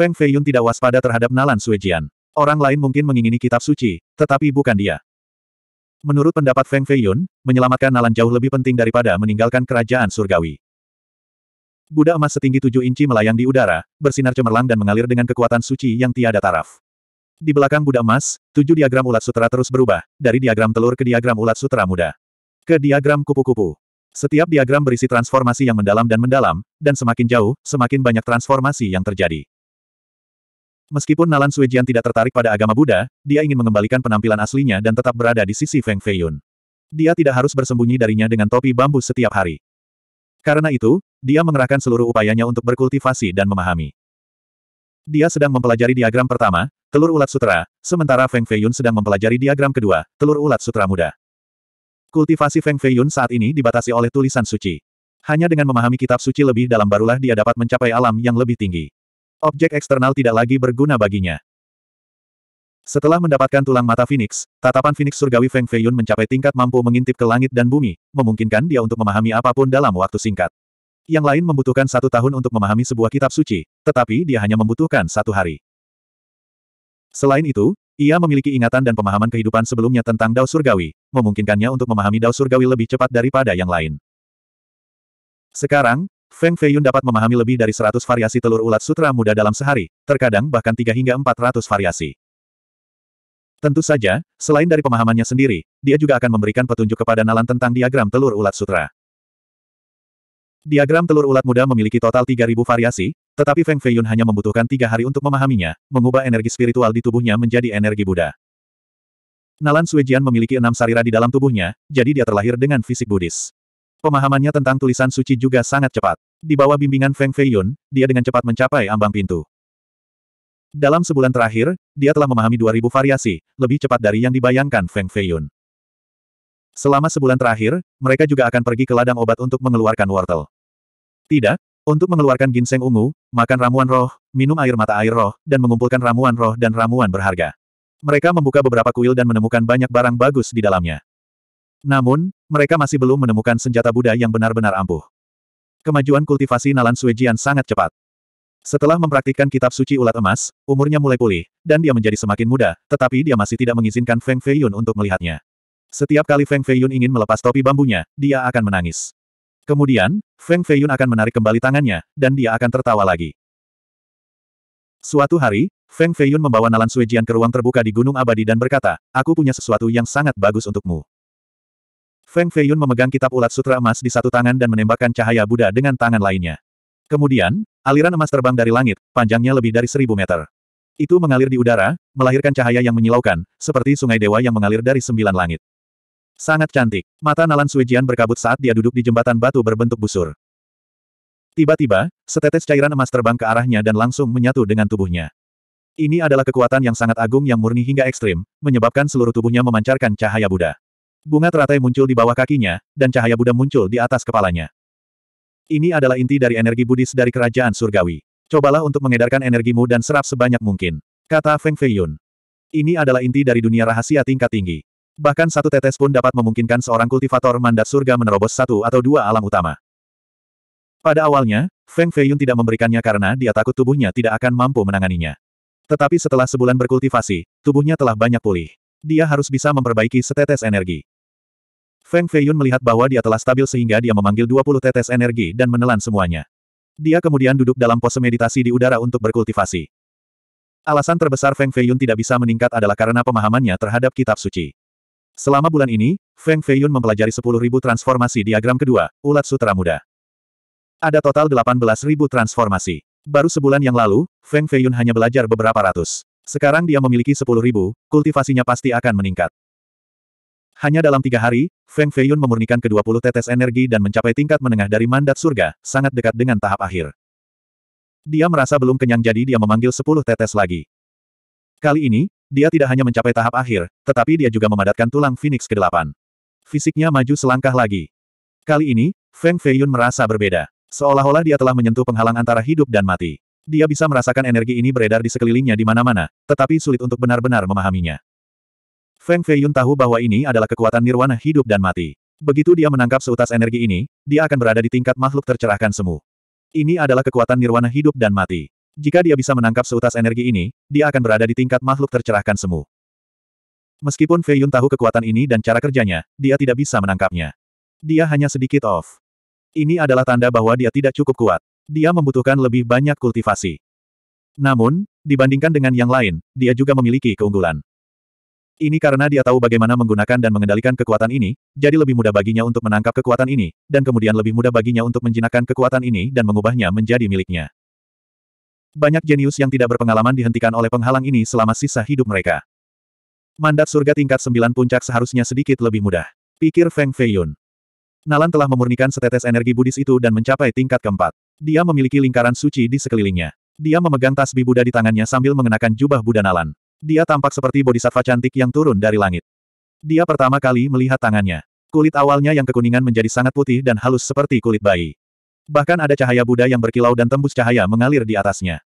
Feng Feiyun tidak waspada terhadap Nalan Suejian. Orang lain mungkin mengingini kitab suci, tetapi bukan dia. Menurut pendapat Feng Feiyun, menyelamatkan Nalan jauh lebih penting daripada meninggalkan kerajaan surgawi. Buddha emas setinggi tujuh inci melayang di udara, bersinar cemerlang dan mengalir dengan kekuatan suci yang tiada taraf. Di belakang Buddha emas, tujuh diagram ulat sutra terus berubah, dari diagram telur ke diagram ulat sutra muda. Ke diagram kupu-kupu. Setiap diagram berisi transformasi yang mendalam dan mendalam, dan semakin jauh, semakin banyak transformasi yang terjadi. Meskipun Nalan Suijian tidak tertarik pada agama Buddha, dia ingin mengembalikan penampilan aslinya dan tetap berada di sisi Feng Feiyun. Dia tidak harus bersembunyi darinya dengan topi bambu setiap hari. Karena itu, dia mengerahkan seluruh upayanya untuk berkultivasi dan memahami. Dia sedang mempelajari diagram pertama, telur ulat sutra, sementara Feng Feiyun sedang mempelajari diagram kedua, telur ulat sutra muda. Kultivasi Feng Feiyun saat ini dibatasi oleh tulisan suci. Hanya dengan memahami kitab suci lebih dalam barulah dia dapat mencapai alam yang lebih tinggi. Objek eksternal tidak lagi berguna baginya. Setelah mendapatkan tulang mata Phoenix, tatapan Phoenix surgawi Feng Feiyun mencapai tingkat mampu mengintip ke langit dan bumi, memungkinkan dia untuk memahami apapun dalam waktu singkat. Yang lain membutuhkan satu tahun untuk memahami sebuah kitab suci, tetapi dia hanya membutuhkan satu hari. Selain itu, ia memiliki ingatan dan pemahaman kehidupan sebelumnya tentang Dao Surgawi, memungkinkannya untuk memahami Dao Surgawi lebih cepat daripada yang lain. Sekarang, Feng Feiyun dapat memahami lebih dari 100 variasi telur ulat sutra muda dalam sehari, terkadang bahkan 3 hingga 400 variasi. Tentu saja, selain dari pemahamannya sendiri, dia juga akan memberikan petunjuk kepada Nalan tentang diagram telur ulat sutra. Diagram telur ulat muda memiliki total 3.000 variasi, tetapi Feng Feiyun hanya membutuhkan tiga hari untuk memahaminya, mengubah energi spiritual di tubuhnya menjadi energi Buddha. Nalan Suijian memiliki enam sarira di dalam tubuhnya, jadi dia terlahir dengan fisik Buddhis. Pemahamannya tentang tulisan suci juga sangat cepat. Di bawah bimbingan Feng Feiyun, dia dengan cepat mencapai ambang pintu. Dalam sebulan terakhir, dia telah memahami 2000 variasi, lebih cepat dari yang dibayangkan Feng Feiyun. Selama sebulan terakhir, mereka juga akan pergi ke ladang obat untuk mengeluarkan wortel. Tidak, untuk mengeluarkan ginseng ungu, makan ramuan roh, minum air mata air roh, dan mengumpulkan ramuan roh dan ramuan berharga. Mereka membuka beberapa kuil dan menemukan banyak barang bagus di dalamnya. Namun, mereka masih belum menemukan senjata Buddha yang benar-benar ampuh. Kemajuan kultivasi Nalan Suejian sangat cepat. Setelah mempraktikkan kitab suci ulat emas, umurnya mulai pulih, dan dia menjadi semakin muda, tetapi dia masih tidak mengizinkan Feng Feiyun untuk melihatnya. Setiap kali Feng Feiyun ingin melepas topi bambunya, dia akan menangis. Kemudian, Feng Feiyun akan menarik kembali tangannya, dan dia akan tertawa lagi. Suatu hari, Feng Feiyun membawa Nalan Suejian ke ruang terbuka di Gunung Abadi dan berkata, Aku punya sesuatu yang sangat bagus untukmu. Feng Feiyun memegang kitab ulat sutra emas di satu tangan dan menembakkan cahaya Buddha dengan tangan lainnya. Kemudian, aliran emas terbang dari langit, panjangnya lebih dari seribu meter. Itu mengalir di udara, melahirkan cahaya yang menyilaukan, seperti sungai dewa yang mengalir dari sembilan langit. Sangat cantik. Mata Nalan Suijian berkabut saat dia duduk di jembatan batu berbentuk busur. Tiba-tiba, setetes cairan emas terbang ke arahnya dan langsung menyatu dengan tubuhnya. Ini adalah kekuatan yang sangat agung yang murni hingga ekstrim, menyebabkan seluruh tubuhnya memancarkan cahaya Buddha. Bunga teratai muncul di bawah kakinya, dan cahaya Buddha muncul di atas kepalanya. Ini adalah inti dari energi Buddhis dari kerajaan surgawi. Cobalah untuk mengedarkan energimu dan serap sebanyak mungkin. Kata Feng Feiyun. Ini adalah inti dari dunia rahasia tingkat tinggi. Bahkan satu tetes pun dapat memungkinkan seorang kultivator mandat surga menerobos satu atau dua alam utama. Pada awalnya, Feng Feiyun tidak memberikannya karena dia takut tubuhnya tidak akan mampu menanganinya. Tetapi setelah sebulan berkultivasi, tubuhnya telah banyak pulih. Dia harus bisa memperbaiki setetes energi. Feng Feiyun melihat bahwa dia telah stabil sehingga dia memanggil 20 tetes energi dan menelan semuanya. Dia kemudian duduk dalam pose meditasi di udara untuk berkultivasi. Alasan terbesar Feng Feiyun tidak bisa meningkat adalah karena pemahamannya terhadap kitab suci. Selama bulan ini, Feng Feiyun mempelajari 10.000 transformasi diagram kedua, ulat sutra muda. Ada total 18.000 transformasi. Baru sebulan yang lalu, Feng Feiyun hanya belajar beberapa ratus. Sekarang dia memiliki 10.000, kultivasinya pasti akan meningkat. Hanya dalam tiga hari, Feng Feiyun memurnikan ke-20 tetes energi dan mencapai tingkat menengah dari mandat surga, sangat dekat dengan tahap akhir. Dia merasa belum kenyang jadi dia memanggil 10 tetes lagi. Kali ini, dia tidak hanya mencapai tahap akhir, tetapi dia juga memadatkan tulang Phoenix ke-8. Fisiknya maju selangkah lagi. Kali ini, Feng Feiyun merasa berbeda. Seolah-olah dia telah menyentuh penghalang antara hidup dan mati. Dia bisa merasakan energi ini beredar di sekelilingnya di mana-mana, tetapi sulit untuk benar-benar memahaminya. Feng Feiyun tahu bahwa ini adalah kekuatan nirwana hidup dan mati. Begitu dia menangkap seutas energi ini, dia akan berada di tingkat makhluk tercerahkan semu. Ini adalah kekuatan nirwana hidup dan mati. Jika dia bisa menangkap seutas energi ini, dia akan berada di tingkat makhluk tercerahkan semu. Meskipun Fei Yun tahu kekuatan ini dan cara kerjanya, dia tidak bisa menangkapnya. Dia hanya sedikit off. Ini adalah tanda bahwa dia tidak cukup kuat. Dia membutuhkan lebih banyak kultivasi. Namun, dibandingkan dengan yang lain, dia juga memiliki keunggulan. Ini karena dia tahu bagaimana menggunakan dan mengendalikan kekuatan ini, jadi lebih mudah baginya untuk menangkap kekuatan ini, dan kemudian lebih mudah baginya untuk menjinakkan kekuatan ini dan mengubahnya menjadi miliknya. Banyak jenius yang tidak berpengalaman dihentikan oleh penghalang ini selama sisa hidup mereka. Mandat surga tingkat sembilan puncak seharusnya sedikit lebih mudah. Pikir Feng Feiyun. Nalan telah memurnikan setetes energi Buddhis itu dan mencapai tingkat keempat. Dia memiliki lingkaran suci di sekelilingnya. Dia memegang tasbih Buddha di tangannya sambil mengenakan jubah Buddha Nalan. Dia tampak seperti bodhisattva cantik yang turun dari langit. Dia pertama kali melihat tangannya. Kulit awalnya yang kekuningan menjadi sangat putih dan halus seperti kulit bayi. Bahkan ada cahaya Buddha yang berkilau dan tembus cahaya mengalir di atasnya.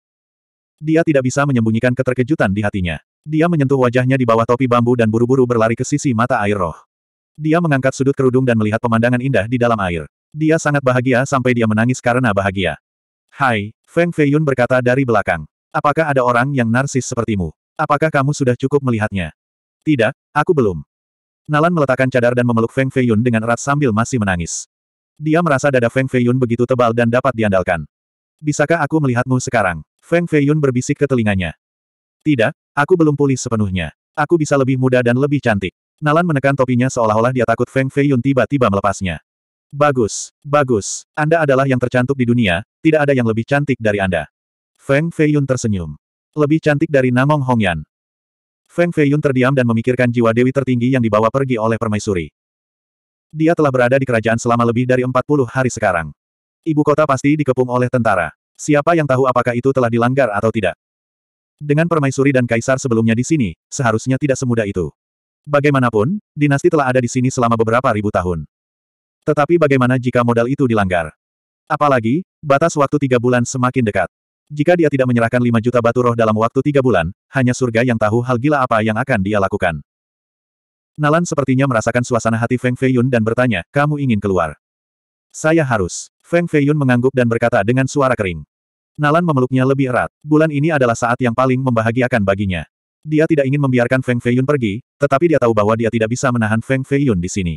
Dia tidak bisa menyembunyikan keterkejutan di hatinya. Dia menyentuh wajahnya di bawah topi bambu dan buru-buru berlari ke sisi mata air roh. Dia mengangkat sudut kerudung dan melihat pemandangan indah di dalam air. Dia sangat bahagia sampai dia menangis karena bahagia. Hai, Feng Feiyun berkata dari belakang. Apakah ada orang yang narsis sepertimu? Apakah kamu sudah cukup melihatnya? Tidak, aku belum. Nalan meletakkan cadar dan memeluk Feng Feiyun dengan erat sambil masih menangis. Dia merasa dada Feng Feiyun begitu tebal dan dapat diandalkan. Bisakah aku melihatmu sekarang? Feng Feiyun berbisik ke telinganya. Tidak, aku belum pulih sepenuhnya. Aku bisa lebih muda dan lebih cantik. Nalan menekan topinya seolah-olah dia takut Feng Feiyun tiba-tiba melepasnya. Bagus, bagus. Anda adalah yang tercantik di dunia, tidak ada yang lebih cantik dari Anda. Feng Feiyun tersenyum. Lebih cantik dari Namong Hongyan. Feng Feiyun terdiam dan memikirkan jiwa dewi tertinggi yang dibawa pergi oleh permaisuri. Dia telah berada di kerajaan selama lebih dari 40 hari sekarang. Ibu kota pasti dikepung oleh tentara. Siapa yang tahu apakah itu telah dilanggar atau tidak? Dengan permaisuri dan kaisar sebelumnya di sini, seharusnya tidak semudah itu. Bagaimanapun, dinasti telah ada di sini selama beberapa ribu tahun. Tetapi bagaimana jika modal itu dilanggar? Apalagi, batas waktu tiga bulan semakin dekat. Jika dia tidak menyerahkan 5 juta batu roh dalam waktu tiga bulan, hanya surga yang tahu hal gila apa yang akan dia lakukan. Nalan sepertinya merasakan suasana hati Feng Feiyun dan bertanya, kamu ingin keluar? Saya harus. Feng Feiyun mengangguk dan berkata dengan suara kering. Nalan memeluknya lebih erat. Bulan ini adalah saat yang paling membahagiakan baginya. Dia tidak ingin membiarkan Feng Feiyun pergi, tetapi dia tahu bahwa dia tidak bisa menahan Feng Feiyun di sini.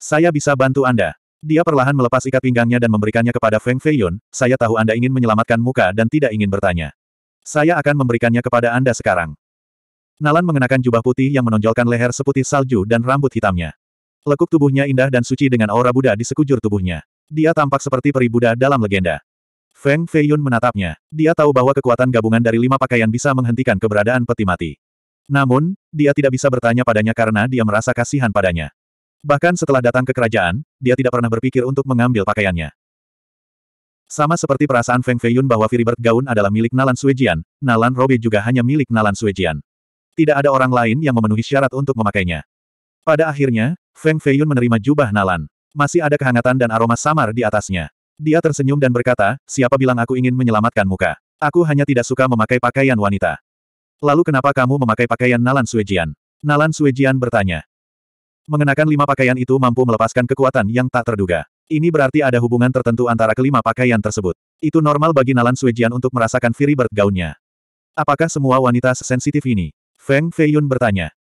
Saya bisa bantu Anda. Dia perlahan melepas ikat pinggangnya dan memberikannya kepada Feng Feiyun, saya tahu Anda ingin menyelamatkan muka dan tidak ingin bertanya. Saya akan memberikannya kepada Anda sekarang. Nalan mengenakan jubah putih yang menonjolkan leher seputih salju dan rambut hitamnya. Lekuk tubuhnya indah dan suci dengan aura Buddha di sekujur tubuhnya. Dia tampak seperti peri Buddha dalam legenda. Feng Feiyun menatapnya. Dia tahu bahwa kekuatan gabungan dari lima pakaian bisa menghentikan keberadaan peti mati. Namun, dia tidak bisa bertanya padanya karena dia merasa kasihan padanya. Bahkan setelah datang ke kerajaan, dia tidak pernah berpikir untuk mengambil pakaiannya. Sama seperti perasaan Feng Feiyun bahwa Firibert Gaun adalah milik Nalan Suejian, Nalan Robe juga hanya milik Nalan Suejian. Tidak ada orang lain yang memenuhi syarat untuk memakainya. Pada akhirnya, Feng Feiyun menerima jubah Nalan. Masih ada kehangatan dan aroma samar di atasnya. Dia tersenyum dan berkata, siapa bilang aku ingin menyelamatkan muka? Aku hanya tidak suka memakai pakaian wanita. Lalu kenapa kamu memakai pakaian Nalan Suejian? Nalan Suejian bertanya. Mengenakan lima pakaian itu mampu melepaskan kekuatan yang tak terduga. Ini berarti ada hubungan tertentu antara kelima pakaian tersebut. Itu normal bagi Nalan Suijian untuk merasakan Firibert gaunnya. Apakah semua wanita sensitif ini? Feng Feiyun bertanya.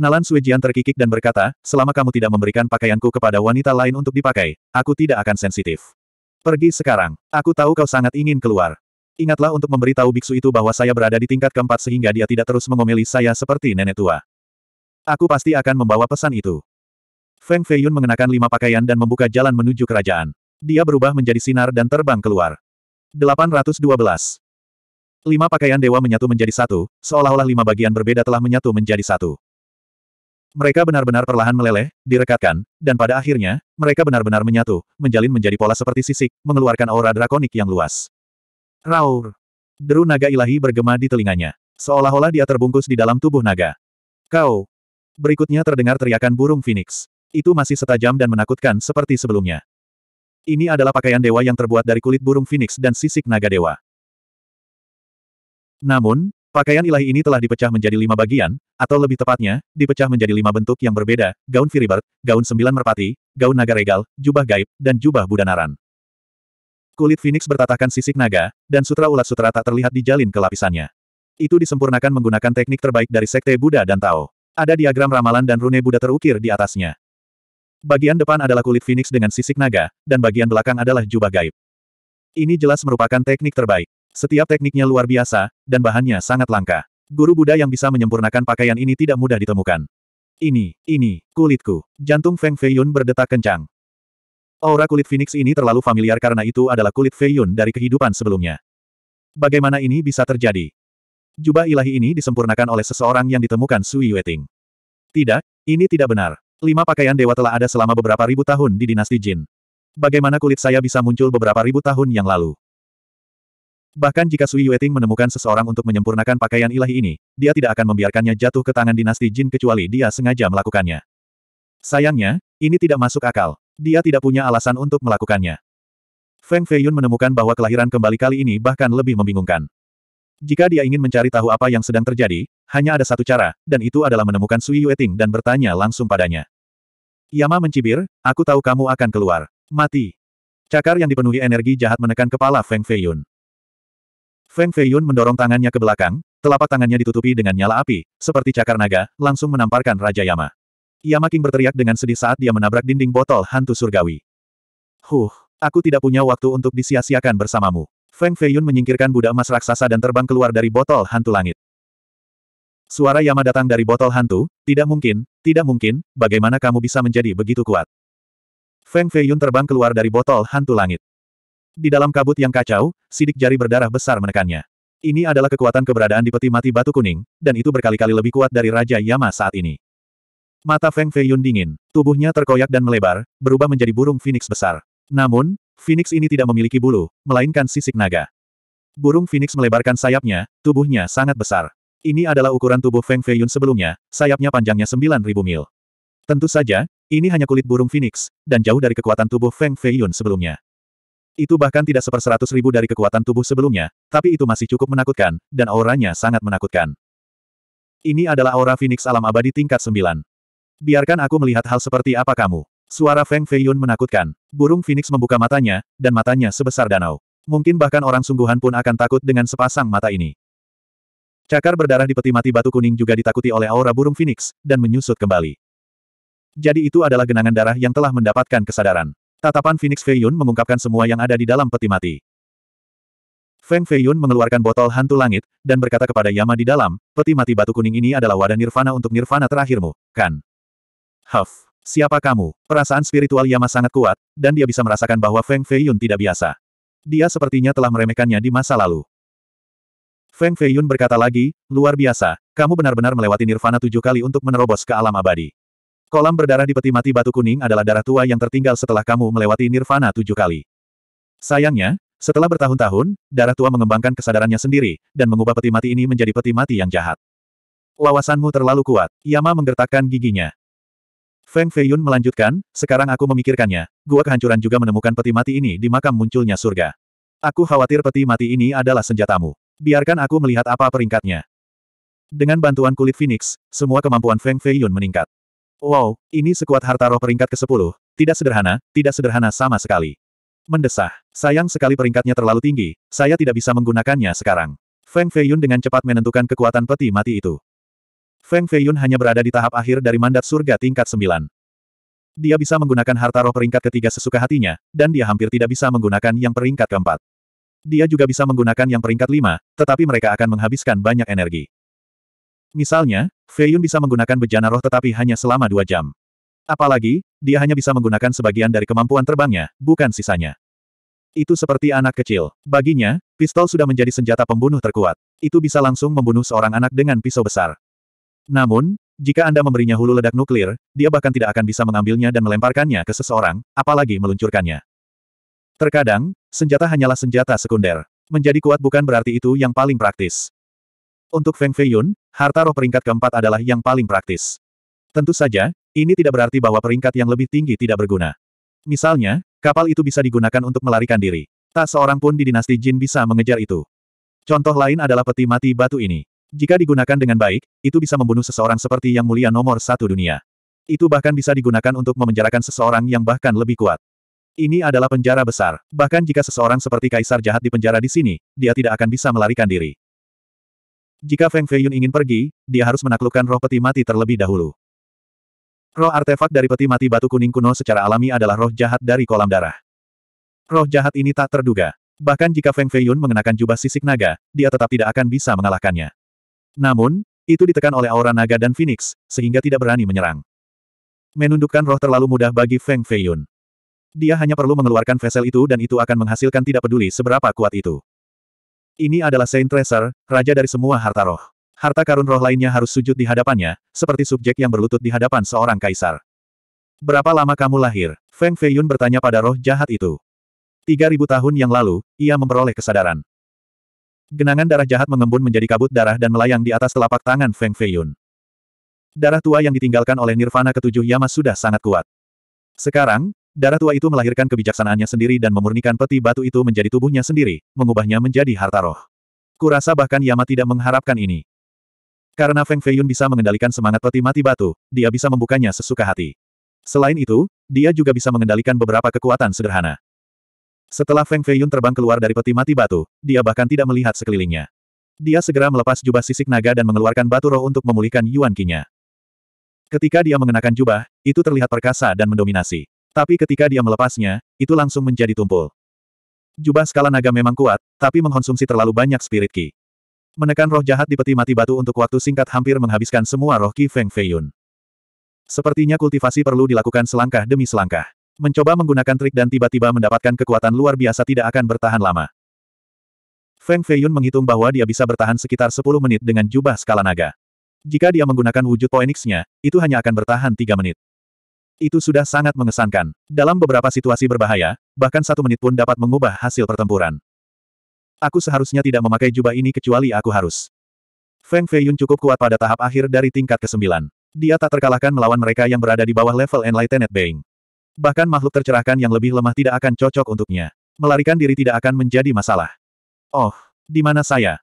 Nalan Suijian terkikik dan berkata, selama kamu tidak memberikan pakaianku kepada wanita lain untuk dipakai, aku tidak akan sensitif. Pergi sekarang. Aku tahu kau sangat ingin keluar. Ingatlah untuk memberitahu biksu itu bahwa saya berada di tingkat keempat sehingga dia tidak terus mengomeli saya seperti nenek tua. Aku pasti akan membawa pesan itu. Feng Feiyun mengenakan lima pakaian dan membuka jalan menuju kerajaan. Dia berubah menjadi sinar dan terbang keluar. 812. Lima pakaian dewa menyatu menjadi satu, seolah-olah lima bagian berbeda telah menyatu menjadi satu. Mereka benar-benar perlahan meleleh, direkatkan, dan pada akhirnya, mereka benar-benar menyatu, menjalin menjadi pola seperti sisik, mengeluarkan aura drakonik yang luas. Raur! Deru naga ilahi bergema di telinganya. Seolah-olah dia terbungkus di dalam tubuh naga. Kau! Berikutnya terdengar teriakan burung Phoenix. Itu masih setajam dan menakutkan seperti sebelumnya. Ini adalah pakaian dewa yang terbuat dari kulit burung Phoenix dan sisik naga dewa. Namun, pakaian ilahi ini telah dipecah menjadi lima bagian, atau lebih tepatnya, dipecah menjadi lima bentuk yang berbeda, gaun Firibert, gaun sembilan merpati, gaun naga regal, jubah gaib, dan jubah budanaran. Kulit Phoenix bertatakan sisik naga, dan sutra ulat sutra tak terlihat dijalin ke lapisannya. Itu disempurnakan menggunakan teknik terbaik dari Sekte Buddha dan Tao. Ada diagram ramalan dan rune Buddha terukir di atasnya. Bagian depan adalah kulit phoenix dengan sisik naga, dan bagian belakang adalah jubah gaib. Ini jelas merupakan teknik terbaik. Setiap tekniknya luar biasa, dan bahannya sangat langka. Guru Buddha yang bisa menyempurnakan pakaian ini tidak mudah ditemukan. Ini, ini, kulitku. Jantung Feng Feiyun berdetak kencang. Aura kulit phoenix ini terlalu familiar karena itu adalah kulit Feiyun dari kehidupan sebelumnya. Bagaimana ini bisa terjadi? Jubah ilahi ini disempurnakan oleh seseorang yang ditemukan Sui Yueting. Tidak, ini tidak benar. Lima pakaian dewa telah ada selama beberapa ribu tahun di dinasti Jin. Bagaimana kulit saya bisa muncul beberapa ribu tahun yang lalu? Bahkan jika Sui Yueting menemukan seseorang untuk menyempurnakan pakaian ilahi ini, dia tidak akan membiarkannya jatuh ke tangan dinasti Jin kecuali dia sengaja melakukannya. Sayangnya, ini tidak masuk akal. Dia tidak punya alasan untuk melakukannya. Feng Feiyun menemukan bahwa kelahiran kembali kali ini bahkan lebih membingungkan. Jika dia ingin mencari tahu apa yang sedang terjadi, hanya ada satu cara, dan itu adalah menemukan Sui Yueting dan bertanya langsung padanya. Yama mencibir, aku tahu kamu akan keluar. Mati. Cakar yang dipenuhi energi jahat menekan kepala Feng Feiyun. Feng Feiyun mendorong tangannya ke belakang, telapak tangannya ditutupi dengan nyala api, seperti cakar naga, langsung menamparkan Raja Yama. Yama King berteriak dengan sedih saat dia menabrak dinding botol hantu surgawi. Huh, aku tidak punya waktu untuk disia-siakan bersamamu. Feng Feiyun menyingkirkan Buddha emas raksasa dan terbang keluar dari botol hantu langit. Suara Yama datang dari botol hantu, tidak mungkin, tidak mungkin, bagaimana kamu bisa menjadi begitu kuat. Feng Feiyun terbang keluar dari botol hantu langit. Di dalam kabut yang kacau, sidik jari berdarah besar menekannya. Ini adalah kekuatan keberadaan di peti mati batu kuning, dan itu berkali-kali lebih kuat dari Raja Yama saat ini. Mata Feng Feiyun dingin, tubuhnya terkoyak dan melebar, berubah menjadi burung phoenix besar. Namun, Phoenix ini tidak memiliki bulu, melainkan sisik naga. Burung Phoenix melebarkan sayapnya, tubuhnya sangat besar. Ini adalah ukuran tubuh Feng Feiyun sebelumnya, sayapnya panjangnya 9.000 mil. Tentu saja, ini hanya kulit burung Phoenix, dan jauh dari kekuatan tubuh Feng Feiyun sebelumnya. Itu bahkan tidak seper seperseratus ribu dari kekuatan tubuh sebelumnya, tapi itu masih cukup menakutkan, dan auranya sangat menakutkan. Ini adalah aura Phoenix alam abadi tingkat 9. Biarkan aku melihat hal seperti apa kamu. Suara Feng Feiyun menakutkan. Burung Phoenix membuka matanya, dan matanya sebesar danau. Mungkin bahkan orang sungguhan pun akan takut dengan sepasang mata ini. Cakar berdarah di peti mati batu kuning juga ditakuti oleh aura burung Phoenix, dan menyusut kembali. Jadi itu adalah genangan darah yang telah mendapatkan kesadaran. Tatapan Phoenix Feiyun mengungkapkan semua yang ada di dalam peti mati. Feng Feiyun mengeluarkan botol hantu langit, dan berkata kepada Yama di dalam, peti mati batu kuning ini adalah wadah nirvana untuk nirvana terakhirmu, kan? Huff. Siapa kamu? Perasaan spiritual Yama sangat kuat, dan dia bisa merasakan bahwa Feng Feiyun tidak biasa. Dia sepertinya telah meremehkannya di masa lalu. Feng Feiyun berkata lagi, luar biasa, kamu benar-benar melewati nirvana tujuh kali untuk menerobos ke alam abadi. Kolam berdarah di peti mati batu kuning adalah darah tua yang tertinggal setelah kamu melewati nirvana tujuh kali. Sayangnya, setelah bertahun-tahun, darah tua mengembangkan kesadarannya sendiri, dan mengubah peti mati ini menjadi peti mati yang jahat. Wawasanmu terlalu kuat, Yama menggertakkan giginya. Feng Feiyun melanjutkan, sekarang aku memikirkannya, gua kehancuran juga menemukan peti mati ini di makam munculnya surga. Aku khawatir peti mati ini adalah senjatamu. Biarkan aku melihat apa peringkatnya. Dengan bantuan kulit Phoenix, semua kemampuan Feng Feiyun meningkat. Wow, ini sekuat harta roh peringkat ke-10, tidak sederhana, tidak sederhana sama sekali. Mendesah, sayang sekali peringkatnya terlalu tinggi, saya tidak bisa menggunakannya sekarang. Feng Feiyun dengan cepat menentukan kekuatan peti mati itu. Feng Feiyun hanya berada di tahap akhir dari mandat surga tingkat 9. Dia bisa menggunakan harta roh peringkat ketiga sesuka hatinya, dan dia hampir tidak bisa menggunakan yang peringkat keempat. Dia juga bisa menggunakan yang peringkat lima, tetapi mereka akan menghabiskan banyak energi. Misalnya, Feiyun bisa menggunakan bejana roh tetapi hanya selama dua jam. Apalagi, dia hanya bisa menggunakan sebagian dari kemampuan terbangnya, bukan sisanya. Itu seperti anak kecil. Baginya, pistol sudah menjadi senjata pembunuh terkuat. Itu bisa langsung membunuh seorang anak dengan pisau besar. Namun, jika Anda memberinya hulu ledak nuklir, dia bahkan tidak akan bisa mengambilnya dan melemparkannya ke seseorang, apalagi meluncurkannya. Terkadang, senjata hanyalah senjata sekunder. Menjadi kuat bukan berarti itu yang paling praktis. Untuk Feng Feiyun, harta roh peringkat keempat adalah yang paling praktis. Tentu saja, ini tidak berarti bahwa peringkat yang lebih tinggi tidak berguna. Misalnya, kapal itu bisa digunakan untuk melarikan diri. Tak seorang pun di dinasti Jin bisa mengejar itu. Contoh lain adalah peti mati batu ini. Jika digunakan dengan baik, itu bisa membunuh seseorang seperti yang mulia nomor satu dunia. Itu bahkan bisa digunakan untuk memenjarakan seseorang yang bahkan lebih kuat. Ini adalah penjara besar. Bahkan jika seseorang seperti kaisar jahat dipenjara di sini, dia tidak akan bisa melarikan diri. Jika Feng Feiyun ingin pergi, dia harus menaklukkan roh peti mati terlebih dahulu. Roh artefak dari peti mati batu kuning kuno secara alami adalah roh jahat dari kolam darah. Roh jahat ini tak terduga. Bahkan jika Feng Feiyun mengenakan jubah sisik naga, dia tetap tidak akan bisa mengalahkannya. Namun, itu ditekan oleh aura naga dan Phoenix, sehingga tidak berani menyerang. Menundukkan roh terlalu mudah bagi Feng Feiyun. Dia hanya perlu mengeluarkan vessel itu dan itu akan menghasilkan tidak peduli seberapa kuat itu. Ini adalah Saint Tracer, raja dari semua harta roh. Harta karun roh lainnya harus sujud di hadapannya, seperti subjek yang berlutut di hadapan seorang kaisar. Berapa lama kamu lahir? Feng Feiyun bertanya pada roh jahat itu. 3000 tahun yang lalu, ia memperoleh kesadaran. Genangan darah jahat mengembun menjadi kabut darah dan melayang di atas telapak tangan Feng Feiyun. Darah tua yang ditinggalkan oleh Nirvana ketujuh Yama sudah sangat kuat. Sekarang, darah tua itu melahirkan kebijaksanaannya sendiri dan memurnikan peti batu itu menjadi tubuhnya sendiri, mengubahnya menjadi harta roh. Kurasa bahkan Yama tidak mengharapkan ini. Karena Feng Feiyun bisa mengendalikan semangat peti mati batu, dia bisa membukanya sesuka hati. Selain itu, dia juga bisa mengendalikan beberapa kekuatan sederhana. Setelah Feng Feiyun terbang keluar dari peti mati batu, dia bahkan tidak melihat sekelilingnya. Dia segera melepas jubah sisik naga dan mengeluarkan batu roh untuk memulihkan Yuan Qinya. Ketika dia mengenakan jubah, itu terlihat perkasa dan mendominasi. Tapi ketika dia melepasnya, itu langsung menjadi tumpul. Jubah skala naga memang kuat, tapi mengkonsumsi terlalu banyak spirit ki. Menekan roh jahat di peti mati batu untuk waktu singkat hampir menghabiskan semua roh Ki Feng Feiyun. Sepertinya kultivasi perlu dilakukan selangkah demi selangkah. Mencoba menggunakan trik dan tiba-tiba mendapatkan kekuatan luar biasa tidak akan bertahan lama. Feng Feiyun menghitung bahwa dia bisa bertahan sekitar 10 menit dengan jubah skala naga. Jika dia menggunakan wujud phoenix itu hanya akan bertahan 3 menit. Itu sudah sangat mengesankan. Dalam beberapa situasi berbahaya, bahkan satu menit pun dapat mengubah hasil pertempuran. Aku seharusnya tidak memakai jubah ini kecuali aku harus. Feng Feiyun cukup kuat pada tahap akhir dari tingkat ke-9. Dia tak terkalahkan melawan mereka yang berada di bawah level Enlightened Being. Bahkan makhluk tercerahkan yang lebih lemah tidak akan cocok untuknya. Melarikan diri tidak akan menjadi masalah. Oh, di mana saya?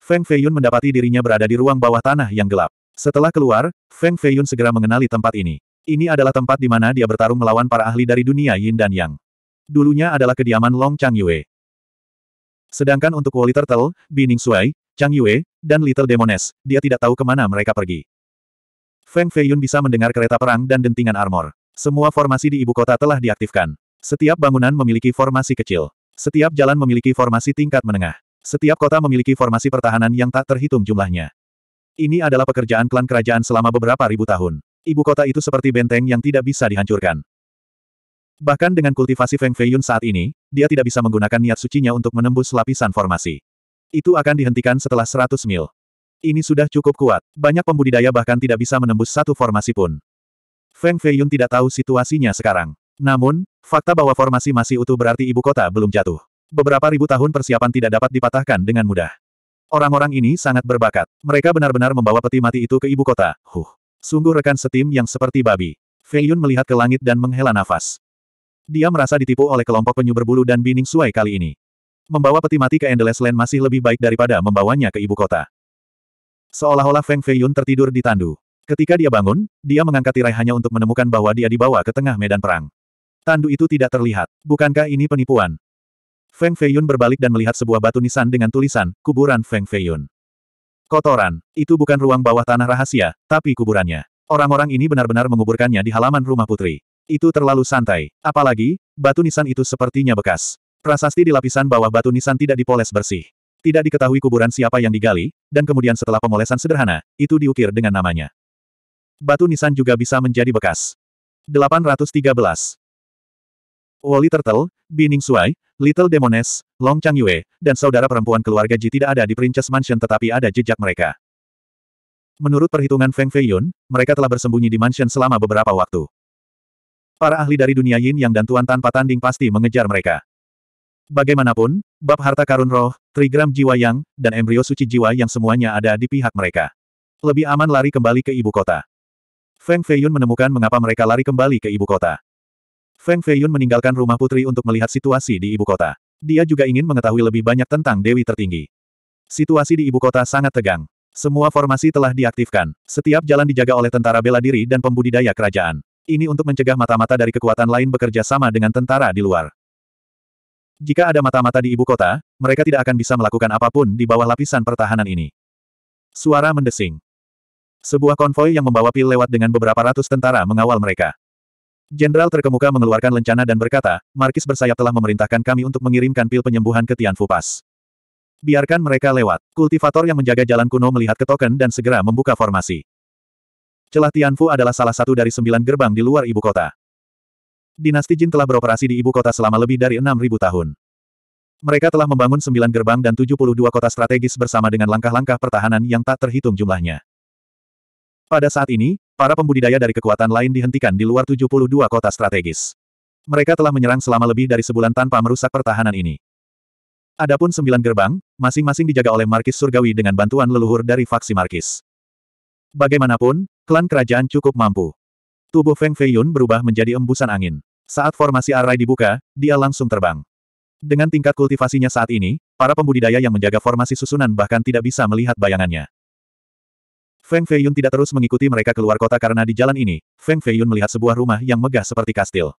Feng Feiyun mendapati dirinya berada di ruang bawah tanah yang gelap. Setelah keluar, Feng Feiyun segera mengenali tempat ini. Ini adalah tempat di mana dia bertarung melawan para ahli dari dunia Yin dan Yang. Dulunya adalah kediaman Long Chang Yue. Sedangkan untuk Wally Turtle, Bining Sui, Chang Yue, dan Little Demoness, dia tidak tahu kemana mereka pergi. Feng Feiyun bisa mendengar kereta perang dan dentingan armor. Semua formasi di ibu kota telah diaktifkan. Setiap bangunan memiliki formasi kecil. Setiap jalan memiliki formasi tingkat menengah. Setiap kota memiliki formasi pertahanan yang tak terhitung jumlahnya. Ini adalah pekerjaan klan kerajaan selama beberapa ribu tahun. Ibu kota itu seperti benteng yang tidak bisa dihancurkan. Bahkan dengan kultivasi Feng Feiyun saat ini, dia tidak bisa menggunakan niat sucinya untuk menembus lapisan formasi. Itu akan dihentikan setelah 100 mil. Ini sudah cukup kuat. Banyak pembudidaya bahkan tidak bisa menembus satu formasi pun. Feng Feiyun tidak tahu situasinya sekarang. Namun, fakta bahwa formasi masih utuh berarti ibu kota belum jatuh. Beberapa ribu tahun persiapan tidak dapat dipatahkan dengan mudah. Orang-orang ini sangat berbakat. Mereka benar-benar membawa peti mati itu ke ibu kota. Huh. Sungguh rekan setim yang seperti babi. Feiyun melihat ke langit dan menghela nafas. Dia merasa ditipu oleh kelompok penyu berbulu dan bining suai kali ini. Membawa peti mati ke Endless Land masih lebih baik daripada membawanya ke ibu kota. Seolah-olah Feng Feiyun tertidur di tandu. Ketika dia bangun, dia mengangkat tirai hanya untuk menemukan bahwa dia dibawa ke tengah medan perang. Tandu itu tidak terlihat. Bukankah ini penipuan? Feng Feiyun berbalik dan melihat sebuah batu nisan dengan tulisan, kuburan Feng Feiyun. Kotoran. Itu bukan ruang bawah tanah rahasia, tapi kuburannya. Orang-orang ini benar-benar menguburkannya di halaman rumah putri. Itu terlalu santai. Apalagi, batu nisan itu sepertinya bekas. Prasasti di lapisan bawah batu nisan tidak dipoles bersih. Tidak diketahui kuburan siapa yang digali, dan kemudian setelah pemolesan sederhana, itu diukir dengan namanya batu nisan juga bisa menjadi bekas. 813. Wally Turtle, Bining Suai, Little Demoness, Long Chang Yue, dan saudara perempuan keluarga Ji tidak ada di Princess Mansion tetapi ada jejak mereka. Menurut perhitungan Feng Feiyun, mereka telah bersembunyi di mansion selama beberapa waktu. Para ahli dari dunia Yin Yang dan Tuan tanpa tanding pasti mengejar mereka. Bagaimanapun, bab harta karun roh, trigram jiwa yang, dan embrio suci jiwa yang semuanya ada di pihak mereka. Lebih aman lari kembali ke ibu kota. Feng Feiyun menemukan mengapa mereka lari kembali ke ibu kota. Feng Feiyun meninggalkan rumah putri untuk melihat situasi di ibu kota. Dia juga ingin mengetahui lebih banyak tentang Dewi Tertinggi. Situasi di ibu kota sangat tegang. Semua formasi telah diaktifkan. Setiap jalan dijaga oleh tentara bela diri dan pembudidaya kerajaan. Ini untuk mencegah mata-mata dari kekuatan lain bekerja sama dengan tentara di luar. Jika ada mata-mata di ibu kota, mereka tidak akan bisa melakukan apapun di bawah lapisan pertahanan ini. Suara mendesing. Sebuah konvoi yang membawa pil lewat dengan beberapa ratus tentara mengawal mereka. Jenderal terkemuka mengeluarkan lencana dan berkata, Markis bersayap telah memerintahkan kami untuk mengirimkan pil penyembuhan ke Tianfu Pass. Biarkan mereka lewat. Kultivator yang menjaga jalan kuno melihat ke token dan segera membuka formasi. Celah Tianfu adalah salah satu dari sembilan gerbang di luar ibu kota. Dinasti Jin telah beroperasi di ibu kota selama lebih dari enam ribu tahun. Mereka telah membangun sembilan gerbang dan 72 kota strategis bersama dengan langkah-langkah pertahanan yang tak terhitung jumlahnya. Pada saat ini, para pembudidaya dari kekuatan lain dihentikan di luar 72 kota strategis. Mereka telah menyerang selama lebih dari sebulan tanpa merusak pertahanan ini. Adapun sembilan gerbang, masing-masing dijaga oleh Markis Surgawi dengan bantuan leluhur dari faksi Markis. Bagaimanapun, klan kerajaan cukup mampu. Tubuh Feng Feiyun berubah menjadi embusan angin. Saat formasi arai dibuka, dia langsung terbang. Dengan tingkat kultivasinya saat ini, para pembudidaya yang menjaga formasi susunan bahkan tidak bisa melihat bayangannya. Feng Feiyun tidak terus mengikuti mereka keluar kota karena di jalan ini, Feng Feiyun melihat sebuah rumah yang megah seperti kastil.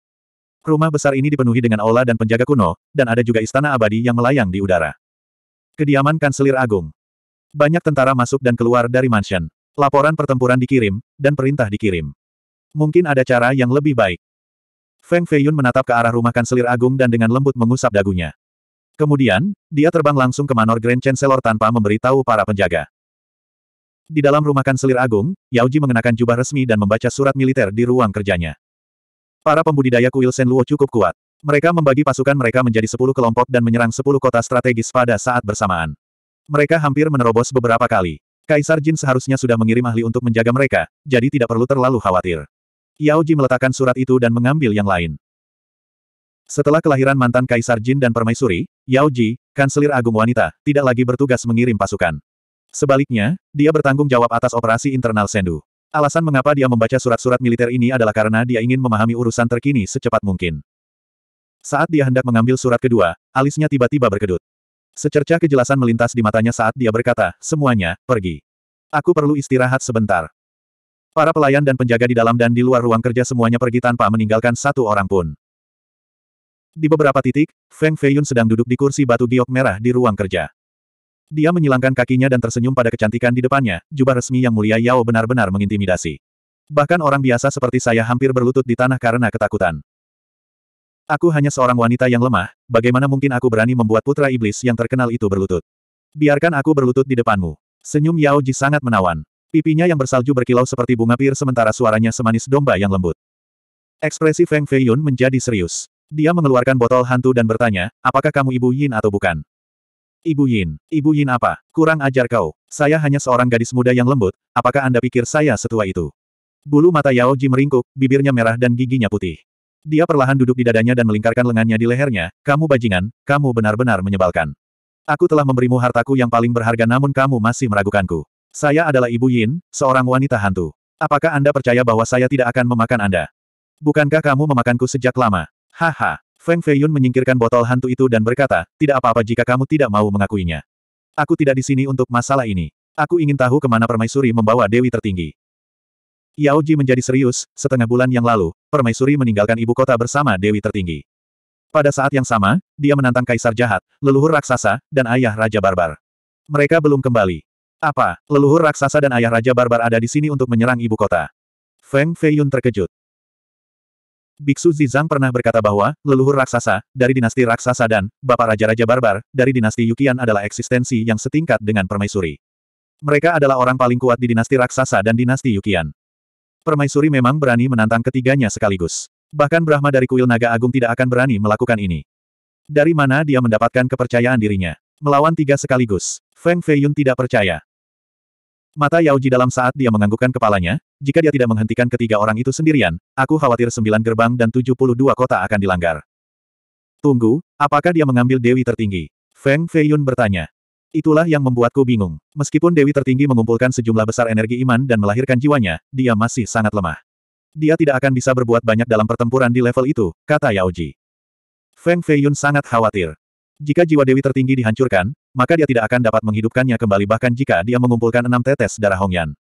Rumah besar ini dipenuhi dengan aula dan penjaga kuno, dan ada juga istana abadi yang melayang di udara. Kediaman Kanselir Agung. Banyak tentara masuk dan keluar dari mansion. Laporan pertempuran dikirim, dan perintah dikirim. Mungkin ada cara yang lebih baik. Feng Feiyun menatap ke arah rumah Kanselir Agung dan dengan lembut mengusap dagunya. Kemudian, dia terbang langsung ke Manor Grand Chancellor tanpa memberitahu para penjaga. Di dalam rumah kanselir agung, Yao Ji mengenakan jubah resmi dan membaca surat militer di ruang kerjanya. Para pembudidaya kuil Senluo cukup kuat. Mereka membagi pasukan mereka menjadi sepuluh kelompok dan menyerang sepuluh kota strategis pada saat bersamaan. Mereka hampir menerobos beberapa kali. Kaisar Jin seharusnya sudah mengirim ahli untuk menjaga mereka, jadi tidak perlu terlalu khawatir. Yao Ji meletakkan surat itu dan mengambil yang lain. Setelah kelahiran mantan Kaisar Jin dan Permaisuri, Yao Ji, Kanselir Agung Wanita, tidak lagi bertugas mengirim pasukan. Sebaliknya, dia bertanggung jawab atas operasi internal Sendu. Alasan mengapa dia membaca surat-surat militer ini adalah karena dia ingin memahami urusan terkini secepat mungkin. Saat dia hendak mengambil surat kedua, alisnya tiba-tiba berkedut. Secerca kejelasan melintas di matanya saat dia berkata, semuanya, pergi. Aku perlu istirahat sebentar. Para pelayan dan penjaga di dalam dan di luar ruang kerja semuanya pergi tanpa meninggalkan satu orang pun. Di beberapa titik, Feng Feiyun sedang duduk di kursi batu giok merah di ruang kerja. Dia menyilangkan kakinya dan tersenyum pada kecantikan di depannya, jubah resmi yang mulia Yao benar-benar mengintimidasi. Bahkan orang biasa seperti saya hampir berlutut di tanah karena ketakutan. Aku hanya seorang wanita yang lemah, bagaimana mungkin aku berani membuat putra iblis yang terkenal itu berlutut? Biarkan aku berlutut di depanmu. Senyum Yao Ji sangat menawan. Pipinya yang bersalju berkilau seperti bunga pir sementara suaranya semanis domba yang lembut. Ekspresi Feng Feiyun menjadi serius. Dia mengeluarkan botol hantu dan bertanya, apakah kamu ibu Yin atau bukan? Ibu Yin, Ibu Yin apa? Kurang ajar kau. Saya hanya seorang gadis muda yang lembut, apakah Anda pikir saya setua itu? Bulu mata Yao Ji meringkuk, bibirnya merah dan giginya putih. Dia perlahan duduk di dadanya dan melingkarkan lengannya di lehernya, kamu bajingan, kamu benar-benar menyebalkan. Aku telah memberimu hartaku yang paling berharga namun kamu masih meragukanku. Saya adalah Ibu Yin, seorang wanita hantu. Apakah Anda percaya bahwa saya tidak akan memakan Anda? Bukankah kamu memakanku sejak lama? Haha, Feng Feiyun menyingkirkan botol hantu itu dan berkata, tidak apa-apa jika kamu tidak mau mengakuinya. Aku tidak di sini untuk masalah ini. Aku ingin tahu kemana permaisuri membawa Dewi tertinggi. Yao Ji menjadi serius, setengah bulan yang lalu, permaisuri meninggalkan ibu kota bersama Dewi tertinggi. Pada saat yang sama, dia menantang kaisar jahat, leluhur raksasa, dan ayah raja barbar. Mereka belum kembali. Apa, leluhur raksasa dan ayah raja barbar ada di sini untuk menyerang ibu kota? Feng Feiyun terkejut. Biksu Zizang pernah berkata bahwa, leluhur raksasa, dari dinasti raksasa dan, bapak raja-raja barbar, dari dinasti Yukian adalah eksistensi yang setingkat dengan permaisuri. Mereka adalah orang paling kuat di dinasti raksasa dan dinasti Yukian. Permaisuri memang berani menantang ketiganya sekaligus. Bahkan Brahma dari kuil naga agung tidak akan berani melakukan ini. Dari mana dia mendapatkan kepercayaan dirinya? Melawan tiga sekaligus. Feng Feiyun tidak percaya. Mata Yao Ji dalam saat dia menganggukkan kepalanya, jika dia tidak menghentikan ketiga orang itu sendirian, aku khawatir sembilan gerbang dan tujuh puluh dua kota akan dilanggar. Tunggu, apakah dia mengambil Dewi tertinggi? Feng Feiyun bertanya. Itulah yang membuatku bingung. Meskipun Dewi tertinggi mengumpulkan sejumlah besar energi iman dan melahirkan jiwanya, dia masih sangat lemah. Dia tidak akan bisa berbuat banyak dalam pertempuran di level itu, kata Yao Ji. Feng Feiyun sangat khawatir. Jika jiwa dewi tertinggi dihancurkan, maka dia tidak akan dapat menghidupkannya kembali bahkan jika dia mengumpulkan enam tetes darah Hongyan.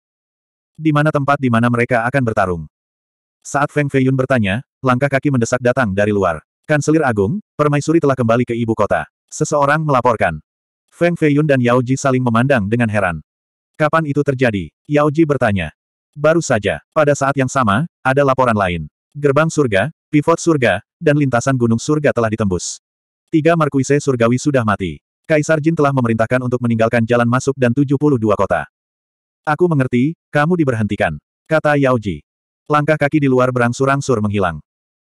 Di mana tempat di mana mereka akan bertarung? Saat Feng Feiyun bertanya, langkah kaki mendesak datang dari luar. Kanselir Agung, permaisuri telah kembali ke ibu kota. Seseorang melaporkan. Feng Feiyun dan Yao Ji saling memandang dengan heran. Kapan itu terjadi? Yao Ji bertanya. Baru saja, pada saat yang sama, ada laporan lain. Gerbang surga, pivot surga, dan lintasan gunung surga telah ditembus. Tiga Markuise Surgawi sudah mati. Kaisar Jin telah memerintahkan untuk meninggalkan jalan masuk dan 72 kota. Aku mengerti, kamu diberhentikan. Kata Yao Ji. Langkah kaki di luar berangsur-angsur menghilang.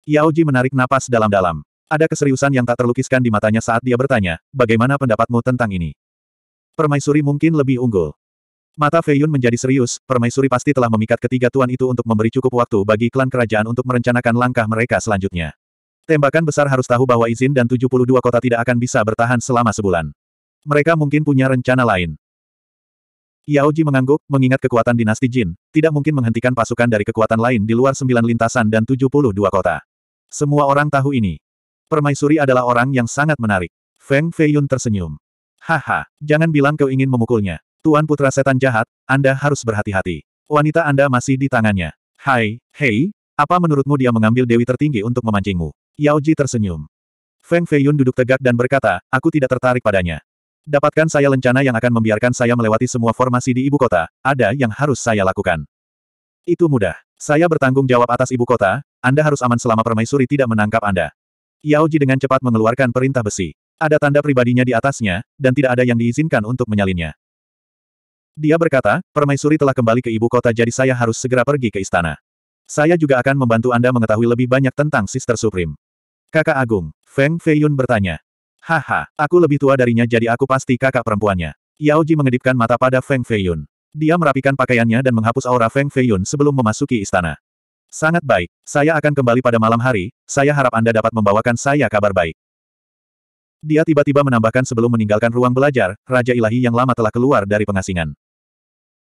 Yao Ji menarik napas dalam-dalam. Ada keseriusan yang tak terlukiskan di matanya saat dia bertanya, bagaimana pendapatmu tentang ini? Permaisuri mungkin lebih unggul. Mata Feiyun menjadi serius, permaisuri pasti telah memikat ketiga tuan itu untuk memberi cukup waktu bagi klan kerajaan untuk merencanakan langkah mereka selanjutnya. Tembakan besar harus tahu bahwa izin dan 72 kota tidak akan bisa bertahan selama sebulan. Mereka mungkin punya rencana lain. Yao Ji mengangguk, mengingat kekuatan dinasti Jin, tidak mungkin menghentikan pasukan dari kekuatan lain di luar sembilan lintasan dan 72 kota. Semua orang tahu ini. Permaisuri adalah orang yang sangat menarik. Feng Feiyun tersenyum. Haha, jangan bilang kau ingin memukulnya. Tuan Putra Setan Jahat, Anda harus berhati-hati. Wanita Anda masih di tangannya. Hai, hei, apa menurutmu dia mengambil Dewi tertinggi untuk memancingmu? Yao Ji tersenyum. Feng Feiyun duduk tegak dan berkata, aku tidak tertarik padanya. Dapatkan saya lencana yang akan membiarkan saya melewati semua formasi di ibu kota, ada yang harus saya lakukan. Itu mudah. Saya bertanggung jawab atas ibu kota, Anda harus aman selama permaisuri tidak menangkap Anda. Yao Ji dengan cepat mengeluarkan perintah besi. Ada tanda pribadinya di atasnya, dan tidak ada yang diizinkan untuk menyalinnya. Dia berkata, permaisuri telah kembali ke ibu kota jadi saya harus segera pergi ke istana. Saya juga akan membantu Anda mengetahui lebih banyak tentang Sister Supreme. Kakak Agung, Feng Feiyun bertanya. Haha, aku lebih tua darinya jadi aku pasti kakak perempuannya. Yao Ji mengedipkan mata pada Feng Feiyun. Dia merapikan pakaiannya dan menghapus aura Feng Feiyun sebelum memasuki istana. Sangat baik, saya akan kembali pada malam hari, saya harap Anda dapat membawakan saya kabar baik. Dia tiba-tiba menambahkan sebelum meninggalkan ruang belajar, Raja Ilahi yang lama telah keluar dari pengasingan.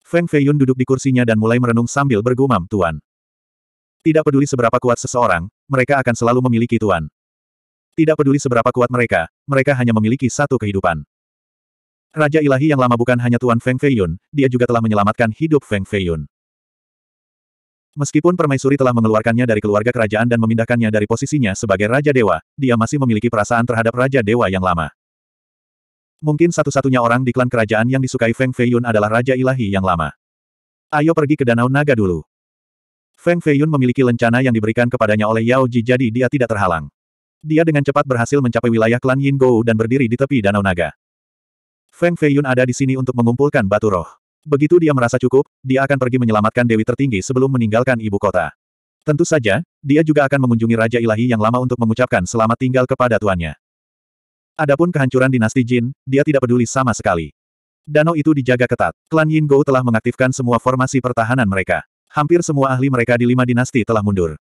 Feng Feiyun duduk di kursinya dan mulai merenung sambil bergumam, Tuan. Tidak peduli seberapa kuat seseorang, mereka akan selalu memiliki tuan. Tidak peduli seberapa kuat mereka, mereka hanya memiliki satu kehidupan. Raja ilahi yang lama bukan hanya Tuan Feng Feiyun, dia juga telah menyelamatkan hidup Feng Feiyun. Meskipun Permaisuri telah mengeluarkannya dari keluarga kerajaan dan memindahkannya dari posisinya sebagai Raja Dewa, dia masih memiliki perasaan terhadap Raja Dewa yang lama. Mungkin satu-satunya orang di klan kerajaan yang disukai Feng Feiyun adalah Raja Ilahi yang lama. Ayo pergi ke Danau Naga dulu. Feng Feiyun memiliki lencana yang diberikan kepadanya oleh Yao Ji jadi dia tidak terhalang. Dia dengan cepat berhasil mencapai wilayah klan Yin Gou dan berdiri di tepi Danau Naga. Feng Feiyun ada di sini untuk mengumpulkan batu roh. Begitu dia merasa cukup, dia akan pergi menyelamatkan Dewi Tertinggi sebelum meninggalkan ibu kota. Tentu saja, dia juga akan mengunjungi Raja Ilahi yang lama untuk mengucapkan selamat tinggal kepada tuannya. Adapun kehancuran dinasti Jin, dia tidak peduli sama sekali. Danau itu dijaga ketat. Klan Yin Gou telah mengaktifkan semua formasi pertahanan mereka. Hampir semua ahli mereka di lima dinasti telah mundur.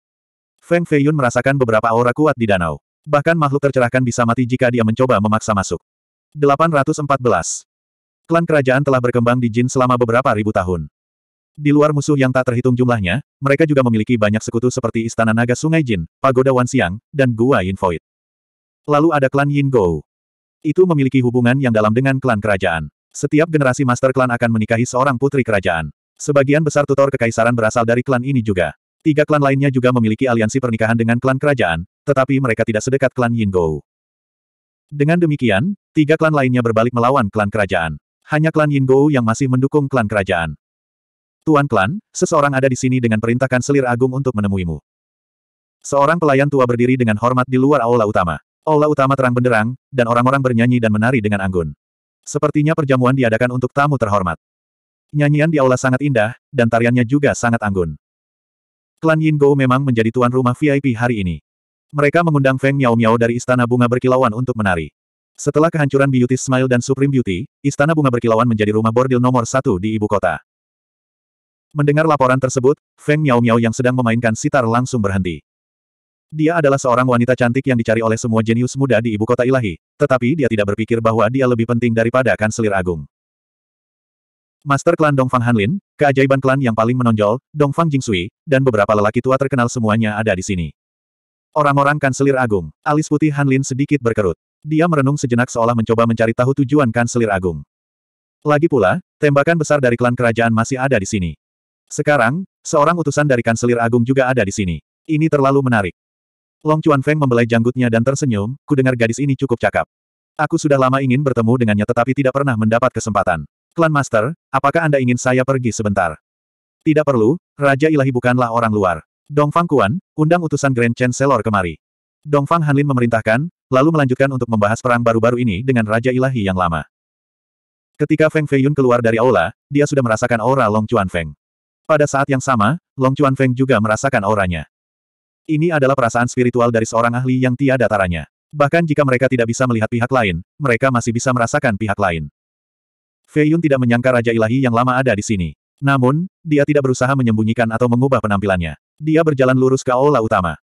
Feng Feiyun merasakan beberapa aura kuat di danau. Bahkan makhluk tercerahkan bisa mati jika dia mencoba memaksa masuk. 814. Klan kerajaan telah berkembang di Jin selama beberapa ribu tahun. Di luar musuh yang tak terhitung jumlahnya, mereka juga memiliki banyak sekutu seperti Istana Naga Sungai Jin, Pagoda Wanxiang, dan Gua Yin Void. Lalu ada klan Yin Gou. Itu memiliki hubungan yang dalam dengan klan kerajaan. Setiap generasi master klan akan menikahi seorang putri kerajaan. Sebagian besar tutor kekaisaran berasal dari klan ini juga. Tiga klan lainnya juga memiliki aliansi pernikahan dengan klan kerajaan, tetapi mereka tidak sedekat klan Yingou. Dengan demikian, tiga klan lainnya berbalik melawan klan kerajaan. Hanya klan Yingou yang masih mendukung klan kerajaan. Tuan klan, seseorang ada di sini dengan perintahkan selir agung untuk menemuimu. Seorang pelayan tua berdiri dengan hormat di luar aula utama. Aula utama terang benderang, dan orang-orang bernyanyi dan menari dengan anggun. Sepertinya perjamuan diadakan untuk tamu terhormat. Nyanyian di aula sangat indah, dan tariannya juga sangat anggun. Klan Yin Go memang menjadi tuan rumah VIP hari ini. Mereka mengundang Feng Miao Miao dari Istana Bunga Berkilauan untuk menari. Setelah kehancuran Beauty Smile dan Supreme Beauty, Istana Bunga Berkilauan menjadi rumah bordil nomor satu di ibu kota. Mendengar laporan tersebut, Feng Miao Miao yang sedang memainkan sitar langsung berhenti. Dia adalah seorang wanita cantik yang dicari oleh semua jenius muda di ibu kota ilahi, tetapi dia tidak berpikir bahwa dia lebih penting daripada kanselir agung. Master klan Dongfang Hanlin, keajaiban klan yang paling menonjol, Dongfang Jingsui, dan beberapa lelaki tua terkenal semuanya ada di sini. Orang-orang kanselir agung, alis putih Hanlin sedikit berkerut. Dia merenung sejenak seolah mencoba mencari tahu tujuan kanselir agung. Lagi pula, tembakan besar dari klan kerajaan masih ada di sini. Sekarang, seorang utusan dari kanselir agung juga ada di sini. Ini terlalu menarik. Long Chuan Feng membelai janggutnya dan tersenyum, ku dengar gadis ini cukup cakap. Aku sudah lama ingin bertemu dengannya tetapi tidak pernah mendapat kesempatan. Klan Master, apakah Anda ingin saya pergi sebentar? Tidak perlu, Raja Ilahi bukanlah orang luar. Dongfang Kuan, undang utusan Grand Chancellor kemari. Dongfang Hanlin memerintahkan, lalu melanjutkan untuk membahas perang baru-baru ini dengan Raja Ilahi yang lama. Ketika Feng Feiyun keluar dari aula, dia sudah merasakan aura Long Chuan Feng. Pada saat yang sama, Long Chuan Feng juga merasakan auranya. Ini adalah perasaan spiritual dari seorang ahli yang tiada taranya. Bahkan jika mereka tidak bisa melihat pihak lain, mereka masih bisa merasakan pihak lain. Fei Yun tidak menyangka Raja Ilahi yang lama ada di sini. Namun, dia tidak berusaha menyembunyikan atau mengubah penampilannya. Dia berjalan lurus ke aula utama.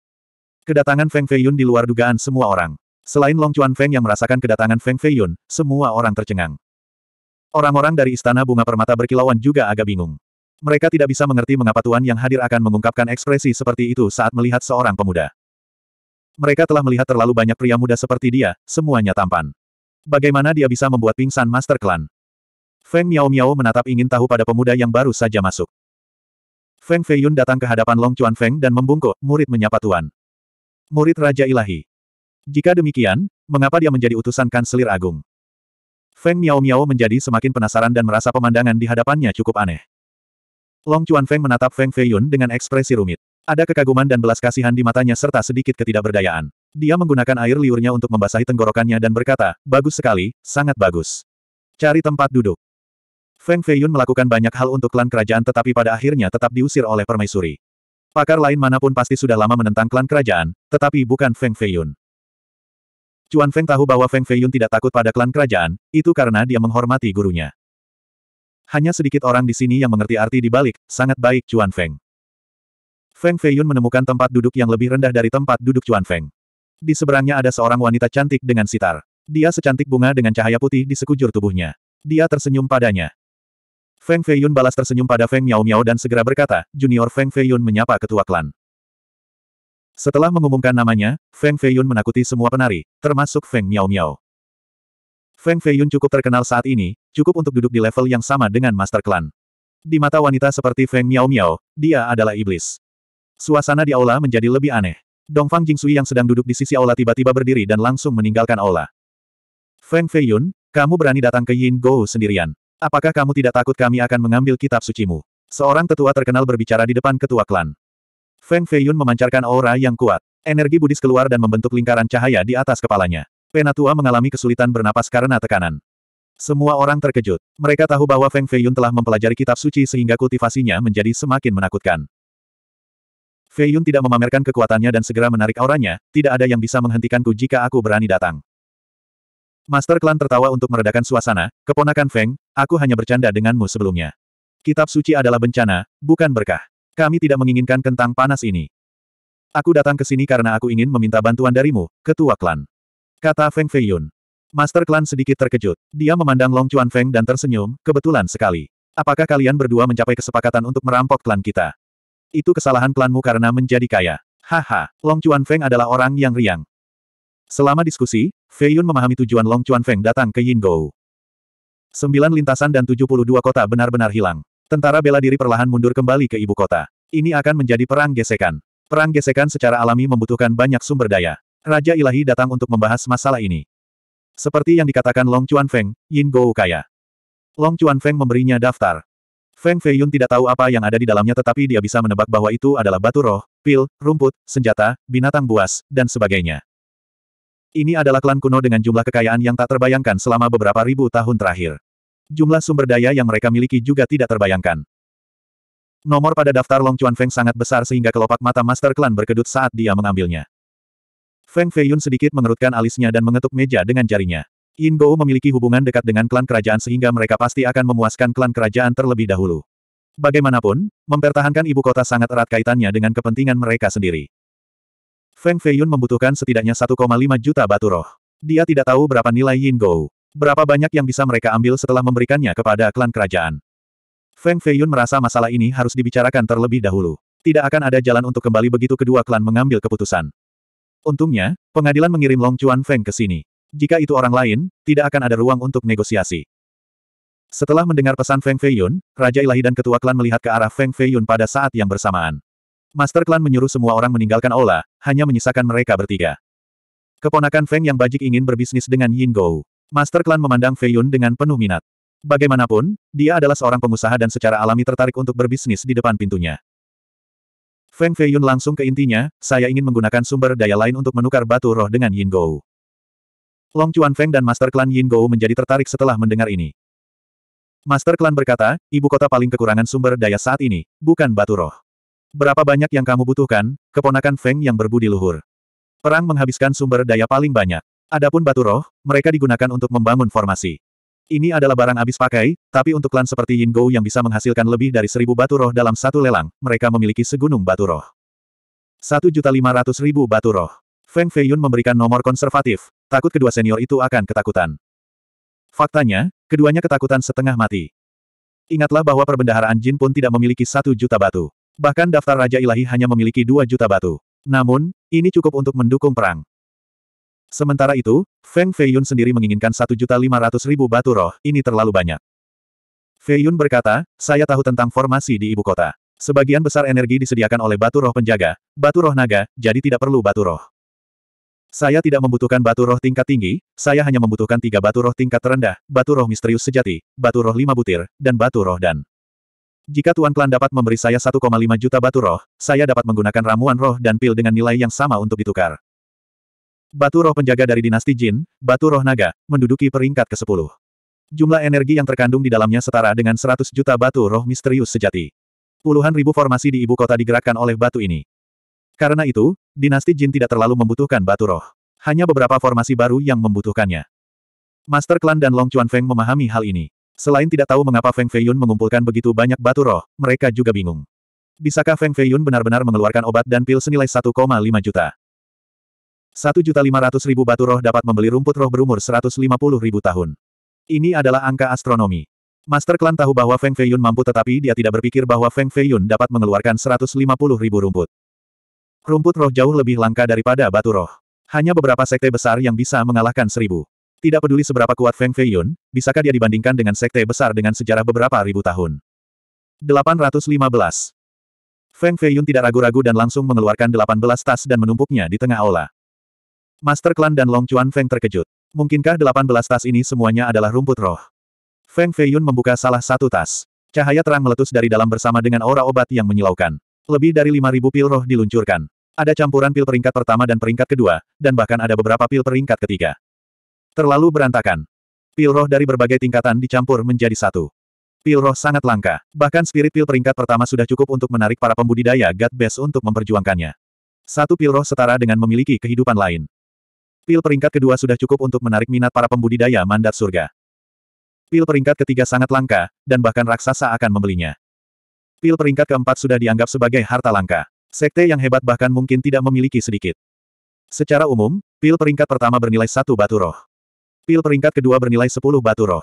Kedatangan Feng Fei Yun di luar dugaan semua orang. Selain Long Chuan Feng yang merasakan kedatangan Feng Fei Yun, semua orang tercengang. Orang-orang dari Istana Bunga Permata berkilauan juga agak bingung. Mereka tidak bisa mengerti mengapa Tuan yang hadir akan mengungkapkan ekspresi seperti itu saat melihat seorang pemuda. Mereka telah melihat terlalu banyak pria muda seperti dia, semuanya tampan. Bagaimana dia bisa membuat pingsan Master Clan? Feng Miao Miao menatap ingin tahu pada pemuda yang baru saja masuk. Feng Feiyun datang ke hadapan Long Chuan Feng dan membungkuk, murid menyapa Tuan. Murid Raja Ilahi. Jika demikian, mengapa dia menjadi utusan kanselir agung? Feng Miao Miao menjadi semakin penasaran dan merasa pemandangan di hadapannya cukup aneh. Long Chuan Feng menatap Feng Feiyun dengan ekspresi rumit. Ada kekaguman dan belas kasihan di matanya serta sedikit ketidakberdayaan. Dia menggunakan air liurnya untuk membasahi tenggorokannya dan berkata, bagus sekali, sangat bagus. Cari tempat duduk. Feng Feiyun melakukan banyak hal untuk klan kerajaan tetapi pada akhirnya tetap diusir oleh permaisuri. Pakar lain manapun pasti sudah lama menentang klan kerajaan, tetapi bukan Feng Feiyun. Cuan Feng tahu bahwa Feng Feiyun tidak takut pada klan kerajaan, itu karena dia menghormati gurunya. Hanya sedikit orang di sini yang mengerti arti di balik, sangat baik Cuan Feng. Feng Feiyun menemukan tempat duduk yang lebih rendah dari tempat duduk Cuan Feng. Di seberangnya ada seorang wanita cantik dengan sitar. Dia secantik bunga dengan cahaya putih di sekujur tubuhnya. Dia tersenyum padanya. Feng Feiyun balas tersenyum pada Feng Miao Miao dan segera berkata, Junior Feng Feiyun menyapa ketua klan. Setelah mengumumkan namanya, Feng Feiyun menakuti semua penari, termasuk Feng Miao Miao. Feng Feiyun cukup terkenal saat ini, cukup untuk duduk di level yang sama dengan Master Klan. Di mata wanita seperti Feng Miao Miao, dia adalah iblis. Suasana di aula menjadi lebih aneh. Dongfang Jingsui yang sedang duduk di sisi aula tiba-tiba berdiri dan langsung meninggalkan aula. Feng Feiyun, kamu berani datang ke Yin Go sendirian. Apakah kamu tidak takut kami akan mengambil kitab sucimu? Seorang tetua terkenal berbicara di depan ketua klan. Feng Feiyun memancarkan aura yang kuat. Energi Buddhis keluar dan membentuk lingkaran cahaya di atas kepalanya. Penatua mengalami kesulitan bernapas karena tekanan. Semua orang terkejut. Mereka tahu bahwa Feng Feiyun telah mempelajari kitab suci sehingga kultivasinya menjadi semakin menakutkan. Feiyun tidak memamerkan kekuatannya dan segera menarik auranya, tidak ada yang bisa menghentikanku jika aku berani datang. Master Klan tertawa untuk meredakan suasana, keponakan Feng, Aku hanya bercanda denganmu sebelumnya. Kitab suci adalah bencana, bukan berkah. Kami tidak menginginkan kentang panas ini. Aku datang ke sini karena aku ingin meminta bantuan darimu, ketua klan. Kata Feng Feiyun. Master klan sedikit terkejut. Dia memandang Long Chuan Feng dan tersenyum, kebetulan sekali. Apakah kalian berdua mencapai kesepakatan untuk merampok klan kita? Itu kesalahan klanmu karena menjadi kaya. Haha, Long Chuan Feng adalah orang yang riang. Selama diskusi, Feiyun memahami tujuan Long Chuan Feng datang ke Yin Gou. Sembilan lintasan dan 72 kota benar-benar hilang. Tentara bela diri perlahan mundur kembali ke ibu kota. Ini akan menjadi perang gesekan. Perang gesekan secara alami membutuhkan banyak sumber daya. Raja Ilahi datang untuk membahas masalah ini. Seperti yang dikatakan Long Chuan Feng, Yin Gou Kaya. Long Chuan Feng memberinya daftar. Feng Feiyun tidak tahu apa yang ada di dalamnya tetapi dia bisa menebak bahwa itu adalah batu roh, pil, rumput, senjata, binatang buas, dan sebagainya. Ini adalah klan kuno dengan jumlah kekayaan yang tak terbayangkan selama beberapa ribu tahun terakhir. Jumlah sumber daya yang mereka miliki juga tidak terbayangkan. Nomor pada daftar Long Chuan Feng sangat besar sehingga kelopak mata Master Klan berkedut saat dia mengambilnya. Feng Feiyun sedikit mengerutkan alisnya dan mengetuk meja dengan jarinya. Yin Gou memiliki hubungan dekat dengan klan kerajaan sehingga mereka pasti akan memuaskan klan kerajaan terlebih dahulu. Bagaimanapun, mempertahankan ibu kota sangat erat kaitannya dengan kepentingan mereka sendiri. Feng Feiyun membutuhkan setidaknya 1,5 juta batu roh. Dia tidak tahu berapa nilai Yin Gou. Berapa banyak yang bisa mereka ambil setelah memberikannya kepada klan kerajaan. Feng Feiyun merasa masalah ini harus dibicarakan terlebih dahulu. Tidak akan ada jalan untuk kembali begitu kedua klan mengambil keputusan. Untungnya, pengadilan mengirim Long Chuan Feng ke sini. Jika itu orang lain, tidak akan ada ruang untuk negosiasi. Setelah mendengar pesan Feng Feiyun, Raja Ilahi dan Ketua Klan melihat ke arah Feng Feiyun pada saat yang bersamaan. Master Klan menyuruh semua orang meninggalkan Ola, hanya menyisakan mereka bertiga. Keponakan Feng yang bajik ingin berbisnis dengan Yin Gou. Master Klan memandang Fei Yun dengan penuh minat. Bagaimanapun, dia adalah seorang pengusaha dan secara alami tertarik untuk berbisnis di depan pintunya. Feng Fei Yun langsung ke intinya, saya ingin menggunakan sumber daya lain untuk menukar batu roh dengan Yin Gou. Long Chuan Feng dan Master Klan Yin Gou menjadi tertarik setelah mendengar ini. Master Klan berkata, ibu kota paling kekurangan sumber daya saat ini, bukan batu roh. Berapa banyak yang kamu butuhkan, keponakan Feng yang berbudi luhur. Perang menghabiskan sumber daya paling banyak. Adapun batu roh, mereka digunakan untuk membangun formasi. Ini adalah barang habis pakai, tapi untuk klan seperti Yin Gou yang bisa menghasilkan lebih dari seribu batu roh dalam satu lelang, mereka memiliki segunung batu roh. ribu batu roh. Feng Feiyun memberikan nomor konservatif, takut kedua senior itu akan ketakutan. Faktanya, keduanya ketakutan setengah mati. Ingatlah bahwa perbendaharaan jin pun tidak memiliki satu juta batu. Bahkan daftar Raja Ilahi hanya memiliki dua juta batu. Namun, ini cukup untuk mendukung perang. Sementara itu, Feng Feiyun sendiri menginginkan satu juta ribu batu roh, ini terlalu banyak. Feiyun berkata, saya tahu tentang formasi di ibu kota. Sebagian besar energi disediakan oleh batu roh penjaga, batu roh naga, jadi tidak perlu batu roh. Saya tidak membutuhkan batu roh tingkat tinggi, saya hanya membutuhkan tiga batu roh tingkat terendah, batu roh misterius sejati, batu roh lima butir, dan batu roh dan. Jika Tuan Klan dapat memberi saya 1,5 juta batu roh, saya dapat menggunakan ramuan roh dan pil dengan nilai yang sama untuk ditukar. Batu roh penjaga dari dinasti Jin, batu roh naga, menduduki peringkat ke-10. Jumlah energi yang terkandung di dalamnya setara dengan 100 juta batu roh misterius sejati. Puluhan ribu formasi di ibu kota digerakkan oleh batu ini. Karena itu, dinasti Jin tidak terlalu membutuhkan batu roh. Hanya beberapa formasi baru yang membutuhkannya. Master Klan dan Long Chuan Feng memahami hal ini. Selain tidak tahu mengapa Feng Feiyun mengumpulkan begitu banyak batu roh, mereka juga bingung. Bisakah Feng Feiyun benar-benar mengeluarkan obat dan pil senilai 1,5 juta? 1.500.000 batu roh dapat membeli rumput roh berumur 150.000 tahun. Ini adalah angka astronomi. Master Klan tahu bahwa Feng Feiyun mampu tetapi dia tidak berpikir bahwa Feng Feiyun dapat mengeluarkan 150.000 rumput. Rumput roh jauh lebih langka daripada batu roh. Hanya beberapa sekte besar yang bisa mengalahkan seribu. Tidak peduli seberapa kuat Feng Feiyun, bisakah dia dibandingkan dengan sekte besar dengan sejarah beberapa ribu tahun. 815. Feng Feiyun tidak ragu-ragu dan langsung mengeluarkan 18 tas dan menumpuknya di tengah aula. Master Klan dan Long Chuan Feng terkejut. Mungkinkah 18 tas ini semuanya adalah rumput roh? Feng Feiyun membuka salah satu tas. Cahaya terang meletus dari dalam bersama dengan aura obat yang menyilaukan. Lebih dari 5.000 pil roh diluncurkan. Ada campuran pil peringkat pertama dan peringkat kedua, dan bahkan ada beberapa pil peringkat ketiga. Terlalu berantakan. Pil roh dari berbagai tingkatan dicampur menjadi satu. Pil roh sangat langka. Bahkan spirit pil peringkat pertama sudah cukup untuk menarik para pembudidaya God Base untuk memperjuangkannya. Satu pil roh setara dengan memiliki kehidupan lain. Pil peringkat kedua sudah cukup untuk menarik minat para pembudidaya mandat surga. Pil peringkat ketiga sangat langka, dan bahkan raksasa akan membelinya. Pil peringkat keempat sudah dianggap sebagai harta langka. Sekte yang hebat bahkan mungkin tidak memiliki sedikit. Secara umum, pil peringkat pertama bernilai satu batu roh. Pil peringkat kedua bernilai 10 batu roh.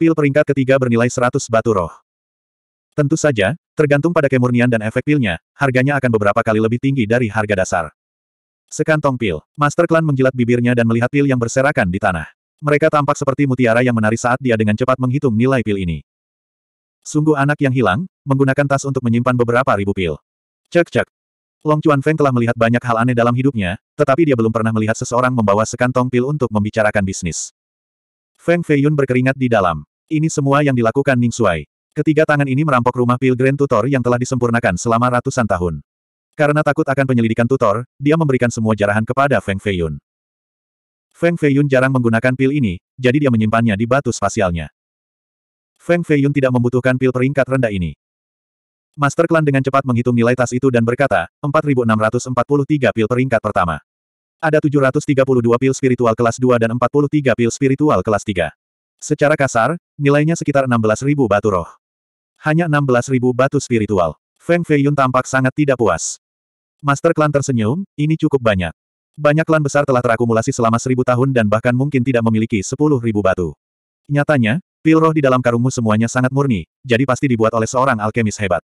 Pil peringkat ketiga bernilai 100 batu roh. Tentu saja, tergantung pada kemurnian dan efek pilnya, harganya akan beberapa kali lebih tinggi dari harga dasar. Sekantong pil, Master Clan menjilat bibirnya dan melihat pil yang berserakan di tanah. Mereka tampak seperti mutiara yang menari saat dia dengan cepat menghitung nilai pil ini. Sungguh anak yang hilang, menggunakan tas untuk menyimpan beberapa ribu pil. Cek-cek, Long Chuan Feng telah melihat banyak hal aneh dalam hidupnya, tetapi dia belum pernah melihat seseorang membawa sekantong pil untuk membicarakan bisnis. Feng Feiyun berkeringat di dalam. Ini semua yang dilakukan Ning Shuai. Ketiga tangan ini merampok rumah pil Grand Tutor yang telah disempurnakan selama ratusan tahun. Karena takut akan penyelidikan tutor, dia memberikan semua jarahan kepada Feng Feiyun. Feng Feiyun jarang menggunakan pil ini, jadi dia menyimpannya di batu spasialnya. Feng Feiyun tidak membutuhkan pil peringkat rendah ini. Master Klan dengan cepat menghitung nilai tas itu dan berkata, 4643 pil peringkat pertama. Ada 732 pil spiritual kelas 2 dan 43 pil spiritual kelas 3. Secara kasar, nilainya sekitar 16.000 batu roh. Hanya 16.000 batu spiritual. Feng Feiyun tampak sangat tidak puas. Master Klan tersenyum, ini cukup banyak. Banyak klan besar telah terakumulasi selama seribu tahun dan bahkan mungkin tidak memiliki sepuluh ribu batu. Nyatanya, pil roh di dalam karungmu semuanya sangat murni, jadi pasti dibuat oleh seorang alkemis hebat.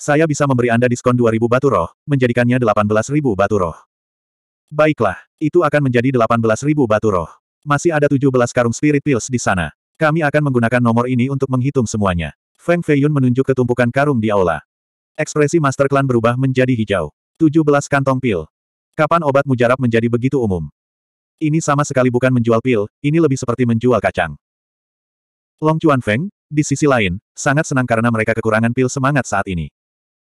Saya bisa memberi Anda diskon 2000 batu roh, menjadikannya 18.000 batu roh. Baiklah, itu akan menjadi 18.000 batu roh. Masih ada 17 karung spirit pills di sana. Kami akan menggunakan nomor ini untuk menghitung semuanya. Feng Feiyun menunjuk ke tumpukan karung di aula. Ekspresi Master Clan berubah menjadi hijau. 17 kantong pil. Kapan obat mujarab menjadi begitu umum? Ini sama sekali bukan menjual pil, ini lebih seperti menjual kacang. Long Chuan Feng, di sisi lain, sangat senang karena mereka kekurangan pil semangat saat ini.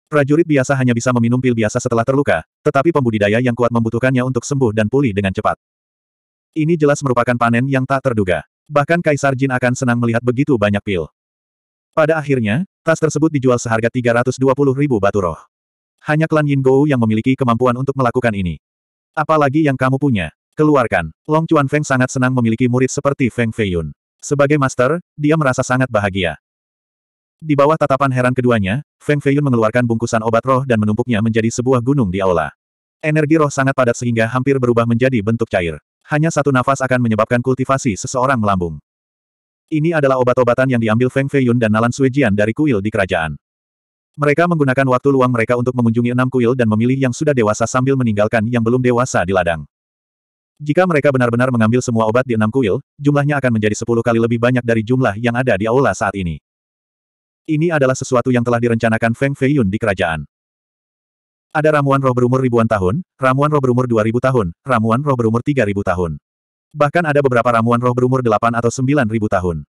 Prajurit biasa hanya bisa meminum pil biasa setelah terluka, tetapi pembudidaya yang kuat membutuhkannya untuk sembuh dan pulih dengan cepat. Ini jelas merupakan panen yang tak terduga. Bahkan Kaisar Jin akan senang melihat begitu banyak pil. Pada akhirnya, tas tersebut dijual seharga 320 ribu batu roh. Hanya klan Yin Gou yang memiliki kemampuan untuk melakukan ini. Apalagi yang kamu punya, keluarkan. Long Chuan Feng sangat senang memiliki murid seperti Feng Feiyun. Sebagai master, dia merasa sangat bahagia. Di bawah tatapan heran keduanya, Feng Feiyun mengeluarkan bungkusan obat roh dan menumpuknya menjadi sebuah gunung di aula. Energi roh sangat padat sehingga hampir berubah menjadi bentuk cair. Hanya satu nafas akan menyebabkan kultivasi seseorang melambung. Ini adalah obat-obatan yang diambil Feng Feiyun dan Nalan Suijian dari kuil di kerajaan. Mereka menggunakan waktu luang mereka untuk mengunjungi enam kuil dan memilih yang sudah dewasa sambil meninggalkan yang belum dewasa di ladang. Jika mereka benar-benar mengambil semua obat di enam kuil, jumlahnya akan menjadi sepuluh kali lebih banyak dari jumlah yang ada di aula saat ini. Ini adalah sesuatu yang telah direncanakan Feng Feiyun di kerajaan. Ada ramuan roh berumur ribuan tahun, ramuan roh berumur dua ribu tahun, ramuan roh berumur tiga ribu tahun. Bahkan ada beberapa ramuan roh berumur delapan atau sembilan ribu tahun.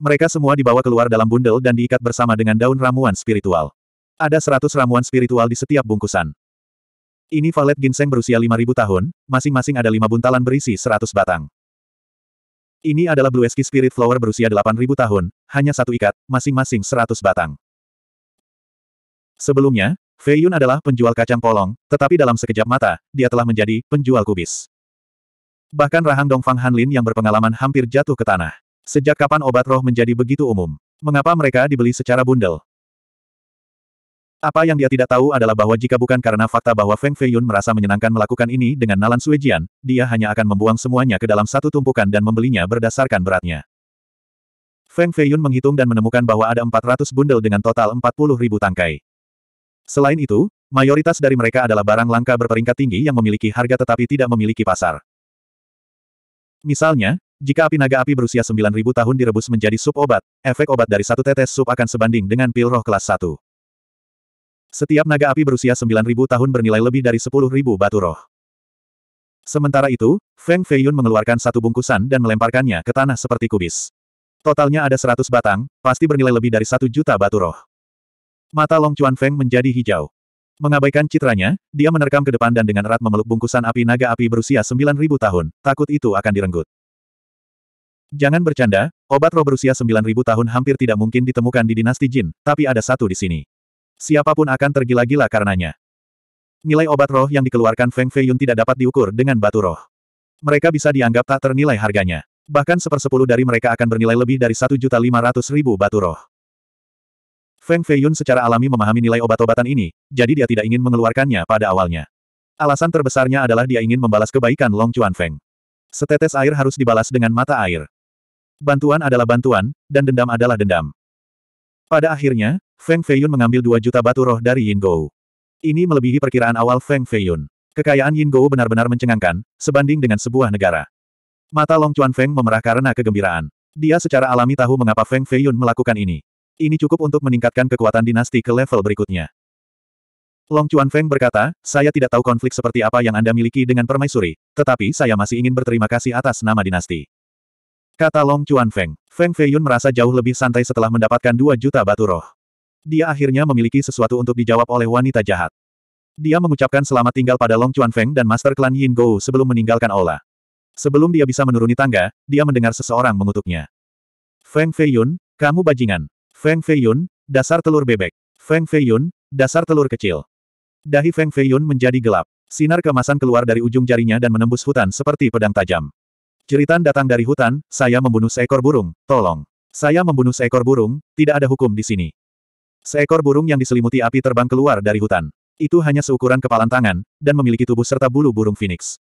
Mereka semua dibawa keluar dalam bundel dan diikat bersama dengan daun ramuan spiritual. Ada seratus ramuan spiritual di setiap bungkusan. Ini valet ginseng berusia lima ribu tahun, masing-masing ada lima buntalan berisi seratus batang. Ini adalah Blue Esky Spirit Flower berusia 8.000 tahun, hanya satu ikat, masing-masing 100 batang. Sebelumnya, Fei Yun adalah penjual kacang polong, tetapi dalam sekejap mata, dia telah menjadi penjual kubis. Bahkan rahang Dongfang Hanlin yang berpengalaman hampir jatuh ke tanah. Sejak kapan obat roh menjadi begitu umum? Mengapa mereka dibeli secara bundel? Apa yang dia tidak tahu adalah bahwa jika bukan karena fakta bahwa Feng Feiyun merasa menyenangkan melakukan ini dengan Nalan Suejian, dia hanya akan membuang semuanya ke dalam satu tumpukan dan membelinya berdasarkan beratnya. Feng Feiyun menghitung dan menemukan bahwa ada 400 bundel dengan total 40 ribu tangkai. Selain itu, mayoritas dari mereka adalah barang langka berperingkat tinggi yang memiliki harga tetapi tidak memiliki pasar. Misalnya, jika api naga api berusia 9.000 tahun direbus menjadi sup obat, efek obat dari satu tetes sup akan sebanding dengan pil roh kelas 1. Setiap naga api berusia 9.000 tahun bernilai lebih dari 10.000 batu roh. Sementara itu, Feng Feiyun mengeluarkan satu bungkusan dan melemparkannya ke tanah seperti kubis. Totalnya ada 100 batang, pasti bernilai lebih dari satu juta batu roh. Mata Long Chuan Feng menjadi hijau. Mengabaikan citranya, dia menerkam ke depan dan dengan erat memeluk bungkusan api naga api berusia 9.000 tahun, takut itu akan direnggut. Jangan bercanda, obat roh berusia 9.000 tahun hampir tidak mungkin ditemukan di dinasti Jin, tapi ada satu di sini. Siapapun akan tergila-gila karenanya. Nilai obat roh yang dikeluarkan Feng Feiyun tidak dapat diukur dengan batu roh. Mereka bisa dianggap tak ternilai harganya. Bahkan sepersepuluh dari mereka akan bernilai lebih dari 1.500.000 batu roh. Feng Feiyun secara alami memahami nilai obat-obatan ini, jadi dia tidak ingin mengeluarkannya pada awalnya. Alasan terbesarnya adalah dia ingin membalas kebaikan Long Chuan Feng. Setetes air harus dibalas dengan mata air. Bantuan adalah bantuan, dan dendam adalah dendam. Pada akhirnya, Feng Feiyun mengambil 2 juta batu roh dari Yin Gou. Ini melebihi perkiraan awal Feng Feiyun. Kekayaan Yin Gou benar-benar mencengangkan, sebanding dengan sebuah negara. Mata Long Chuan Feng memerah karena kegembiraan. Dia secara alami tahu mengapa Feng Feiyun melakukan ini. Ini cukup untuk meningkatkan kekuatan dinasti ke level berikutnya. Long Chuan Feng berkata, saya tidak tahu konflik seperti apa yang Anda miliki dengan permaisuri, tetapi saya masih ingin berterima kasih atas nama dinasti. Kata Long Chuan Feng. Feng Feiyun merasa jauh lebih santai setelah mendapatkan dua juta batu roh. Dia akhirnya memiliki sesuatu untuk dijawab oleh wanita jahat. Dia mengucapkan selamat tinggal pada Long Chuan Feng dan Master Klan Yin Gou sebelum meninggalkan Ola. Sebelum dia bisa menuruni tangga, dia mendengar seseorang mengutuknya. Feng Feiyun, kamu bajingan. Feng Feiyun, dasar telur bebek. Feng Feiyun, dasar telur kecil. Dahi Feng Feiyun menjadi gelap. Sinar kemasan keluar dari ujung jarinya dan menembus hutan seperti pedang tajam. Jeritan datang dari hutan, saya membunuh seekor burung, tolong. Saya membunuh seekor burung, tidak ada hukum di sini. Seekor burung yang diselimuti api terbang keluar dari hutan. Itu hanya seukuran kepalan tangan, dan memiliki tubuh serta bulu burung phoenix.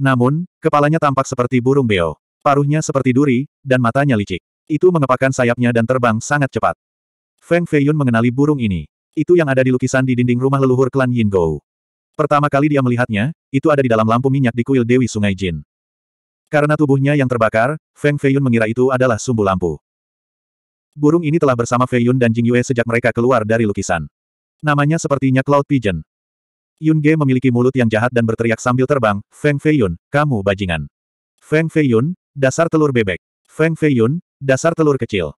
Namun, kepalanya tampak seperti burung beo. Paruhnya seperti duri, dan matanya licik. Itu mengepakkan sayapnya dan terbang sangat cepat. Feng Feiyun mengenali burung ini. Itu yang ada di lukisan di dinding rumah leluhur klan Yin Gou. Pertama kali dia melihatnya, itu ada di dalam lampu minyak di kuil Dewi Sungai Jin. Karena tubuhnya yang terbakar, Feng Feiyun mengira itu adalah sumbu lampu. Burung ini telah bersama Feiyun dan Jing Yue sejak mereka keluar dari lukisan. Namanya sepertinya Cloud Pigeon. Yun Ge memiliki mulut yang jahat dan berteriak sambil terbang, Feng Feiyun, kamu bajingan. Feng Feiyun, dasar telur bebek. Feng Feiyun, dasar telur kecil.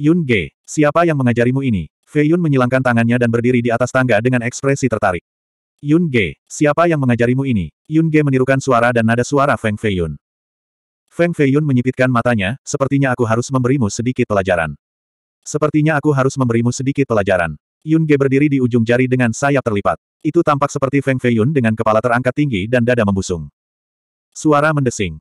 Yun Ge, siapa yang mengajarimu ini? Feiyun menyilangkan tangannya dan berdiri di atas tangga dengan ekspresi tertarik. Yun Ge, siapa yang mengajarimu ini? Yun Ge menirukan suara dan nada suara Feng Feiyun. Feng Feiyun menyipitkan matanya, sepertinya aku harus memberimu sedikit pelajaran. Sepertinya aku harus memberimu sedikit pelajaran. Yun Ge berdiri di ujung jari dengan sayap terlipat. Itu tampak seperti Feng Feiyun dengan kepala terangkat tinggi dan dada membusung. Suara mendesing.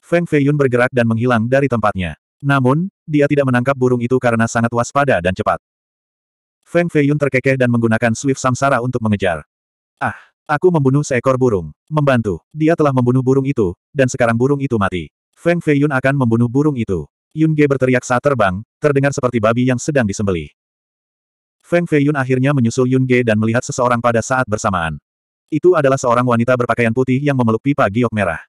Feng Feiyun bergerak dan menghilang dari tempatnya. Namun, dia tidak menangkap burung itu karena sangat waspada dan cepat. Feng Feiyun terkekeh dan menggunakan Swift Samsara untuk mengejar. Ah, aku membunuh seekor burung. Membantu, dia telah membunuh burung itu, dan sekarang burung itu mati. Feng Feiyun akan membunuh burung itu. Yun Ge berteriak saat terbang, terdengar seperti babi yang sedang disembelih. Feng Feiyun akhirnya menyusul Yun Ge dan melihat seseorang pada saat bersamaan. Itu adalah seorang wanita berpakaian putih yang memeluk pipa giok merah.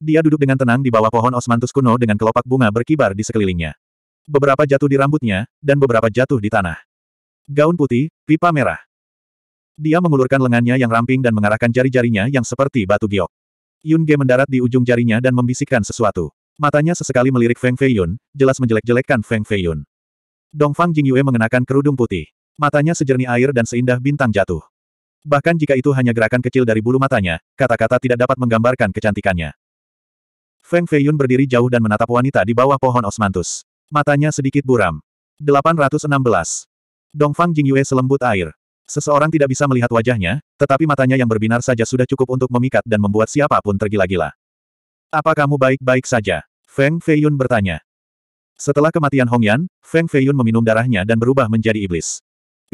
Dia duduk dengan tenang di bawah pohon osmantus kuno dengan kelopak bunga berkibar di sekelilingnya. Beberapa jatuh di rambutnya, dan beberapa jatuh di tanah. Gaun putih, pipa merah. Dia mengulurkan lengannya yang ramping dan mengarahkan jari-jarinya yang seperti batu giok. Yun Ge mendarat di ujung jarinya dan membisikkan sesuatu. Matanya sesekali melirik Feng Feiyun, jelas menjelek-jelekkan Feng Feiyun. Dongfang Yue mengenakan kerudung putih. Matanya sejernih air dan seindah bintang jatuh. Bahkan jika itu hanya gerakan kecil dari bulu matanya, kata-kata tidak dapat menggambarkan kecantikannya. Feng Feiyun berdiri jauh dan menatap wanita di bawah pohon osmantus. Matanya sedikit buram. 816. Dongfang Jingyue selembut air. Seseorang tidak bisa melihat wajahnya, tetapi matanya yang berbinar saja sudah cukup untuk memikat dan membuat siapapun tergila-gila. Apa kamu baik-baik saja? Feng Feiyun bertanya. Setelah kematian Hong Yan, Feng Feiyun meminum darahnya dan berubah menjadi iblis.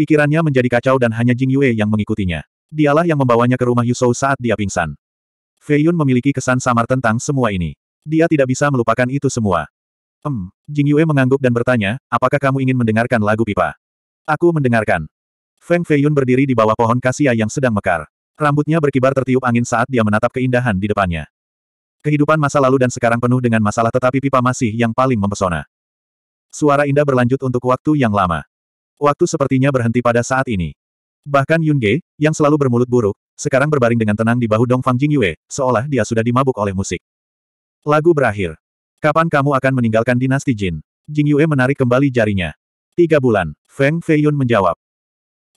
Pikirannya menjadi kacau dan hanya Jing Yue yang mengikutinya. Dialah yang membawanya ke rumah Yusou saat dia pingsan. Feiyun memiliki kesan samar tentang semua ini. Dia tidak bisa melupakan itu semua. Hmm, Jing Yue mengangguk dan bertanya, apakah kamu ingin mendengarkan lagu pipa? Aku mendengarkan. Feng Feiyun berdiri di bawah pohon kasia yang sedang mekar. Rambutnya berkibar tertiup angin saat dia menatap keindahan di depannya. Kehidupan masa lalu dan sekarang penuh dengan masalah tetapi pipa masih yang paling mempesona. Suara indah berlanjut untuk waktu yang lama. Waktu sepertinya berhenti pada saat ini. Bahkan Yun Ge, yang selalu bermulut buruk, sekarang berbaring dengan tenang di bahu Dong Fang Jingyue, seolah dia sudah dimabuk oleh musik. Lagu berakhir. Kapan kamu akan meninggalkan dinasti Jin? Jingyue menarik kembali jarinya. Tiga bulan, Feng Feiyun menjawab.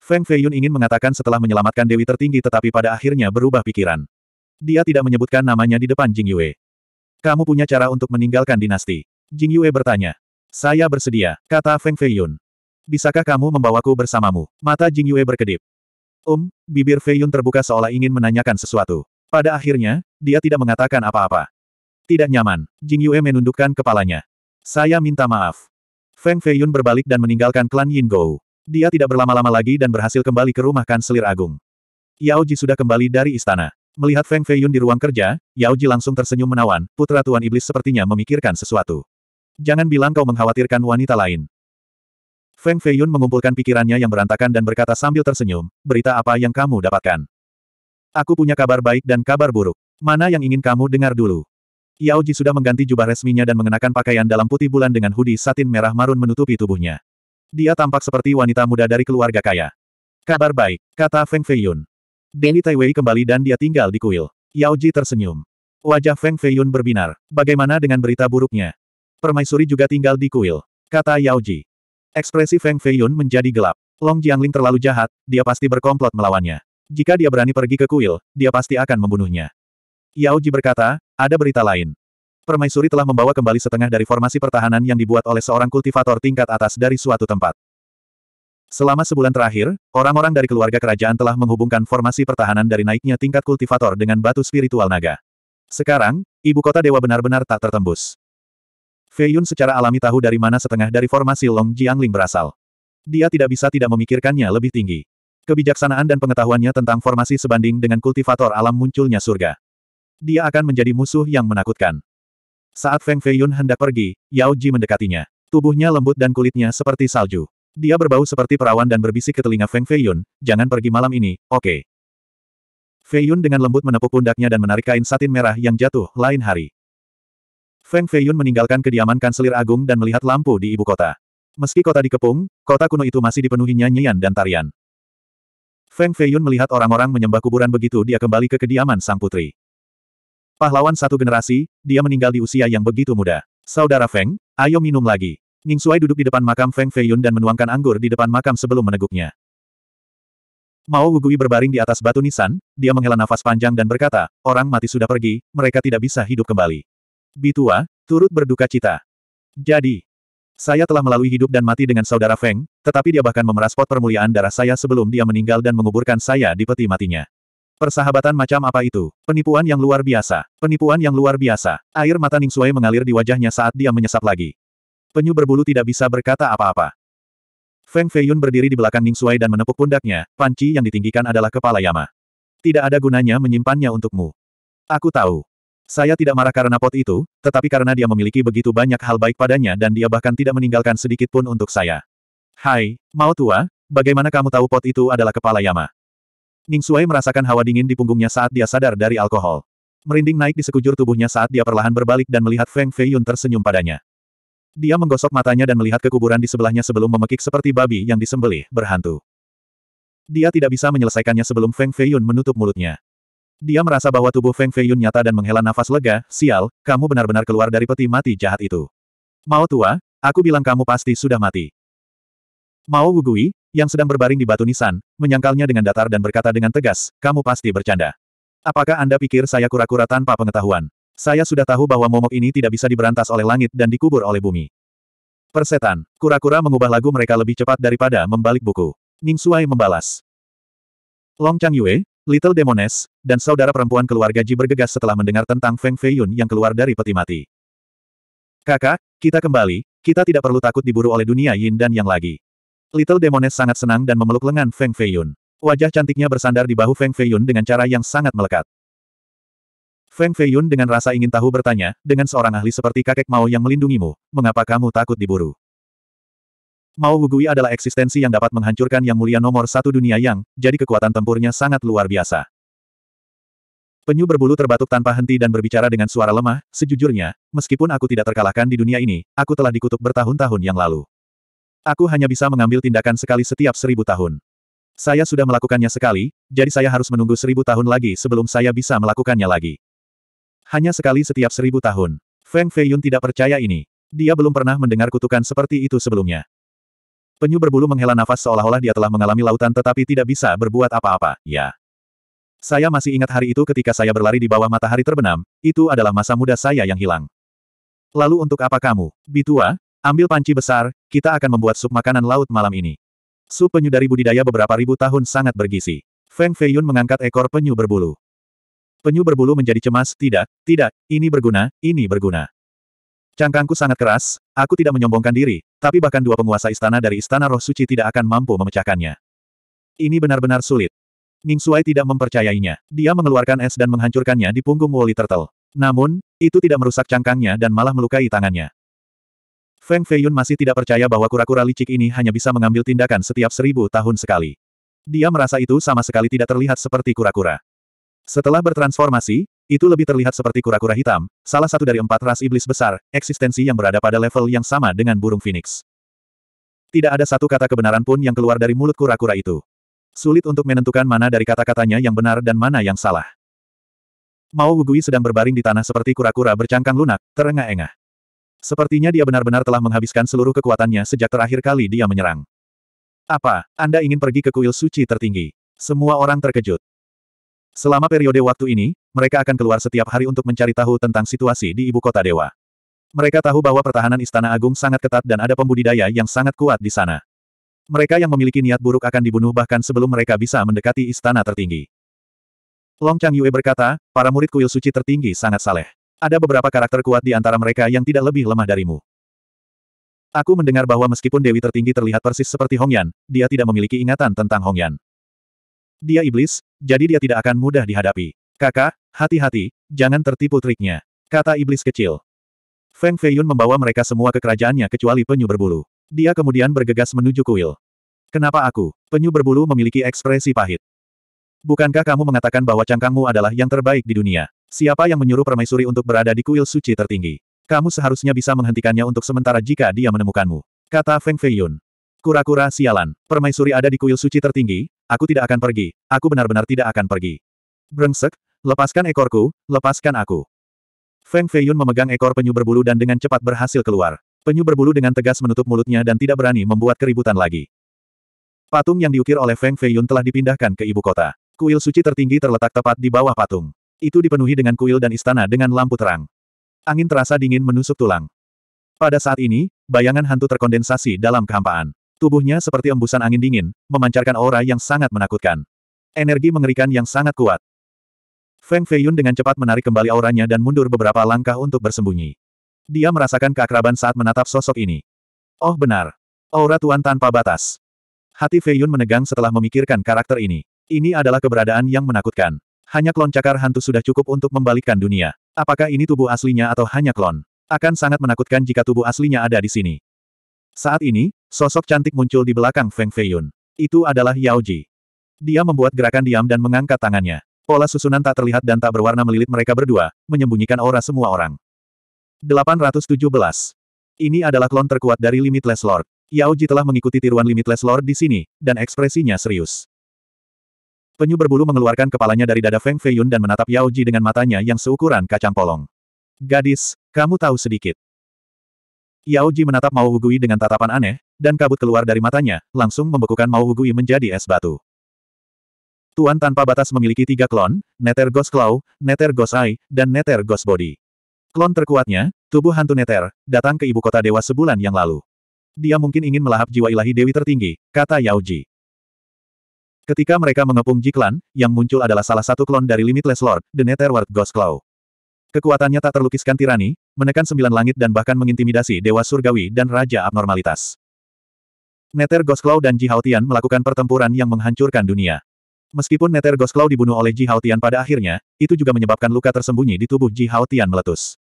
Feng Feiyun ingin mengatakan setelah menyelamatkan Dewi Tertinggi tetapi pada akhirnya berubah pikiran. Dia tidak menyebutkan namanya di depan Jing Yue. Kamu punya cara untuk meninggalkan dinasti. Jing Yue bertanya. Saya bersedia, kata Feng Feiyun. Bisakah kamu membawaku bersamamu? Mata Jing Yue berkedip. Um, bibir Feiyun terbuka seolah ingin menanyakan sesuatu. Pada akhirnya, dia tidak mengatakan apa-apa. Tidak nyaman, Jing Yue menundukkan kepalanya. Saya minta maaf. Feng Feiyun berbalik dan meninggalkan klan Yin Gou. Dia tidak berlama-lama lagi dan berhasil kembali ke rumah kan selir Agung. Yao Ji sudah kembali dari istana. Melihat Feng Feiyun di ruang kerja, Yao Ji langsung tersenyum menawan, putra Tuan Iblis sepertinya memikirkan sesuatu. Jangan bilang kau mengkhawatirkan wanita lain. Feng Feiyun mengumpulkan pikirannya yang berantakan dan berkata sambil tersenyum, berita apa yang kamu dapatkan? Aku punya kabar baik dan kabar buruk. Mana yang ingin kamu dengar dulu? Yao Ji sudah mengganti jubah resminya dan mengenakan pakaian dalam putih bulan dengan hoodie satin merah marun menutupi tubuhnya. Dia tampak seperti wanita muda dari keluarga kaya. Kabar baik, kata Feng Feiyun. Deni Taiwei kembali dan dia tinggal di kuil. Yao Ji tersenyum. Wajah Feng Feiyun berbinar. Bagaimana dengan berita buruknya? Permaisuri juga tinggal di kuil, kata Yao Ji. Ekspresi Feng Feiyun menjadi gelap. Long Jiangling terlalu jahat, dia pasti berkomplot melawannya. Jika dia berani pergi ke kuil, dia pasti akan membunuhnya. Yao Ji berkata, ada berita lain permaisuri telah membawa kembali setengah dari formasi pertahanan yang dibuat oleh seorang kultivator tingkat atas dari suatu tempat. Selama sebulan terakhir, orang-orang dari keluarga kerajaan telah menghubungkan formasi pertahanan dari naiknya tingkat kultivator dengan batu spiritual naga. Sekarang, ibu kota dewa benar-benar tak tertembus. Fei Yun secara alami tahu dari mana setengah dari formasi Long Jiangling berasal. Dia tidak bisa tidak memikirkannya lebih tinggi. Kebijaksanaan dan pengetahuannya tentang formasi sebanding dengan kultivator alam munculnya surga. Dia akan menjadi musuh yang menakutkan. Saat Feng Feiyun hendak pergi, Yao Ji mendekatinya. Tubuhnya lembut dan kulitnya seperti salju. Dia berbau seperti perawan dan berbisik ke telinga Feng Feiyun, jangan pergi malam ini, oke. Okay. Feiyun dengan lembut menepuk pundaknya dan menarik kain satin merah yang jatuh lain hari. Feng Feiyun meninggalkan kediaman Kanselir Agung dan melihat lampu di ibu kota. Meski kota dikepung, kota kuno itu masih dipenuhi nyanyian dan tarian. Feng Feiyun melihat orang-orang menyembah kuburan begitu dia kembali ke kediaman sang putri. Pahlawan satu generasi, dia meninggal di usia yang begitu muda. Saudara Feng, ayo minum lagi. Ning Suai duduk di depan makam Feng Feiyun dan menuangkan anggur di depan makam sebelum meneguknya. Mao Wugui berbaring di atas batu nisan, dia menghela nafas panjang dan berkata, orang mati sudah pergi, mereka tidak bisa hidup kembali. Bitua, turut berduka cita. Jadi, saya telah melalui hidup dan mati dengan saudara Feng, tetapi dia bahkan memeras pot permuliaan darah saya sebelum dia meninggal dan menguburkan saya di peti matinya. Persahabatan macam apa itu? Penipuan yang luar biasa. Penipuan yang luar biasa. Air mata Ning Suai mengalir di wajahnya saat dia menyesap lagi. Penyu berbulu tidak bisa berkata apa-apa. Feng Feiyun berdiri di belakang Ning Suai dan menepuk pundaknya, panci yang ditinggikan adalah kepala Yama. Tidak ada gunanya menyimpannya untukmu. Aku tahu. Saya tidak marah karena pot itu, tetapi karena dia memiliki begitu banyak hal baik padanya dan dia bahkan tidak meninggalkan sedikit pun untuk saya. Hai, mau tua, bagaimana kamu tahu pot itu adalah kepala Yama? Ning Suai merasakan hawa dingin di punggungnya saat dia sadar dari alkohol. Merinding naik di sekujur tubuhnya saat dia perlahan berbalik dan melihat Feng Feiyun tersenyum padanya. Dia menggosok matanya dan melihat kekuburan di sebelahnya sebelum memekik seperti babi yang disembelih, berhantu. Dia tidak bisa menyelesaikannya sebelum Feng Feiyun menutup mulutnya. Dia merasa bahwa tubuh Feng Feiyun nyata dan menghela nafas lega, sial, kamu benar-benar keluar dari peti mati jahat itu. Mau tua, aku bilang kamu pasti sudah mati. Mau Wugui, yang sedang berbaring di batu nisan, menyangkalnya dengan datar dan berkata dengan tegas, kamu pasti bercanda. Apakah Anda pikir saya kura-kura tanpa pengetahuan? Saya sudah tahu bahwa momok ini tidak bisa diberantas oleh langit dan dikubur oleh bumi. Persetan, kura-kura mengubah lagu mereka lebih cepat daripada membalik buku. Ning Suai membalas. Long Chang Yue, Little Demoness, dan saudara perempuan keluarga Ji bergegas setelah mendengar tentang Feng Feiyun yang keluar dari peti mati. Kakak, kita kembali, kita tidak perlu takut diburu oleh dunia Yin dan Yang lagi. Little Demoness sangat senang dan memeluk lengan Feng Feiyun. Wajah cantiknya bersandar di bahu Feng Feiyun dengan cara yang sangat melekat. Feng Feiyun dengan rasa ingin tahu bertanya, dengan seorang ahli seperti kakek Mao yang melindungimu, mengapa kamu takut diburu? Mao Wugui adalah eksistensi yang dapat menghancurkan yang mulia nomor satu dunia yang, jadi kekuatan tempurnya sangat luar biasa. Penyu berbulu terbatuk tanpa henti dan berbicara dengan suara lemah, sejujurnya, meskipun aku tidak terkalahkan di dunia ini, aku telah dikutuk bertahun-tahun yang lalu. Aku hanya bisa mengambil tindakan sekali setiap seribu tahun. Saya sudah melakukannya sekali, jadi saya harus menunggu seribu tahun lagi sebelum saya bisa melakukannya lagi. Hanya sekali setiap seribu tahun. Feng Feiyun tidak percaya ini. Dia belum pernah mendengar kutukan seperti itu sebelumnya. Penyu berbulu menghela nafas seolah-olah dia telah mengalami lautan tetapi tidak bisa berbuat apa-apa, ya. Saya masih ingat hari itu ketika saya berlari di bawah matahari terbenam, itu adalah masa muda saya yang hilang. Lalu untuk apa kamu, Bitua? Ambil panci besar, kita akan membuat sup makanan laut malam ini. Sup penyu dari budidaya beberapa ribu tahun sangat bergizi. Feng Feiyun mengangkat ekor penyu berbulu. Penyu berbulu menjadi cemas, tidak, tidak, ini berguna, ini berguna. Cangkangku sangat keras, aku tidak menyombongkan diri, tapi bahkan dua penguasa istana dari Istana Roh Suci tidak akan mampu memecahkannya. Ini benar-benar sulit. Ning Suai tidak mempercayainya. Dia mengeluarkan es dan menghancurkannya di punggung Woli Turtle. Namun, itu tidak merusak cangkangnya dan malah melukai tangannya. Feng Feiyun masih tidak percaya bahwa kura-kura licik ini hanya bisa mengambil tindakan setiap seribu tahun sekali. Dia merasa itu sama sekali tidak terlihat seperti kura-kura. Setelah bertransformasi, itu lebih terlihat seperti kura-kura hitam, salah satu dari empat ras iblis besar, eksistensi yang berada pada level yang sama dengan burung phoenix. Tidak ada satu kata kebenaran pun yang keluar dari mulut kura-kura itu. Sulit untuk menentukan mana dari kata-katanya yang benar dan mana yang salah. Mao Wugui sedang berbaring di tanah seperti kura-kura bercangkang lunak, terengah-engah. Sepertinya dia benar-benar telah menghabiskan seluruh kekuatannya sejak terakhir kali dia menyerang. Apa, Anda ingin pergi ke kuil suci tertinggi? Semua orang terkejut. Selama periode waktu ini, mereka akan keluar setiap hari untuk mencari tahu tentang situasi di ibu kota dewa. Mereka tahu bahwa pertahanan Istana Agung sangat ketat dan ada pembudidaya yang sangat kuat di sana. Mereka yang memiliki niat buruk akan dibunuh bahkan sebelum mereka bisa mendekati istana tertinggi. Long Chang Yue berkata, para murid kuil suci tertinggi sangat saleh. Ada beberapa karakter kuat di antara mereka yang tidak lebih lemah darimu. Aku mendengar bahwa meskipun Dewi tertinggi terlihat persis seperti Hongyan, dia tidak memiliki ingatan tentang Hongyan. Dia iblis, jadi dia tidak akan mudah dihadapi. Kakak, hati-hati, jangan tertipu triknya. Kata iblis kecil. Feng Feiyun membawa mereka semua ke kerajaannya kecuali penyu berbulu. Dia kemudian bergegas menuju kuil. Kenapa aku? Penyu berbulu memiliki ekspresi pahit. Bukankah kamu mengatakan bahwa cangkangmu adalah yang terbaik di dunia? Siapa yang menyuruh permaisuri untuk berada di kuil suci tertinggi? Kamu seharusnya bisa menghentikannya untuk sementara jika dia menemukanmu. Kata Feng Feiyun. Kura-kura sialan, permaisuri ada di kuil suci tertinggi, aku tidak akan pergi, aku benar-benar tidak akan pergi. Brengsek, lepaskan ekorku, lepaskan aku. Feng Feiyun memegang ekor penyu berbulu dan dengan cepat berhasil keluar. Penyu berbulu dengan tegas menutup mulutnya dan tidak berani membuat keributan lagi. Patung yang diukir oleh Feng Feiyun telah dipindahkan ke ibu kota. Kuil suci tertinggi terletak tepat di bawah patung. Itu dipenuhi dengan kuil dan istana dengan lampu terang. Angin terasa dingin menusuk tulang. Pada saat ini, bayangan hantu terkondensasi dalam kehampaan. Tubuhnya seperti embusan angin dingin, memancarkan aura yang sangat menakutkan. Energi mengerikan yang sangat kuat. Feng Feiyun dengan cepat menarik kembali auranya dan mundur beberapa langkah untuk bersembunyi. Dia merasakan keakraban saat menatap sosok ini. Oh benar. Aura Tuan tanpa batas. Hati Feiyun menegang setelah memikirkan karakter ini. Ini adalah keberadaan yang menakutkan. Hanya klon cakar hantu sudah cukup untuk membalikkan dunia. Apakah ini tubuh aslinya atau hanya klon? Akan sangat menakutkan jika tubuh aslinya ada di sini. Saat ini, sosok cantik muncul di belakang Feng Feiyun. Itu adalah Yao Ji. Dia membuat gerakan diam dan mengangkat tangannya. Pola susunan tak terlihat dan tak berwarna melilit mereka berdua, menyembunyikan aura semua orang. 817. Ini adalah klon terkuat dari Limitless Lord. Yao Ji telah mengikuti tiruan Limitless Lord di sini, dan ekspresinya serius. Penyu berbulu mengeluarkan kepalanya dari dada Feng Feiyun dan menatap Yao Ji dengan matanya yang seukuran kacang polong. Gadis, kamu tahu sedikit. Yao Ji menatap Mao Hugui dengan tatapan aneh, dan kabut keluar dari matanya, langsung membekukan Mao Hugui menjadi es batu. Tuan tanpa batas memiliki tiga klon, Nether Ghost Claw, Nether Ghost Eye, dan Nether Ghost Body. Klon terkuatnya, tubuh hantu Nether, datang ke ibu kota dewa sebulan yang lalu. Dia mungkin ingin melahap jiwa ilahi dewi tertinggi, kata Yao Ji. Ketika mereka mengepung Jiklan, yang muncul adalah salah satu klon dari Limitless Lord, The Netherworld Ghost Claw. Kekuatannya tak terlukiskan tirani, menekan sembilan langit dan bahkan mengintimidasi Dewa Surgawi dan Raja Abnormalitas. Nether Ghost Claw dan Ji Haotian melakukan pertempuran yang menghancurkan dunia. Meskipun Nether Ghost Claw dibunuh oleh Ji Haotian pada akhirnya, itu juga menyebabkan luka tersembunyi di tubuh Ji Haotian meletus.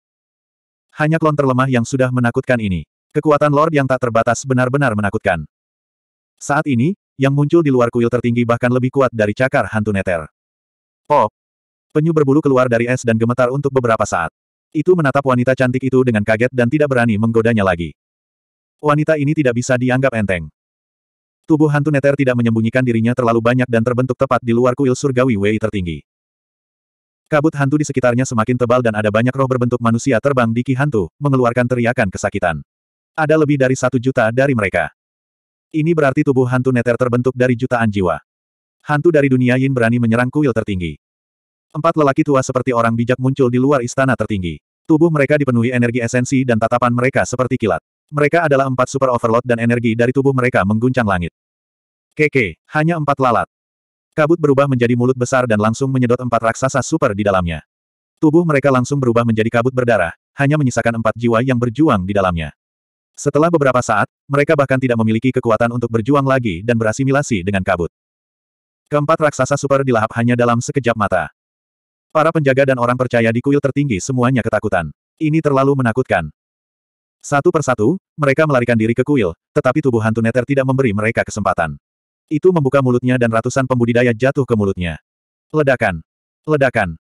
Hanya klon terlemah yang sudah menakutkan ini. Kekuatan Lord yang tak terbatas benar-benar menakutkan. Saat ini, yang muncul di luar kuil tertinggi bahkan lebih kuat dari cakar hantu neter. Pop! Oh. Penyu berbulu keluar dari es dan gemetar untuk beberapa saat. Itu menatap wanita cantik itu dengan kaget dan tidak berani menggodanya lagi. Wanita ini tidak bisa dianggap enteng. Tubuh hantu neter tidak menyembunyikan dirinya terlalu banyak dan terbentuk tepat di luar kuil surgawi Wei tertinggi. Kabut hantu di sekitarnya semakin tebal dan ada banyak roh berbentuk manusia terbang di ki hantu, mengeluarkan teriakan kesakitan. Ada lebih dari satu juta dari mereka. Ini berarti tubuh hantu neter terbentuk dari jutaan jiwa. Hantu dari dunia Yin berani menyerang kuil tertinggi. Empat lelaki tua seperti orang bijak muncul di luar istana tertinggi. Tubuh mereka dipenuhi energi esensi dan tatapan mereka seperti kilat. Mereka adalah empat super overload dan energi dari tubuh mereka mengguncang langit. Keke, hanya empat lalat. Kabut berubah menjadi mulut besar dan langsung menyedot empat raksasa super di dalamnya. Tubuh mereka langsung berubah menjadi kabut berdarah, hanya menyisakan empat jiwa yang berjuang di dalamnya. Setelah beberapa saat, mereka bahkan tidak memiliki kekuatan untuk berjuang lagi dan berasimilasi dengan kabut. Keempat raksasa super dilahap hanya dalam sekejap mata. Para penjaga dan orang percaya di kuil tertinggi semuanya ketakutan. Ini terlalu menakutkan. Satu persatu, mereka melarikan diri ke kuil, tetapi tubuh hantu neter tidak memberi mereka kesempatan. Itu membuka mulutnya dan ratusan pembudidaya jatuh ke mulutnya. Ledakan! Ledakan!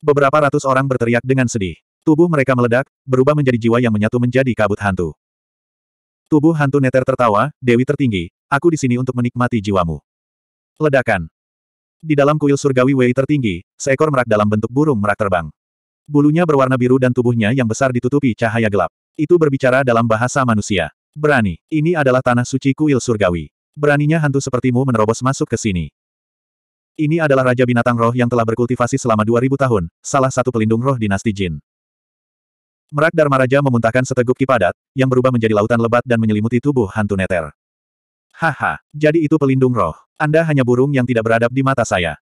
Beberapa ratus orang berteriak dengan sedih. Tubuh mereka meledak, berubah menjadi jiwa yang menyatu menjadi kabut hantu. Tubuh hantu neter tertawa, Dewi tertinggi, aku di sini untuk menikmati jiwamu. Ledakan. Di dalam kuil surgawi Wei tertinggi, seekor merak dalam bentuk burung merak terbang. Bulunya berwarna biru dan tubuhnya yang besar ditutupi cahaya gelap. Itu berbicara dalam bahasa manusia. Berani, ini adalah tanah suci kuil surgawi. Beraninya hantu sepertimu menerobos masuk ke sini. Ini adalah Raja Binatang Roh yang telah berkultivasi selama 2000 tahun, salah satu pelindung roh dinasti Jin. Merak Dharma Raja memuntahkan seteguk kipadat, yang berubah menjadi lautan lebat dan menyelimuti tubuh hantu neter. Haha, jadi itu pelindung roh. Anda hanya burung yang tidak beradab di mata saya.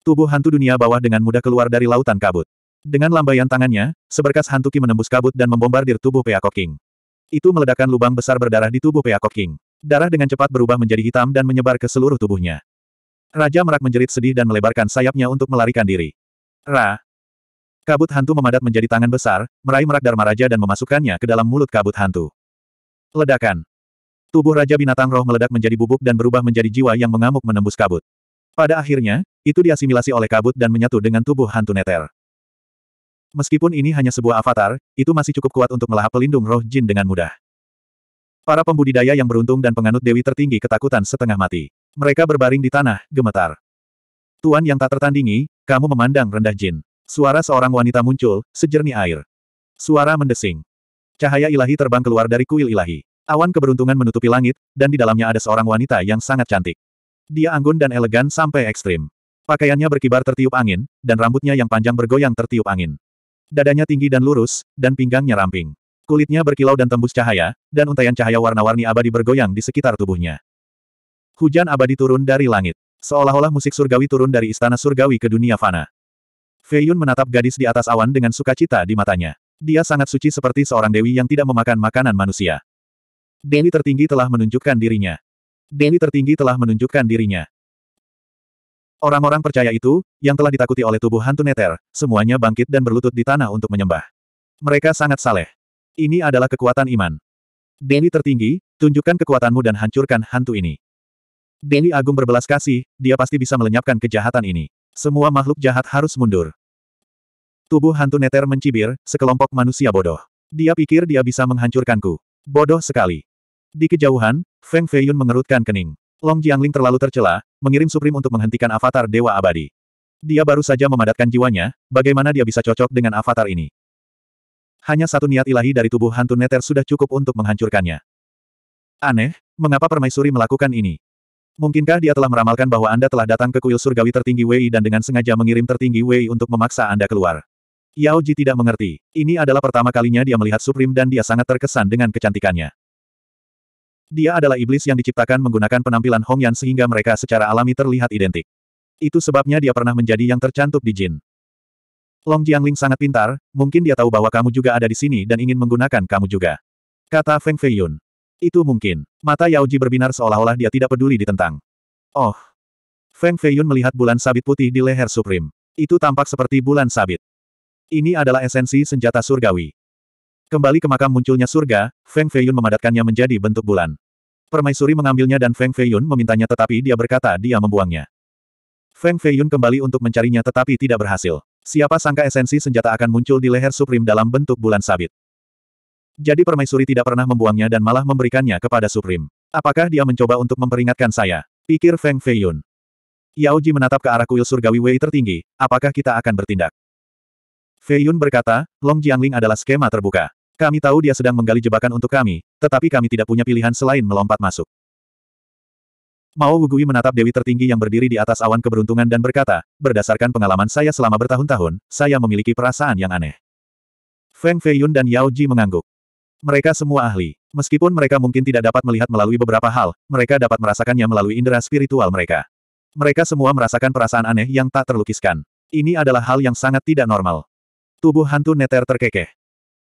Tubuh hantu dunia bawah dengan mudah keluar dari lautan kabut. Dengan lambaian tangannya, seberkas hantu Ki menembus kabut dan membombardir tubuh Peacock King. Itu meledakkan lubang besar berdarah di tubuh Peacock King. Darah dengan cepat berubah menjadi hitam dan menyebar ke seluruh tubuhnya. Raja Merak menjerit sedih dan melebarkan sayapnya untuk melarikan diri. Ra, Kabut hantu memadat menjadi tangan besar, meraih merak Dharma Raja dan memasukkannya ke dalam mulut kabut hantu. Ledakan. Tubuh Raja Binatang Roh meledak menjadi bubuk dan berubah menjadi jiwa yang mengamuk menembus kabut. Pada akhirnya, itu diasimilasi oleh kabut dan menyatu dengan tubuh hantu neter. Meskipun ini hanya sebuah avatar, itu masih cukup kuat untuk melahap pelindung roh jin dengan mudah. Para pembudidaya yang beruntung dan penganut dewi tertinggi ketakutan setengah mati. Mereka berbaring di tanah, gemetar. Tuan yang tak tertandingi, kamu memandang rendah jin. Suara seorang wanita muncul, sejernih air. Suara mendesing. Cahaya ilahi terbang keluar dari kuil ilahi. Awan keberuntungan menutupi langit, dan di dalamnya ada seorang wanita yang sangat cantik. Dia anggun dan elegan sampai ekstrim. Pakaiannya berkibar tertiup angin, dan rambutnya yang panjang bergoyang tertiup angin. Dadanya tinggi dan lurus, dan pinggangnya ramping. Kulitnya berkilau dan tembus cahaya, dan untaian cahaya warna-warni abadi bergoyang di sekitar tubuhnya. Hujan abadi turun dari langit. Seolah-olah musik surgawi turun dari istana surgawi ke dunia fana. Fei Yun menatap gadis di atas awan dengan sukacita di matanya. Dia sangat suci seperti seorang dewi yang tidak memakan makanan manusia. Dewi tertinggi telah menunjukkan dirinya. Dewi tertinggi telah menunjukkan dirinya. Orang-orang percaya itu, yang telah ditakuti oleh tubuh hantu Neter, semuanya bangkit dan berlutut di tanah untuk menyembah. Mereka sangat saleh. Ini adalah kekuatan iman. Dewi tertinggi, tunjukkan kekuatanmu dan hancurkan hantu ini. Dewi Agung berbelas kasih, dia pasti bisa melenyapkan kejahatan ini. Semua makhluk jahat harus mundur. Tubuh hantu neter mencibir, sekelompok manusia bodoh. Dia pikir dia bisa menghancurkanku. Bodoh sekali. Di kejauhan, Feng Feiyun mengerutkan kening. Long Jiangling terlalu tercela, mengirim Supreme untuk menghentikan avatar Dewa Abadi. Dia baru saja memadatkan jiwanya, bagaimana dia bisa cocok dengan avatar ini? Hanya satu niat ilahi dari tubuh hantu neter sudah cukup untuk menghancurkannya. Aneh, mengapa permaisuri melakukan ini? Mungkinkah dia telah meramalkan bahwa Anda telah datang ke kuil surgawi tertinggi Wei dan dengan sengaja mengirim tertinggi Wei untuk memaksa Anda keluar? Yao Ji tidak mengerti. Ini adalah pertama kalinya dia melihat Supreme dan dia sangat terkesan dengan kecantikannya. Dia adalah iblis yang diciptakan menggunakan penampilan Hong Yan sehingga mereka secara alami terlihat identik. Itu sebabnya dia pernah menjadi yang tercantum di Jin. Long Jiangling sangat pintar, mungkin dia tahu bahwa kamu juga ada di sini dan ingin menggunakan kamu juga. Kata Feng Feiyun. Itu mungkin. Mata Yao Ji berbinar seolah-olah dia tidak peduli ditentang. Oh. Feng Feiyun melihat bulan sabit putih di leher Supreme. Itu tampak seperti bulan sabit. Ini adalah esensi senjata surgawi. Kembali ke makam munculnya surga, Feng Feiyun memadatkannya menjadi bentuk bulan. Permaisuri mengambilnya dan Feng Feiyun memintanya tetapi dia berkata dia membuangnya. Feng Feiyun kembali untuk mencarinya tetapi tidak berhasil. Siapa sangka esensi senjata akan muncul di leher Supreme dalam bentuk bulan sabit. Jadi permaisuri tidak pernah membuangnya dan malah memberikannya kepada Supreme. Apakah dia mencoba untuk memperingatkan saya? Pikir Feng Feiyun. Yaoji menatap ke arah kuil surgawi Wei tertinggi, apakah kita akan bertindak? Fei Yun berkata, Long Jiangling adalah skema terbuka. Kami tahu dia sedang menggali jebakan untuk kami, tetapi kami tidak punya pilihan selain melompat masuk. Mao Wugui menatap Dewi tertinggi yang berdiri di atas awan keberuntungan dan berkata, berdasarkan pengalaman saya selama bertahun-tahun, saya memiliki perasaan yang aneh. Feng Fei Yun dan Yao Ji mengangguk. Mereka semua ahli. Meskipun mereka mungkin tidak dapat melihat melalui beberapa hal, mereka dapat merasakannya melalui indera spiritual mereka. Mereka semua merasakan perasaan aneh yang tak terlukiskan. Ini adalah hal yang sangat tidak normal. Tubuh hantu neter terkekeh.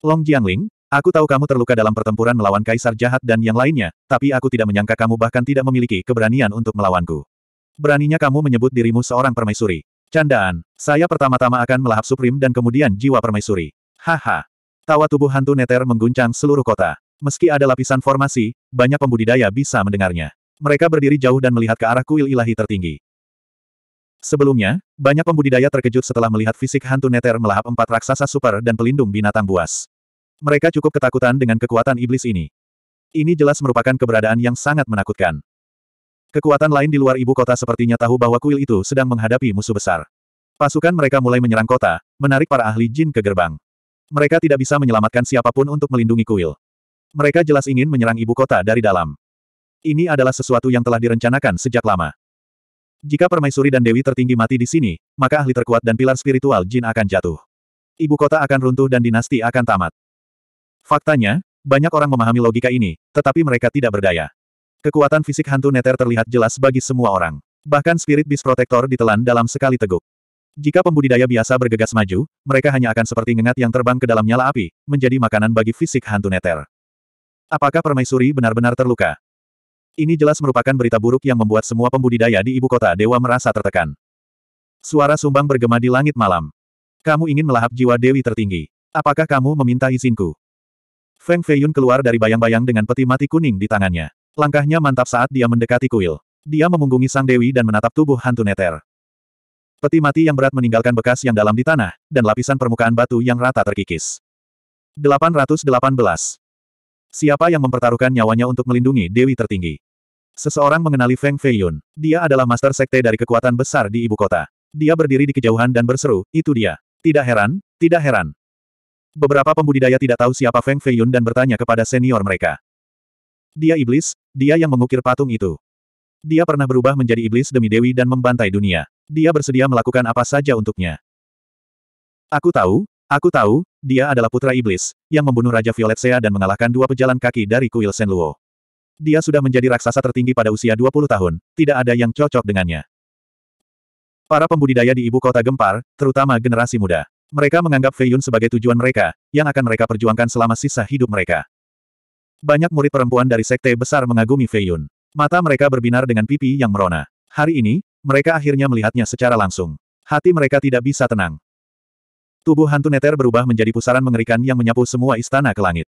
Long Jiangling, aku tahu kamu terluka dalam pertempuran melawan kaisar jahat dan yang lainnya, tapi aku tidak menyangka kamu bahkan tidak memiliki keberanian untuk melawanku. Beraninya kamu menyebut dirimu seorang permaisuri. Candaan, saya pertama-tama akan melahap Supreme dan kemudian jiwa permaisuri. Haha. Tawa tubuh hantu neter mengguncang seluruh kota. Meski ada lapisan formasi, banyak pembudidaya bisa mendengarnya. Mereka berdiri jauh dan melihat ke arah kuil ilahi tertinggi. Sebelumnya, banyak pembudidaya terkejut setelah melihat fisik hantu neter melahap empat raksasa super dan pelindung binatang buas. Mereka cukup ketakutan dengan kekuatan iblis ini. Ini jelas merupakan keberadaan yang sangat menakutkan. Kekuatan lain di luar ibu kota sepertinya tahu bahwa kuil itu sedang menghadapi musuh besar. Pasukan mereka mulai menyerang kota, menarik para ahli jin ke gerbang. Mereka tidak bisa menyelamatkan siapapun untuk melindungi kuil. Mereka jelas ingin menyerang ibu kota dari dalam. Ini adalah sesuatu yang telah direncanakan sejak lama. Jika permaisuri dan dewi tertinggi mati di sini, maka ahli terkuat dan pilar spiritual jin akan jatuh. Ibu kota akan runtuh dan dinasti akan tamat. Faktanya, banyak orang memahami logika ini, tetapi mereka tidak berdaya. Kekuatan fisik hantu neter terlihat jelas bagi semua orang. Bahkan spirit bis protektor ditelan dalam sekali teguk. Jika pembudidaya biasa bergegas maju, mereka hanya akan seperti ngengat yang terbang ke dalam nyala api, menjadi makanan bagi fisik hantu neter. Apakah permaisuri benar-benar terluka? Ini jelas merupakan berita buruk yang membuat semua pembudidaya di ibu kota dewa merasa tertekan. Suara sumbang bergema di langit malam. Kamu ingin melahap jiwa dewi tertinggi. Apakah kamu meminta izinku? Feng Feiyun keluar dari bayang-bayang dengan peti mati kuning di tangannya. Langkahnya mantap saat dia mendekati kuil. Dia memunggungi sang dewi dan menatap tubuh hantu neter. Peti mati yang berat meninggalkan bekas yang dalam di tanah, dan lapisan permukaan batu yang rata terkikis. 818. Siapa yang mempertaruhkan nyawanya untuk melindungi Dewi Tertinggi? Seseorang mengenali Feng Feiyun. Dia adalah master sekte dari kekuatan besar di ibu kota. Dia berdiri di kejauhan dan berseru, itu dia. Tidak heran, tidak heran. Beberapa pembudidaya tidak tahu siapa Feng Feiyun dan bertanya kepada senior mereka. Dia iblis, dia yang mengukir patung itu. Dia pernah berubah menjadi iblis demi dewi dan membantai dunia. Dia bersedia melakukan apa saja untuknya. Aku tahu, aku tahu, dia adalah putra iblis, yang membunuh Raja Violet Sea dan mengalahkan dua pejalan kaki dari kuil Senluo. Dia sudah menjadi raksasa tertinggi pada usia 20 tahun, tidak ada yang cocok dengannya. Para pembudidaya di ibu kota gempar, terutama generasi muda. Mereka menganggap Fei Yun sebagai tujuan mereka, yang akan mereka perjuangkan selama sisa hidup mereka. Banyak murid perempuan dari sekte besar mengagumi Fei Yun. Mata mereka berbinar dengan pipi yang merona. Hari ini, mereka akhirnya melihatnya secara langsung. Hati mereka tidak bisa tenang. Tubuh hantu neter berubah menjadi pusaran mengerikan yang menyapu semua istana ke langit.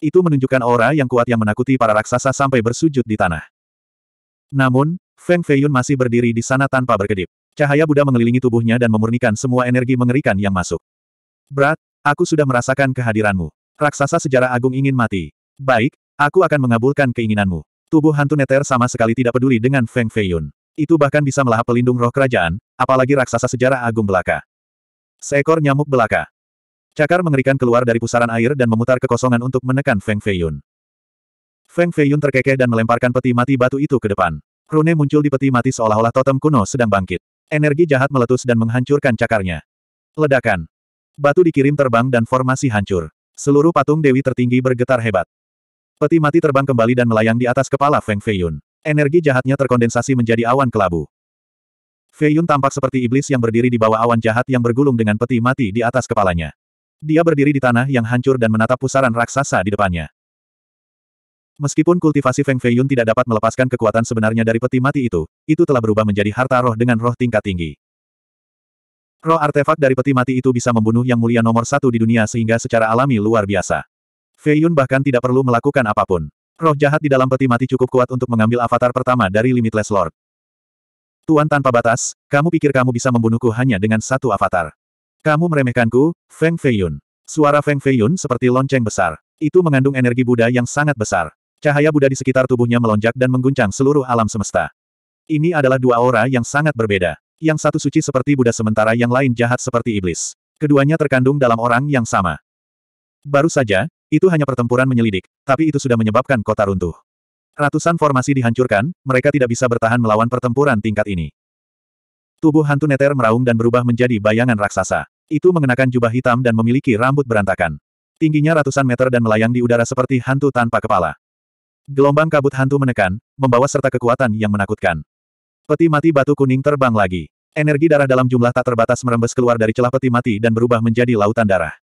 Itu menunjukkan aura yang kuat yang menakuti para raksasa sampai bersujud di tanah. Namun, Feng Feiyun masih berdiri di sana tanpa berkedip. Cahaya Buddha mengelilingi tubuhnya dan memurnikan semua energi mengerikan yang masuk. Berat, aku sudah merasakan kehadiranmu. Raksasa sejarah agung ingin mati. Baik, aku akan mengabulkan keinginanmu. Tubuh hantu neter sama sekali tidak peduli dengan Feng Feiyun. Itu bahkan bisa melahap pelindung roh kerajaan, apalagi raksasa sejarah agung belaka. Seekor nyamuk belaka. Cakar mengerikan keluar dari pusaran air dan memutar kekosongan untuk menekan Feng Feiyun. Feng Feiyun terkekeh dan melemparkan peti mati batu itu ke depan. Rune muncul di peti mati seolah-olah totem kuno sedang bangkit. Energi jahat meletus dan menghancurkan cakarnya. Ledakan. Batu dikirim terbang dan formasi hancur. Seluruh patung Dewi tertinggi bergetar hebat. Peti mati terbang kembali dan melayang di atas kepala Feng Feiyun. Energi jahatnya terkondensasi menjadi awan kelabu. Feiyun tampak seperti iblis yang berdiri di bawah awan jahat yang bergulung dengan peti mati di atas kepalanya. Dia berdiri di tanah yang hancur dan menatap pusaran raksasa di depannya. Meskipun kultivasi Feng Feiyun tidak dapat melepaskan kekuatan sebenarnya dari peti mati itu, itu telah berubah menjadi harta roh dengan roh tingkat tinggi. Roh artefak dari peti mati itu bisa membunuh yang mulia nomor satu di dunia sehingga secara alami luar biasa. Feiyun bahkan tidak perlu melakukan apapun. Roh jahat di dalam peti mati cukup kuat untuk mengambil avatar pertama dari Limitless Lord. Tuan tanpa batas, kamu pikir kamu bisa membunuhku hanya dengan satu avatar. Kamu meremehkanku, Feng Feiyun. Suara Feng Feiyun seperti lonceng besar. Itu mengandung energi Buddha yang sangat besar. Cahaya Buddha di sekitar tubuhnya melonjak dan mengguncang seluruh alam semesta. Ini adalah dua aura yang sangat berbeda. Yang satu suci seperti Buddha sementara yang lain jahat seperti iblis. Keduanya terkandung dalam orang yang sama. Baru saja, itu hanya pertempuran menyelidik, tapi itu sudah menyebabkan kota runtuh. Ratusan formasi dihancurkan, mereka tidak bisa bertahan melawan pertempuran tingkat ini. Tubuh hantu neter meraung dan berubah menjadi bayangan raksasa. Itu mengenakan jubah hitam dan memiliki rambut berantakan. Tingginya ratusan meter dan melayang di udara seperti hantu tanpa kepala. Gelombang kabut hantu menekan, membawa serta kekuatan yang menakutkan. Peti mati batu kuning terbang lagi. Energi darah dalam jumlah tak terbatas merembes keluar dari celah peti mati dan berubah menjadi lautan darah.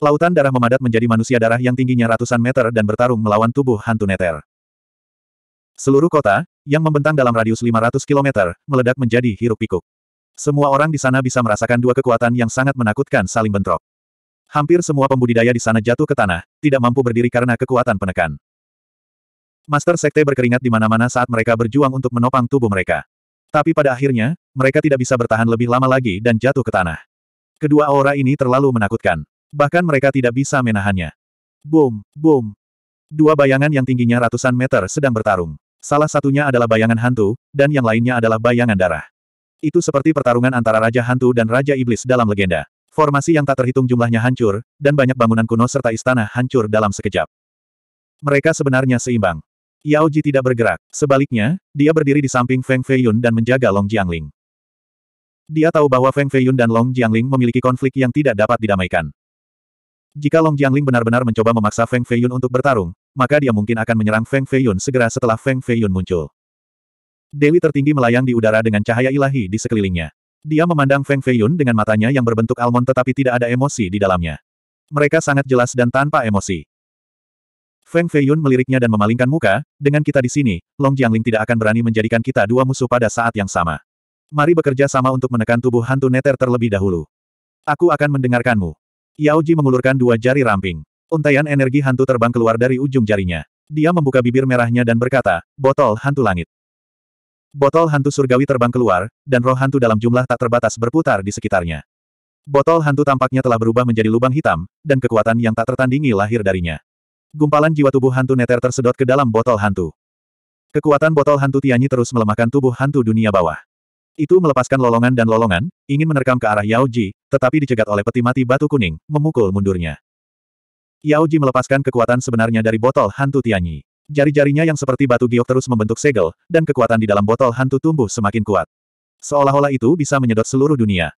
Lautan darah memadat menjadi manusia darah yang tingginya ratusan meter dan bertarung melawan tubuh hantu neter. Seluruh kota, yang membentang dalam radius 500 km, meledak menjadi hiruk-pikuk. Semua orang di sana bisa merasakan dua kekuatan yang sangat menakutkan saling bentrok. Hampir semua pembudidaya di sana jatuh ke tanah, tidak mampu berdiri karena kekuatan penekan. Master Sekte berkeringat di mana-mana saat mereka berjuang untuk menopang tubuh mereka. Tapi pada akhirnya, mereka tidak bisa bertahan lebih lama lagi dan jatuh ke tanah. Kedua aura ini terlalu menakutkan. Bahkan mereka tidak bisa menahannya. Boom, boom. Dua bayangan yang tingginya ratusan meter sedang bertarung. Salah satunya adalah bayangan hantu, dan yang lainnya adalah bayangan darah. Itu seperti pertarungan antara Raja Hantu dan Raja Iblis dalam legenda. Formasi yang tak terhitung jumlahnya hancur, dan banyak bangunan kuno serta istana hancur dalam sekejap. Mereka sebenarnya seimbang. Yao Ji tidak bergerak. Sebaliknya, dia berdiri di samping Feng Feiyun dan menjaga Long Jiangling. Dia tahu bahwa Feng Feiyun dan Long Jiangling memiliki konflik yang tidak dapat didamaikan. Jika Long Jiangling benar-benar mencoba memaksa Feng Feiyun untuk bertarung, maka dia mungkin akan menyerang Feng Feiyun segera setelah Feng Feiyun muncul. Dewi tertinggi melayang di udara dengan cahaya ilahi di sekelilingnya. Dia memandang Feng Feiyun dengan matanya yang berbentuk almond tetapi tidak ada emosi di dalamnya. Mereka sangat jelas dan tanpa emosi. Feng Feiyun meliriknya dan memalingkan muka, dengan kita di sini, Long Jiangling tidak akan berani menjadikan kita dua musuh pada saat yang sama. Mari bekerja sama untuk menekan tubuh hantu neter terlebih dahulu. Aku akan mendengarkanmu. Yao Ji mengulurkan dua jari ramping. Untaian energi hantu terbang keluar dari ujung jarinya. Dia membuka bibir merahnya dan berkata, botol hantu langit. Botol hantu surgawi terbang keluar, dan roh hantu dalam jumlah tak terbatas berputar di sekitarnya. Botol hantu tampaknya telah berubah menjadi lubang hitam, dan kekuatan yang tak tertandingi lahir darinya. Gumpalan jiwa tubuh hantu neter tersedot ke dalam botol hantu. Kekuatan botol hantu Tianyi terus melemahkan tubuh hantu dunia bawah. Itu melepaskan lolongan dan lolongan, ingin menerkam ke arah Yao Ji, tetapi dicegat oleh peti mati batu kuning, memukul mundurnya. Yao Ji melepaskan kekuatan sebenarnya dari botol hantu Tianyi. Jari-jarinya yang seperti batu giok terus membentuk segel, dan kekuatan di dalam botol hantu tumbuh semakin kuat. Seolah-olah itu bisa menyedot seluruh dunia.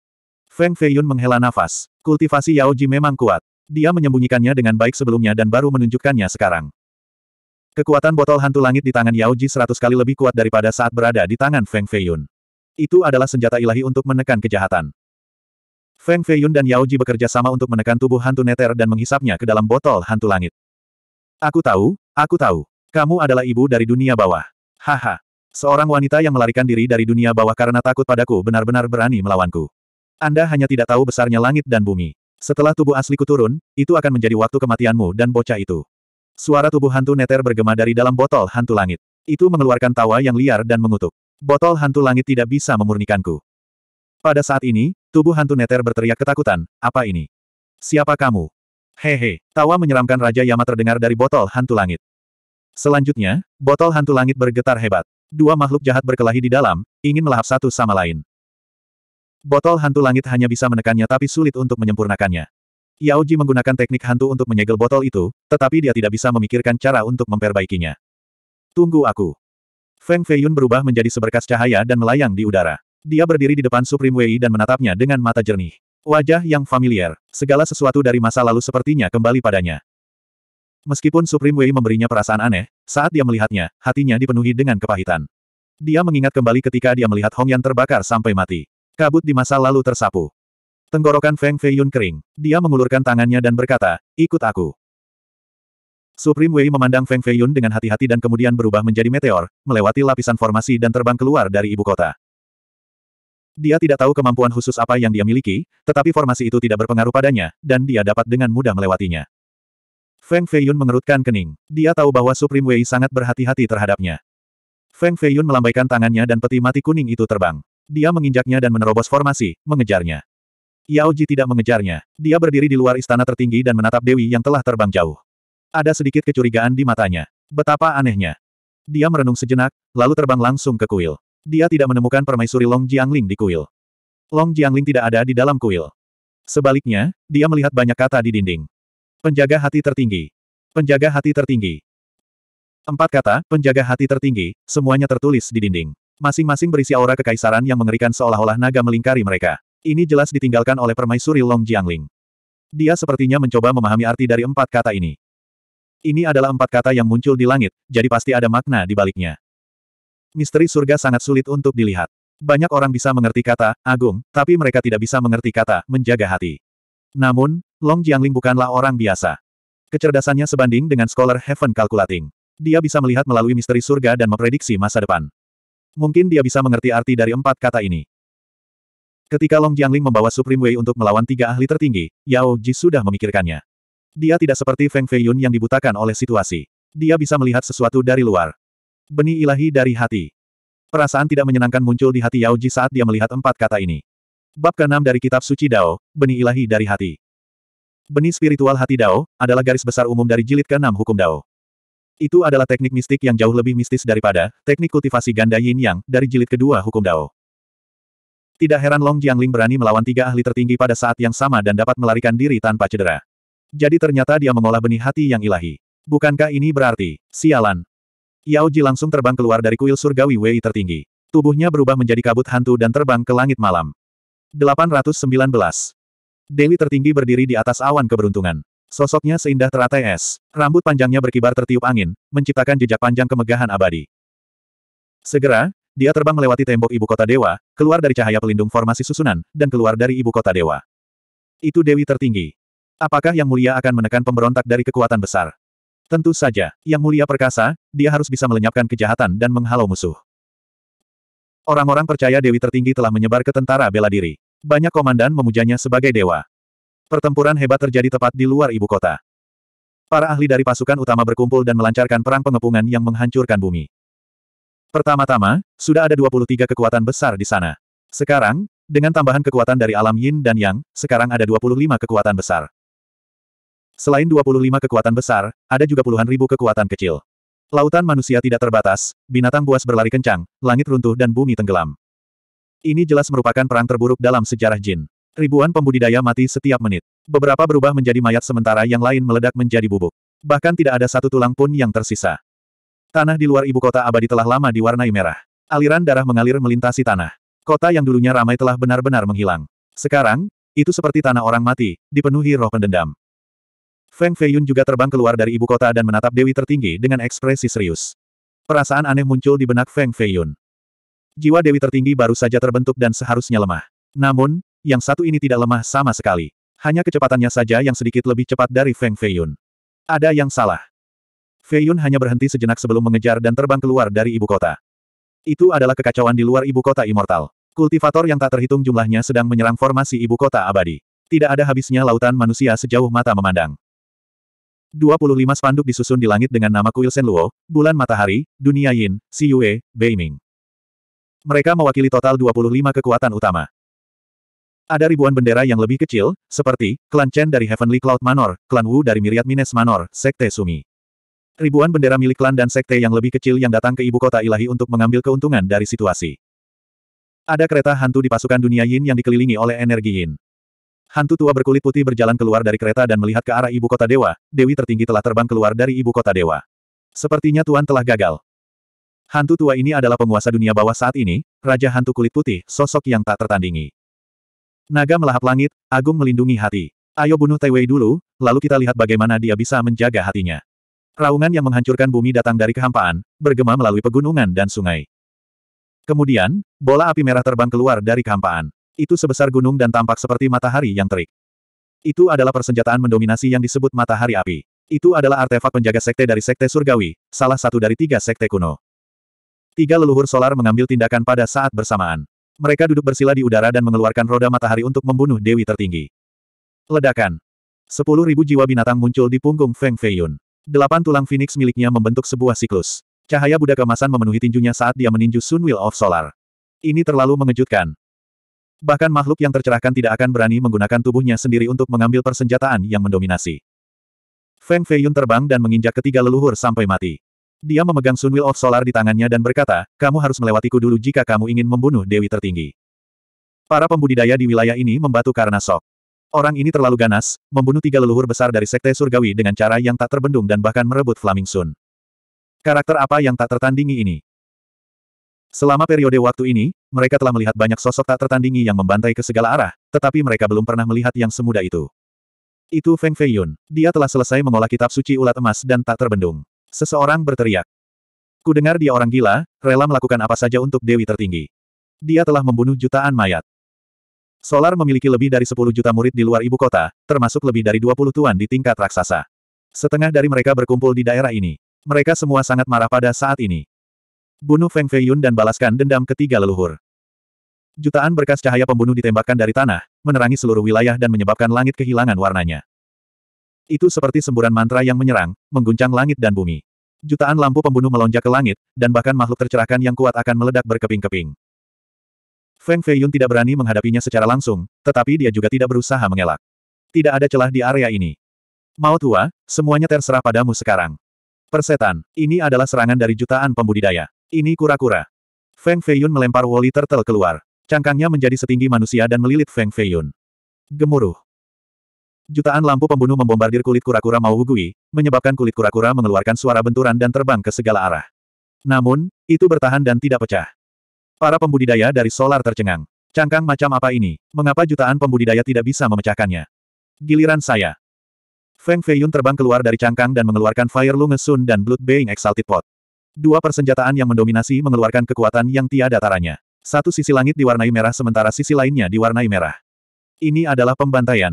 Feng Feiyun menghela nafas. Kultivasi Yao Ji memang kuat. Dia menyembunyikannya dengan baik sebelumnya dan baru menunjukkannya sekarang. Kekuatan botol hantu langit di tangan Yao Ji seratus kali lebih kuat daripada saat berada di tangan Feng Feiyun. Itu adalah senjata ilahi untuk menekan kejahatan. Feng Feiyun dan Yao Ji bekerja sama untuk menekan tubuh hantu neter dan menghisapnya ke dalam botol hantu langit. Aku tahu, aku tahu. Kamu adalah ibu dari dunia bawah. Haha. Seorang wanita yang melarikan diri dari dunia bawah karena takut padaku benar-benar berani melawanku. Anda hanya tidak tahu besarnya langit dan bumi. Setelah tubuh asliku turun, itu akan menjadi waktu kematianmu dan bocah itu. Suara tubuh hantu neter bergema dari dalam botol hantu langit. Itu mengeluarkan tawa yang liar dan mengutuk. Botol hantu langit tidak bisa memurnikanku. Pada saat ini, Tubuh hantu neter berteriak ketakutan, apa ini? Siapa kamu? Hehe, tawa menyeramkan Raja Yama terdengar dari botol hantu langit. Selanjutnya, botol hantu langit bergetar hebat. Dua makhluk jahat berkelahi di dalam, ingin melahap satu sama lain. Botol hantu langit hanya bisa menekannya tapi sulit untuk menyempurnakannya. Yaoji menggunakan teknik hantu untuk menyegel botol itu, tetapi dia tidak bisa memikirkan cara untuk memperbaikinya. Tunggu aku. Feng Feiyun berubah menjadi seberkas cahaya dan melayang di udara. Dia berdiri di depan Supreme Wei dan menatapnya dengan mata jernih. Wajah yang familiar, segala sesuatu dari masa lalu sepertinya kembali padanya. Meskipun Supreme Wei memberinya perasaan aneh, saat dia melihatnya, hatinya dipenuhi dengan kepahitan. Dia mengingat kembali ketika dia melihat Hong Yan terbakar sampai mati. Kabut di masa lalu tersapu. Tenggorokan Feng Feiyun kering. Dia mengulurkan tangannya dan berkata, ikut aku. Supreme Wei memandang Feng Feiyun dengan hati-hati dan kemudian berubah menjadi meteor, melewati lapisan formasi dan terbang keluar dari ibu kota. Dia tidak tahu kemampuan khusus apa yang dia miliki, tetapi formasi itu tidak berpengaruh padanya, dan dia dapat dengan mudah melewatinya. Feng Feiyun mengerutkan kening. Dia tahu bahwa Supreme Wei sangat berhati-hati terhadapnya. Feng Feiyun melambaikan tangannya dan peti mati kuning itu terbang. Dia menginjaknya dan menerobos formasi, mengejarnya. Yao Ji tidak mengejarnya. Dia berdiri di luar istana tertinggi dan menatap Dewi yang telah terbang jauh. Ada sedikit kecurigaan di matanya. Betapa anehnya. Dia merenung sejenak, lalu terbang langsung ke kuil. Dia tidak menemukan permaisuri Long Jiangling di kuil. Long Jiangling tidak ada di dalam kuil. Sebaliknya, dia melihat banyak kata di dinding. Penjaga hati tertinggi. Penjaga hati tertinggi. Empat kata, penjaga hati tertinggi, semuanya tertulis di dinding. Masing-masing berisi aura kekaisaran yang mengerikan seolah-olah naga melingkari mereka. Ini jelas ditinggalkan oleh permaisuri Long Jiangling. Dia sepertinya mencoba memahami arti dari empat kata ini. Ini adalah empat kata yang muncul di langit, jadi pasti ada makna di baliknya misteri surga sangat sulit untuk dilihat. Banyak orang bisa mengerti kata, agung, tapi mereka tidak bisa mengerti kata, menjaga hati. Namun, Long Jiangling bukanlah orang biasa. Kecerdasannya sebanding dengan Scholar Heaven Calculating. Dia bisa melihat melalui misteri surga dan memprediksi masa depan. Mungkin dia bisa mengerti arti dari empat kata ini. Ketika Long Jiangling membawa Supreme Wei untuk melawan tiga ahli tertinggi, Yao Ji sudah memikirkannya. Dia tidak seperti Feng Feiyun yang dibutakan oleh situasi. Dia bisa melihat sesuatu dari luar. Benih ilahi dari hati. Perasaan tidak menyenangkan muncul di hati Yao Ji saat dia melihat empat kata ini. Bab ke-6 dari Kitab Suci Dao, Benih Ilahi dari Hati. Benih spiritual hati Dao, adalah garis besar umum dari jilid ke-6 hukum Dao. Itu adalah teknik mistik yang jauh lebih mistis daripada teknik kultivasi ganda yin yang dari jilid kedua hukum Dao. Tidak heran Long Jiangling berani melawan tiga ahli tertinggi pada saat yang sama dan dapat melarikan diri tanpa cedera. Jadi ternyata dia mengolah benih hati yang ilahi. Bukankah ini berarti, sialan, Yao Ji langsung terbang keluar dari kuil surgawi Wei tertinggi. Tubuhnya berubah menjadi kabut hantu dan terbang ke langit malam. 819. Dewi tertinggi berdiri di atas awan keberuntungan. Sosoknya seindah teratai es. Rambut panjangnya berkibar tertiup angin, menciptakan jejak panjang kemegahan abadi. Segera, dia terbang melewati tembok ibu kota dewa, keluar dari cahaya pelindung formasi susunan, dan keluar dari ibu kota dewa. Itu dewi tertinggi. Apakah Yang Mulia akan menekan pemberontak dari kekuatan besar? Tentu saja, Yang Mulia Perkasa, dia harus bisa melenyapkan kejahatan dan menghalau musuh. Orang-orang percaya Dewi Tertinggi telah menyebar ke tentara bela diri. Banyak komandan memujanya sebagai dewa. Pertempuran hebat terjadi tepat di luar ibu kota. Para ahli dari pasukan utama berkumpul dan melancarkan perang pengepungan yang menghancurkan bumi. Pertama-tama, sudah ada 23 kekuatan besar di sana. Sekarang, dengan tambahan kekuatan dari alam yin dan yang, sekarang ada 25 kekuatan besar. Selain 25 kekuatan besar, ada juga puluhan ribu kekuatan kecil. Lautan manusia tidak terbatas, binatang buas berlari kencang, langit runtuh dan bumi tenggelam. Ini jelas merupakan perang terburuk dalam sejarah jin. Ribuan pembudidaya mati setiap menit. Beberapa berubah menjadi mayat sementara yang lain meledak menjadi bubuk. Bahkan tidak ada satu tulang pun yang tersisa. Tanah di luar ibu kota abadi telah lama diwarnai merah. Aliran darah mengalir melintasi tanah. Kota yang dulunya ramai telah benar-benar menghilang. Sekarang, itu seperti tanah orang mati, dipenuhi roh pendendam. Feng Feiyun juga terbang keluar dari ibu kota dan menatap Dewi Tertinggi dengan ekspresi serius. Perasaan aneh muncul di benak Feng Feiyun. Jiwa Dewi Tertinggi baru saja terbentuk dan seharusnya lemah. Namun, yang satu ini tidak lemah sama sekali. Hanya kecepatannya saja yang sedikit lebih cepat dari Feng Feiyun. Ada yang salah. Feiyun hanya berhenti sejenak sebelum mengejar dan terbang keluar dari ibu kota. Itu adalah kekacauan di luar ibu kota immortal. Kultivator yang tak terhitung jumlahnya sedang menyerang formasi ibu kota abadi. Tidak ada habisnya lautan manusia sejauh mata memandang. 25 spanduk disusun di langit dengan nama Kuil Senluo, Bulan Matahari, Dunia Yin, Siyue, Beiming. Mereka mewakili total 25 kekuatan utama. Ada ribuan bendera yang lebih kecil, seperti, klan Chen dari Heavenly Cloud Manor, klan Wu dari Myriad Mines Manor, Sekte Sumi. Ribuan bendera milik klan dan sekte yang lebih kecil yang datang ke ibu kota ilahi untuk mengambil keuntungan dari situasi. Ada kereta hantu di pasukan dunia Yin yang dikelilingi oleh energi Yin. Hantu tua berkulit putih berjalan keluar dari kereta dan melihat ke arah ibu kota dewa, Dewi tertinggi telah terbang keluar dari ibu kota dewa. Sepertinya Tuan telah gagal. Hantu tua ini adalah penguasa dunia bawah saat ini, Raja Hantu Kulit Putih, sosok yang tak tertandingi. Naga melahap langit, Agung melindungi hati. Ayo bunuh Tewei dulu, lalu kita lihat bagaimana dia bisa menjaga hatinya. Raungan yang menghancurkan bumi datang dari kehampaan, bergema melalui pegunungan dan sungai. Kemudian, bola api merah terbang keluar dari kehampaan. Itu sebesar gunung dan tampak seperti matahari yang terik. Itu adalah persenjataan mendominasi yang disebut matahari api. Itu adalah artefak penjaga sekte dari sekte surgawi, salah satu dari tiga sekte kuno. Tiga leluhur solar mengambil tindakan pada saat bersamaan. Mereka duduk bersila di udara dan mengeluarkan roda matahari untuk membunuh dewi tertinggi. Ledakan. Sepuluh ribu jiwa binatang muncul di punggung Feng Feiyun. Delapan tulang phoenix miliknya membentuk sebuah siklus. Cahaya budak kemasan memenuhi tinjunya saat dia meninju Sun Wheel of Solar. Ini terlalu mengejutkan. Bahkan makhluk yang tercerahkan tidak akan berani menggunakan tubuhnya sendiri untuk mengambil persenjataan yang mendominasi. Feng Feiyun terbang dan menginjak ketiga leluhur sampai mati. Dia memegang Sun Will of Solar di tangannya dan berkata, kamu harus melewatiku dulu jika kamu ingin membunuh Dewi Tertinggi. Para pembudidaya di wilayah ini membatu karena sok. Orang ini terlalu ganas, membunuh tiga leluhur besar dari Sekte Surgawi dengan cara yang tak terbendung dan bahkan merebut Flaming Sun. Karakter apa yang tak tertandingi ini? Selama periode waktu ini, mereka telah melihat banyak sosok tak tertandingi yang membantai ke segala arah, tetapi mereka belum pernah melihat yang semudah itu. Itu Feng Feiyun. Dia telah selesai mengolah kitab suci ulat emas dan tak terbendung. Seseorang berteriak. Ku dengar dia orang gila, rela melakukan apa saja untuk dewi tertinggi. Dia telah membunuh jutaan mayat. Solar memiliki lebih dari 10 juta murid di luar ibu kota, termasuk lebih dari 20 tuan di tingkat raksasa. Setengah dari mereka berkumpul di daerah ini. Mereka semua sangat marah pada saat ini. Bunuh Feng Feiyun dan balaskan dendam ketiga leluhur. Jutaan berkas cahaya pembunuh ditembakkan dari tanah, menerangi seluruh wilayah dan menyebabkan langit kehilangan warnanya. Itu seperti semburan mantra yang menyerang, mengguncang langit dan bumi. Jutaan lampu pembunuh melonjak ke langit, dan bahkan makhluk tercerahkan yang kuat akan meledak berkeping-keping. Feng Feiyun tidak berani menghadapinya secara langsung, tetapi dia juga tidak berusaha mengelak. Tidak ada celah di area ini. Mau tua, semuanya terserah padamu sekarang. Persetan, ini adalah serangan dari jutaan pembudidaya. Ini kura-kura. Feng Feiyun melempar Woli Turtle keluar. Cangkangnya menjadi setinggi manusia dan melilit Feng Feiyun. Gemuruh. Jutaan lampu pembunuh membombardir kulit kura-kura mau Wugui, menyebabkan kulit kura-kura mengeluarkan suara benturan dan terbang ke segala arah. Namun, itu bertahan dan tidak pecah. Para pembudidaya dari solar tercengang. Cangkang macam apa ini? Mengapa jutaan pembudidaya tidak bisa memecahkannya? Giliran saya. Feng Feiyun terbang keluar dari cangkang dan mengeluarkan Fire Lunge Sun dan Blood Baying Exalted Pot. Dua persenjataan yang mendominasi mengeluarkan kekuatan yang tiada taranya. Satu sisi langit diwarnai merah sementara sisi lainnya diwarnai merah. Ini adalah pembantaian.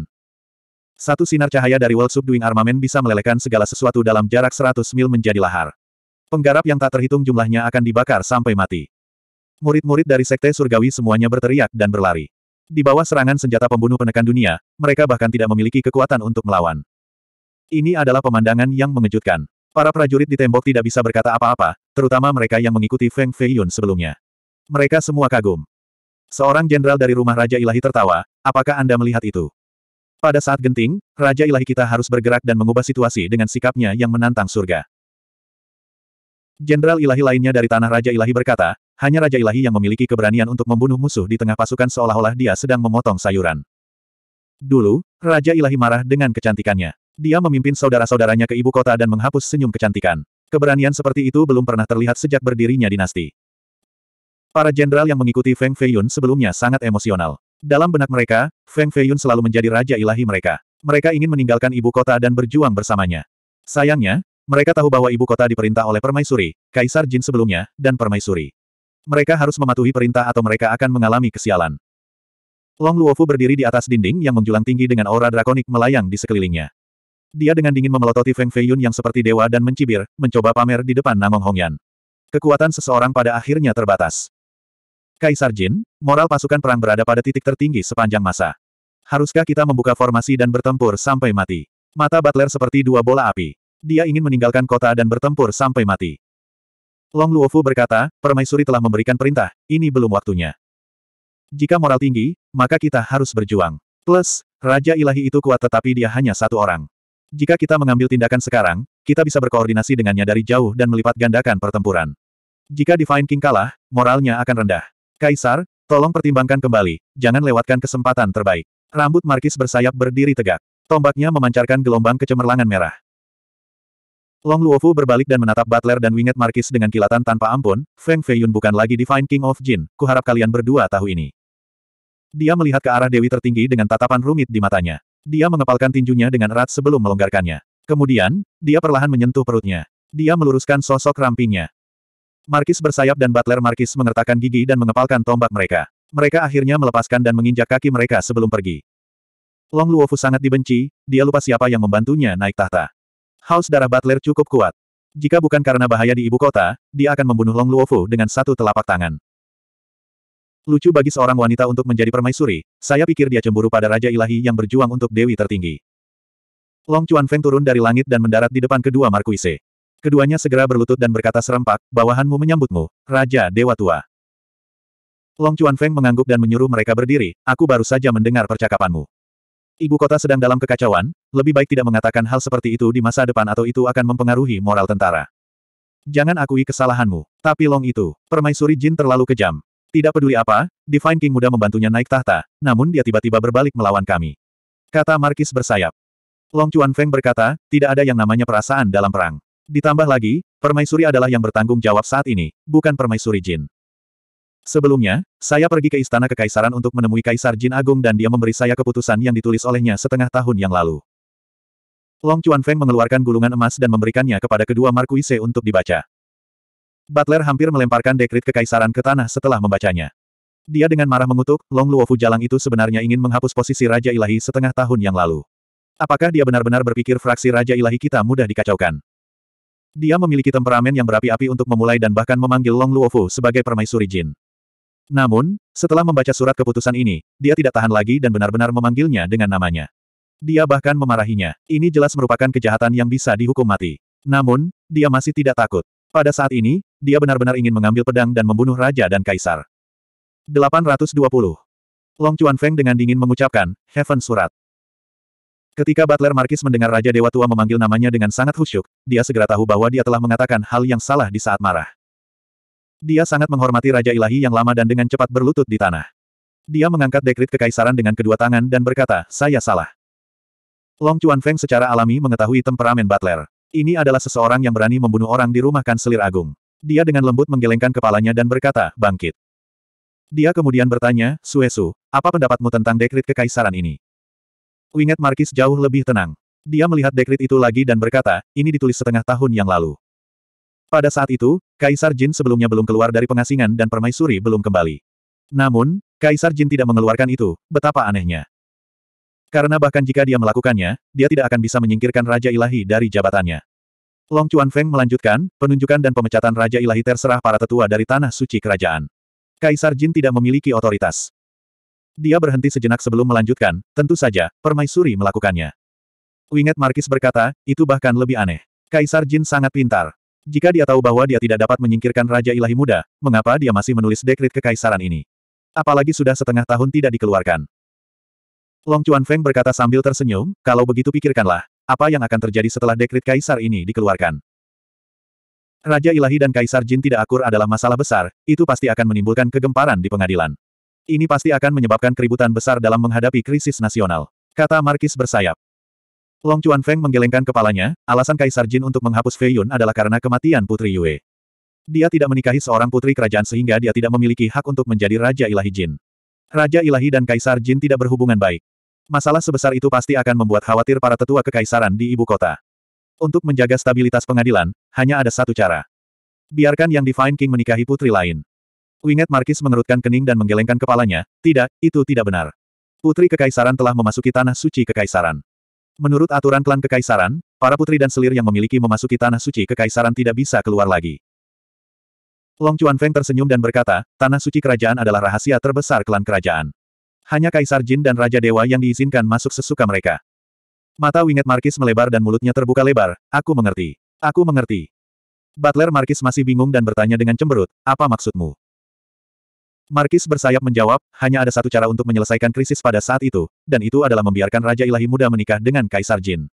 Satu sinar cahaya dari World Subduing Armament bisa melelehkan segala sesuatu dalam jarak 100 mil menjadi lahar. Penggarap yang tak terhitung jumlahnya akan dibakar sampai mati. Murid-murid dari Sekte Surgawi semuanya berteriak dan berlari. Di bawah serangan senjata pembunuh penekan dunia, mereka bahkan tidak memiliki kekuatan untuk melawan. Ini adalah pemandangan yang mengejutkan. Para prajurit di tembok tidak bisa berkata apa-apa, terutama mereka yang mengikuti Feng Feiyun sebelumnya. Mereka semua kagum. Seorang jenderal dari rumah Raja Ilahi tertawa, apakah Anda melihat itu? Pada saat genting, Raja Ilahi kita harus bergerak dan mengubah situasi dengan sikapnya yang menantang surga. Jenderal Ilahi lainnya dari Tanah Raja Ilahi berkata, hanya Raja Ilahi yang memiliki keberanian untuk membunuh musuh di tengah pasukan seolah-olah dia sedang memotong sayuran. Dulu, Raja Ilahi marah dengan kecantikannya. Dia memimpin saudara-saudaranya ke ibu kota dan menghapus senyum kecantikan. Keberanian seperti itu belum pernah terlihat sejak berdirinya dinasti. Para jenderal yang mengikuti Feng Feiyun sebelumnya sangat emosional. Dalam benak mereka, Feng Feiyun selalu menjadi raja ilahi mereka. Mereka ingin meninggalkan ibu kota dan berjuang bersamanya. Sayangnya, mereka tahu bahwa ibu kota diperintah oleh permaisuri, Kaisar Jin sebelumnya, dan permaisuri. Mereka harus mematuhi perintah atau mereka akan mengalami kesialan. Long Luofu berdiri di atas dinding yang menjulang tinggi dengan aura drakonik melayang di sekelilingnya. Dia dengan dingin memelototi Feng Feiyun yang seperti dewa dan mencibir, mencoba pamer di depan Namong Hongyan. Kekuatan seseorang pada akhirnya terbatas. Kaisar Jin, moral pasukan perang berada pada titik tertinggi sepanjang masa. Haruskah kita membuka formasi dan bertempur sampai mati? Mata Butler seperti dua bola api. Dia ingin meninggalkan kota dan bertempur sampai mati. Long Luofu berkata, permaisuri telah memberikan perintah, ini belum waktunya. Jika moral tinggi, maka kita harus berjuang. Plus, Raja Ilahi itu kuat tetapi dia hanya satu orang. Jika kita mengambil tindakan sekarang, kita bisa berkoordinasi dengannya dari jauh dan melipat gandakan pertempuran. Jika Divine King kalah, moralnya akan rendah. Kaisar, tolong pertimbangkan kembali, jangan lewatkan kesempatan terbaik. Rambut Markis bersayap berdiri tegak. Tombaknya memancarkan gelombang kecemerlangan merah. Long Luofu berbalik dan menatap Butler dan Winget Markis dengan kilatan tanpa ampun, Feng Feiyun bukan lagi Divine King of Jin, kuharap kalian berdua tahu ini. Dia melihat ke arah Dewi tertinggi dengan tatapan rumit di matanya. Dia mengepalkan tinjunya dengan erat sebelum melonggarkannya. Kemudian, dia perlahan menyentuh perutnya. Dia meluruskan sosok rampingnya. Markis bersayap dan Butler Markis mengertakkan gigi dan mengepalkan tombak mereka. Mereka akhirnya melepaskan dan menginjak kaki mereka sebelum pergi. Long Luofu sangat dibenci, dia lupa siapa yang membantunya naik tahta. Haus darah Butler cukup kuat. Jika bukan karena bahaya di ibu kota, dia akan membunuh Long Luofu dengan satu telapak tangan. Lucu bagi seorang wanita untuk menjadi permaisuri, saya pikir dia cemburu pada Raja Ilahi yang berjuang untuk Dewi tertinggi. Long Chuan Feng turun dari langit dan mendarat di depan kedua Markuise. Keduanya segera berlutut dan berkata serempak, bawahanmu menyambutmu, Raja Dewa Tua. Long Chuan Feng mengangguk dan menyuruh mereka berdiri, aku baru saja mendengar percakapanmu. Ibu kota sedang dalam kekacauan, lebih baik tidak mengatakan hal seperti itu di masa depan atau itu akan mempengaruhi moral tentara. Jangan akui kesalahanmu, tapi Long itu, permaisuri jin terlalu kejam, tidak peduli apa, Divine King mudah membantunya naik tahta, namun dia tiba-tiba berbalik melawan kami. Kata Markis bersayap. Long Chuan Feng berkata, tidak ada yang namanya perasaan dalam perang. Ditambah lagi, permaisuri adalah yang bertanggung jawab saat ini, bukan permaisuri Jin. Sebelumnya, saya pergi ke istana kekaisaran untuk menemui Kaisar Jin Agung dan dia memberi saya keputusan yang ditulis olehnya setengah tahun yang lalu. Long Chuan Feng mengeluarkan gulungan emas dan memberikannya kepada kedua Markuise untuk dibaca. Butler hampir melemparkan dekrit kekaisaran ke tanah setelah membacanya. Dia dengan marah mengutuk, Long Luofu Jalang itu sebenarnya ingin menghapus posisi Raja Ilahi setengah tahun yang lalu. Apakah dia benar-benar berpikir fraksi Raja Ilahi kita mudah dikacaukan? Dia memiliki temperamen yang berapi-api untuk memulai dan bahkan memanggil Long Luofu sebagai permaisuri jin. Namun, setelah membaca surat keputusan ini, dia tidak tahan lagi dan benar-benar memanggilnya dengan namanya. Dia bahkan memarahinya. Ini jelas merupakan kejahatan yang bisa dihukum mati. Namun, dia masih tidak takut. Pada saat ini, dia benar-benar ingin mengambil pedang dan membunuh raja dan kaisar. 820. Long Chuan Feng dengan dingin mengucapkan, Heaven Surat. Ketika Butler Markis mendengar Raja Dewa Tua memanggil namanya dengan sangat khusyuk, dia segera tahu bahwa dia telah mengatakan hal yang salah di saat marah. Dia sangat menghormati Raja Ilahi yang lama dan dengan cepat berlutut di tanah. Dia mengangkat dekrit kekaisaran dengan kedua tangan dan berkata, saya salah. Long Chuan Feng secara alami mengetahui temperamen Butler. Ini adalah seseorang yang berani membunuh orang di rumah kanselir agung. Dia dengan lembut menggelengkan kepalanya dan berkata, bangkit. Dia kemudian bertanya, Suesu, apa pendapatmu tentang dekrit kekaisaran ini? Winget Markis jauh lebih tenang. Dia melihat dekrit itu lagi dan berkata, ini ditulis setengah tahun yang lalu. Pada saat itu, Kaisar Jin sebelumnya belum keluar dari pengasingan dan permaisuri belum kembali. Namun, Kaisar Jin tidak mengeluarkan itu, betapa anehnya. Karena bahkan jika dia melakukannya, dia tidak akan bisa menyingkirkan Raja Ilahi dari jabatannya. Long Chuan Feng melanjutkan, penunjukan dan pemecatan Raja Ilahi terserah para tetua dari tanah suci kerajaan. Kaisar Jin tidak memiliki otoritas. Dia berhenti sejenak sebelum melanjutkan, tentu saja, permaisuri melakukannya. Winget Markis berkata, itu bahkan lebih aneh. Kaisar Jin sangat pintar. Jika dia tahu bahwa dia tidak dapat menyingkirkan Raja Ilahi Muda, mengapa dia masih menulis dekrit kekaisaran ini? Apalagi sudah setengah tahun tidak dikeluarkan. Long Chuan Feng berkata sambil tersenyum, kalau begitu pikirkanlah, apa yang akan terjadi setelah dekrit kaisar ini dikeluarkan. Raja Ilahi dan Kaisar Jin tidak akur adalah masalah besar, itu pasti akan menimbulkan kegemparan di pengadilan. Ini pasti akan menyebabkan keributan besar dalam menghadapi krisis nasional, kata Markis bersayap. Long Chuan Feng menggelengkan kepalanya, alasan Kaisar Jin untuk menghapus Fei Yun adalah karena kematian Putri Yue. Dia tidak menikahi seorang putri kerajaan sehingga dia tidak memiliki hak untuk menjadi Raja Ilahi Jin. Raja Ilahi dan Kaisar Jin tidak berhubungan baik. Masalah sebesar itu pasti akan membuat khawatir para tetua kekaisaran di ibu kota. Untuk menjaga stabilitas pengadilan, hanya ada satu cara. Biarkan yang Divine King menikahi putri lain. Winget Markis mengerutkan kening dan menggelengkan kepalanya, tidak, itu tidak benar. Putri Kekaisaran telah memasuki Tanah Suci Kekaisaran. Menurut aturan klan Kekaisaran, para putri dan selir yang memiliki memasuki Tanah Suci Kekaisaran tidak bisa keluar lagi. Long Feng tersenyum dan berkata, Tanah Suci Kerajaan adalah rahasia terbesar klan kerajaan. Hanya Kaisar Jin dan Raja Dewa yang diizinkan masuk sesuka mereka. Mata Winget Markis melebar dan mulutnya terbuka lebar, aku mengerti. Aku mengerti. Butler Markis masih bingung dan bertanya dengan cemberut, apa maksudmu? Markis bersayap menjawab, hanya ada satu cara untuk menyelesaikan krisis pada saat itu, dan itu adalah membiarkan Raja Ilahi Muda menikah dengan Kaisar Jin.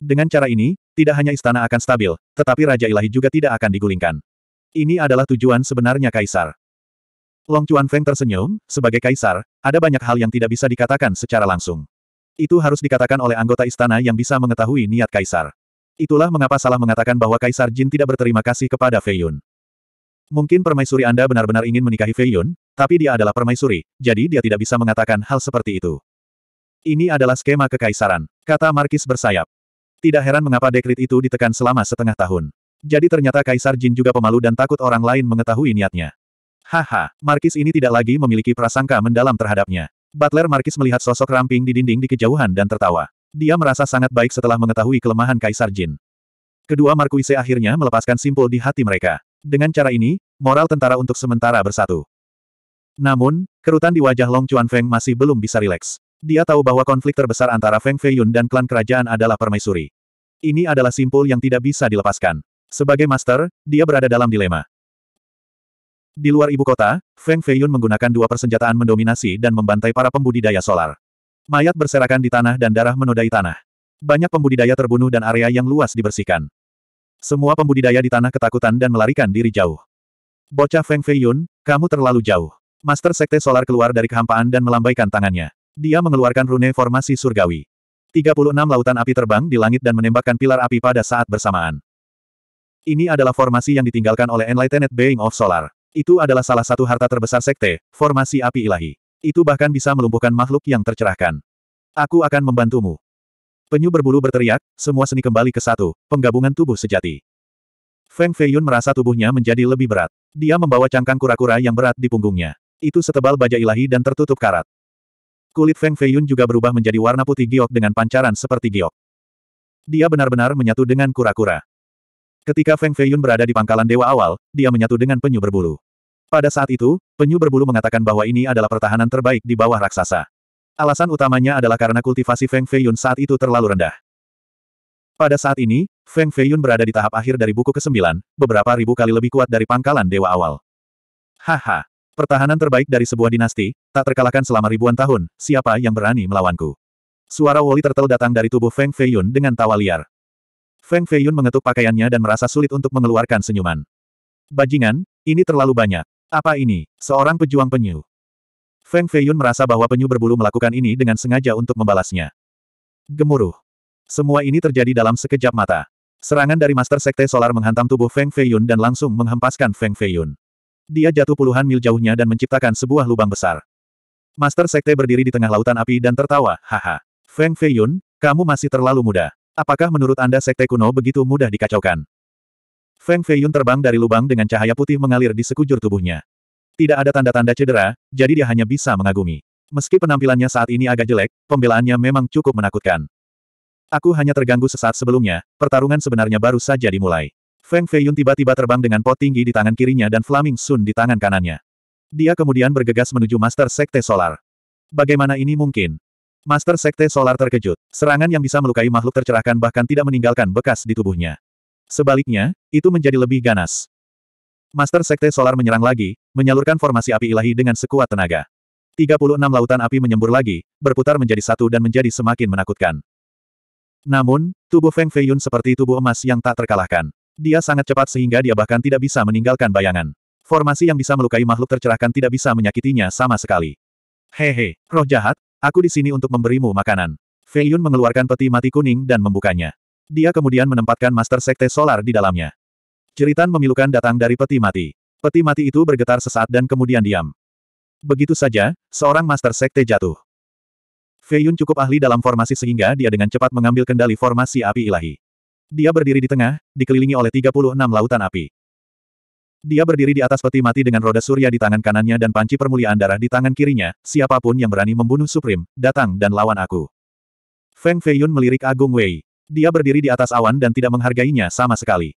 Dengan cara ini, tidak hanya istana akan stabil, tetapi Raja Ilahi juga tidak akan digulingkan. Ini adalah tujuan sebenarnya Kaisar. Long Chuan Feng tersenyum, sebagai Kaisar, ada banyak hal yang tidak bisa dikatakan secara langsung. Itu harus dikatakan oleh anggota istana yang bisa mengetahui niat kaisar. Itulah mengapa salah mengatakan bahwa Kaisar Jin tidak berterima kasih kepada Fei Yun. Mungkin permaisuri Anda benar-benar ingin menikahi Fei Yun, tapi dia adalah permaisuri, jadi dia tidak bisa mengatakan hal seperti itu. Ini adalah skema kekaisaran, kata Markis bersayap. Tidak heran mengapa dekrit itu ditekan selama setengah tahun. Jadi ternyata Kaisar Jin juga pemalu dan takut orang lain mengetahui niatnya. Haha, Markis ini tidak lagi memiliki prasangka mendalam terhadapnya. Butler Markis melihat sosok ramping di dinding di kejauhan dan tertawa. Dia merasa sangat baik setelah mengetahui kelemahan Kaisar Jin. Kedua Markuise akhirnya melepaskan simpul di hati mereka. Dengan cara ini, moral tentara untuk sementara bersatu. Namun, kerutan di wajah Long Chuan Feng masih belum bisa rileks. Dia tahu bahwa konflik terbesar antara Feng Feiyun dan klan kerajaan adalah permaisuri. Ini adalah simpul yang tidak bisa dilepaskan. Sebagai master, dia berada dalam dilema. Di luar ibu kota, Feng Feiyun menggunakan dua persenjataan mendominasi dan membantai para pembudidaya solar. Mayat berserakan di tanah dan darah menodai tanah. Banyak pembudidaya terbunuh dan area yang luas dibersihkan. Semua pembudidaya di tanah ketakutan dan melarikan diri jauh. Bocah Feng Feiyun, kamu terlalu jauh. Master Sekte Solar keluar dari kehampaan dan melambaikan tangannya. Dia mengeluarkan rune formasi surgawi. 36 lautan api terbang di langit dan menembakkan pilar api pada saat bersamaan. Ini adalah formasi yang ditinggalkan oleh Enlightened Being of Solar. Itu adalah salah satu harta terbesar sekte, formasi api ilahi. Itu bahkan bisa melumpuhkan makhluk yang tercerahkan. Aku akan membantumu. Penyu berbulu berteriak, semua seni kembali ke satu, penggabungan tubuh sejati. Feng Feiyun merasa tubuhnya menjadi lebih berat. Dia membawa cangkang kura-kura yang berat di punggungnya. Itu setebal baja ilahi dan tertutup karat. Kulit Feng Feiyun juga berubah menjadi warna putih giok dengan pancaran seperti giok. Dia benar-benar menyatu dengan kura-kura. Ketika Feng Feiyun berada di pangkalan dewa awal, dia menyatu dengan penyu berbulu. Pada saat itu, penyu berbulu mengatakan bahwa ini adalah pertahanan terbaik di bawah raksasa. Alasan utamanya adalah karena kultivasi Feng Feiyun saat itu terlalu rendah. Pada saat ini, Feng Feiyun berada di tahap akhir dari buku ke-9, beberapa ribu kali lebih kuat dari pangkalan dewa awal. Haha, pertahanan terbaik dari sebuah dinasti, tak terkalahkan selama ribuan tahun, siapa yang berani melawanku? Suara Woli Turtle datang dari tubuh Feng Feiyun dengan tawa liar. Feng Feiyun mengetuk pakaiannya dan merasa sulit untuk mengeluarkan senyuman. Bajingan, ini terlalu banyak. Apa ini? Seorang pejuang penyu. Feng Feiyun merasa bahwa penyu berbulu melakukan ini dengan sengaja untuk membalasnya. Gemuruh. Semua ini terjadi dalam sekejap mata. Serangan dari Master Sekte Solar menghantam tubuh Feng Feiyun dan langsung menghempaskan Feng Feiyun. Dia jatuh puluhan mil jauhnya dan menciptakan sebuah lubang besar. Master Sekte berdiri di tengah lautan api dan tertawa, haha. Feng Feiyun, kamu masih terlalu muda. Apakah menurut Anda Sekte kuno begitu mudah dikacaukan? Feng Feiyun terbang dari lubang dengan cahaya putih mengalir di sekujur tubuhnya. Tidak ada tanda-tanda cedera, jadi dia hanya bisa mengagumi. Meski penampilannya saat ini agak jelek, pembelaannya memang cukup menakutkan. Aku hanya terganggu sesaat sebelumnya, pertarungan sebenarnya baru saja dimulai. Feng Feiyun tiba-tiba terbang dengan pot tinggi di tangan kirinya dan Flaming Sun di tangan kanannya. Dia kemudian bergegas menuju Master Sekte Solar. Bagaimana ini mungkin? Master Sekte Solar terkejut. Serangan yang bisa melukai makhluk tercerahkan bahkan tidak meninggalkan bekas di tubuhnya. Sebaliknya, itu menjadi lebih ganas. Master Sekte Solar menyerang lagi, menyalurkan formasi api ilahi dengan sekuat tenaga. 36 lautan api menyembur lagi, berputar menjadi satu dan menjadi semakin menakutkan. Namun, tubuh Feng Feiyun seperti tubuh emas yang tak terkalahkan. Dia sangat cepat sehingga dia bahkan tidak bisa meninggalkan bayangan. Formasi yang bisa melukai makhluk tercerahkan tidak bisa menyakitinya sama sekali. Hehe, roh jahat, aku di sini untuk memberimu makanan. Feiyun mengeluarkan peti mati kuning dan membukanya. Dia kemudian menempatkan Master Sekte Solar di dalamnya. Ceritan memilukan datang dari peti mati. Peti mati itu bergetar sesaat dan kemudian diam. Begitu saja, seorang Master Sekte jatuh. Fei Yun cukup ahli dalam formasi sehingga dia dengan cepat mengambil kendali formasi api ilahi. Dia berdiri di tengah, dikelilingi oleh 36 lautan api. Dia berdiri di atas peti mati dengan roda surya di tangan kanannya dan panci permuliaan darah di tangan kirinya, siapapun yang berani membunuh Supreme, datang dan lawan aku. Feng Feiyun melirik Agung Wei. Dia berdiri di atas awan dan tidak menghargainya sama sekali.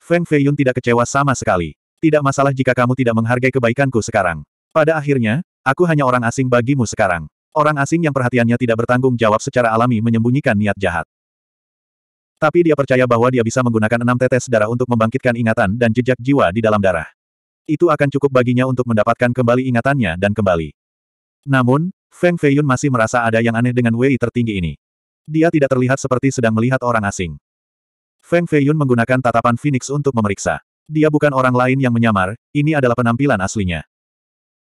Feng Feiyun tidak kecewa sama sekali. Tidak masalah jika kamu tidak menghargai kebaikanku sekarang. Pada akhirnya, aku hanya orang asing bagimu sekarang. Orang asing yang perhatiannya tidak bertanggung jawab secara alami menyembunyikan niat jahat. Tapi dia percaya bahwa dia bisa menggunakan enam tetes darah untuk membangkitkan ingatan dan jejak jiwa di dalam darah. Itu akan cukup baginya untuk mendapatkan kembali ingatannya dan kembali. Namun, Feng Feiyun masih merasa ada yang aneh dengan Wei tertinggi ini. Dia tidak terlihat seperti sedang melihat orang asing. Feng Feiyun menggunakan tatapan Phoenix untuk memeriksa. Dia bukan orang lain yang menyamar, ini adalah penampilan aslinya.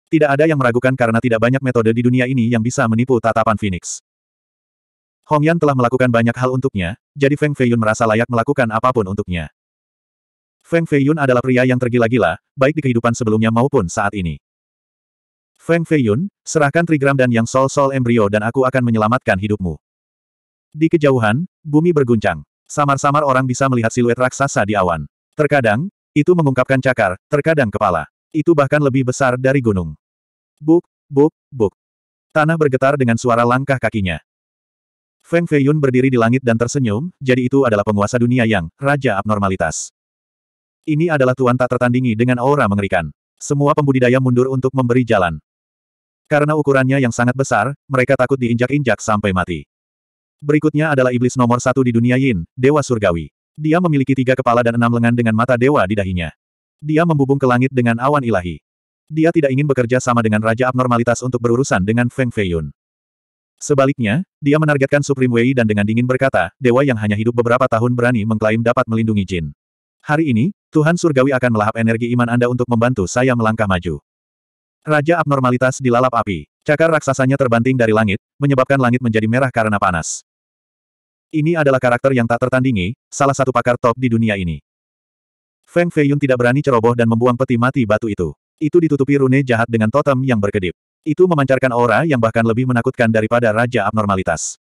Tidak ada yang meragukan karena tidak banyak metode di dunia ini yang bisa menipu tatapan Phoenix. Hong Yan telah melakukan banyak hal untuknya, jadi Feng Feiyun merasa layak melakukan apapun untuknya. Feng Feiyun adalah pria yang tergila-gila, baik di kehidupan sebelumnya maupun saat ini. Feng Feiyun, serahkan trigram dan yang sol-sol embrio dan aku akan menyelamatkan hidupmu. Di kejauhan, bumi berguncang. Samar-samar orang bisa melihat siluet raksasa di awan. Terkadang, itu mengungkapkan cakar, terkadang kepala. Itu bahkan lebih besar dari gunung. Buk, buk, buk. Tanah bergetar dengan suara langkah kakinya. Feng Feiyun berdiri di langit dan tersenyum, jadi itu adalah penguasa dunia yang, Raja Abnormalitas. Ini adalah tuan tak tertandingi dengan aura mengerikan. Semua pembudidaya mundur untuk memberi jalan. Karena ukurannya yang sangat besar, mereka takut diinjak-injak sampai mati. Berikutnya adalah iblis nomor satu di dunia Yin, Dewa Surgawi. Dia memiliki tiga kepala dan enam lengan dengan mata dewa di dahinya. Dia membubung ke langit dengan awan ilahi. Dia tidak ingin bekerja sama dengan Raja Abnormalitas untuk berurusan dengan Feng Feiyun. Sebaliknya, dia menargetkan Supreme Wei dan dengan dingin berkata, dewa yang hanya hidup beberapa tahun berani mengklaim dapat melindungi Jin. Hari ini, Tuhan Surgawi akan melahap energi iman Anda untuk membantu saya melangkah maju. Raja Abnormalitas dilalap api. Cakar raksasanya terbanting dari langit, menyebabkan langit menjadi merah karena panas. Ini adalah karakter yang tak tertandingi, salah satu pakar top di dunia ini. Feng Feiyun tidak berani ceroboh dan membuang peti mati batu itu. Itu ditutupi rune jahat dengan totem yang berkedip. Itu memancarkan aura yang bahkan lebih menakutkan daripada Raja Abnormalitas.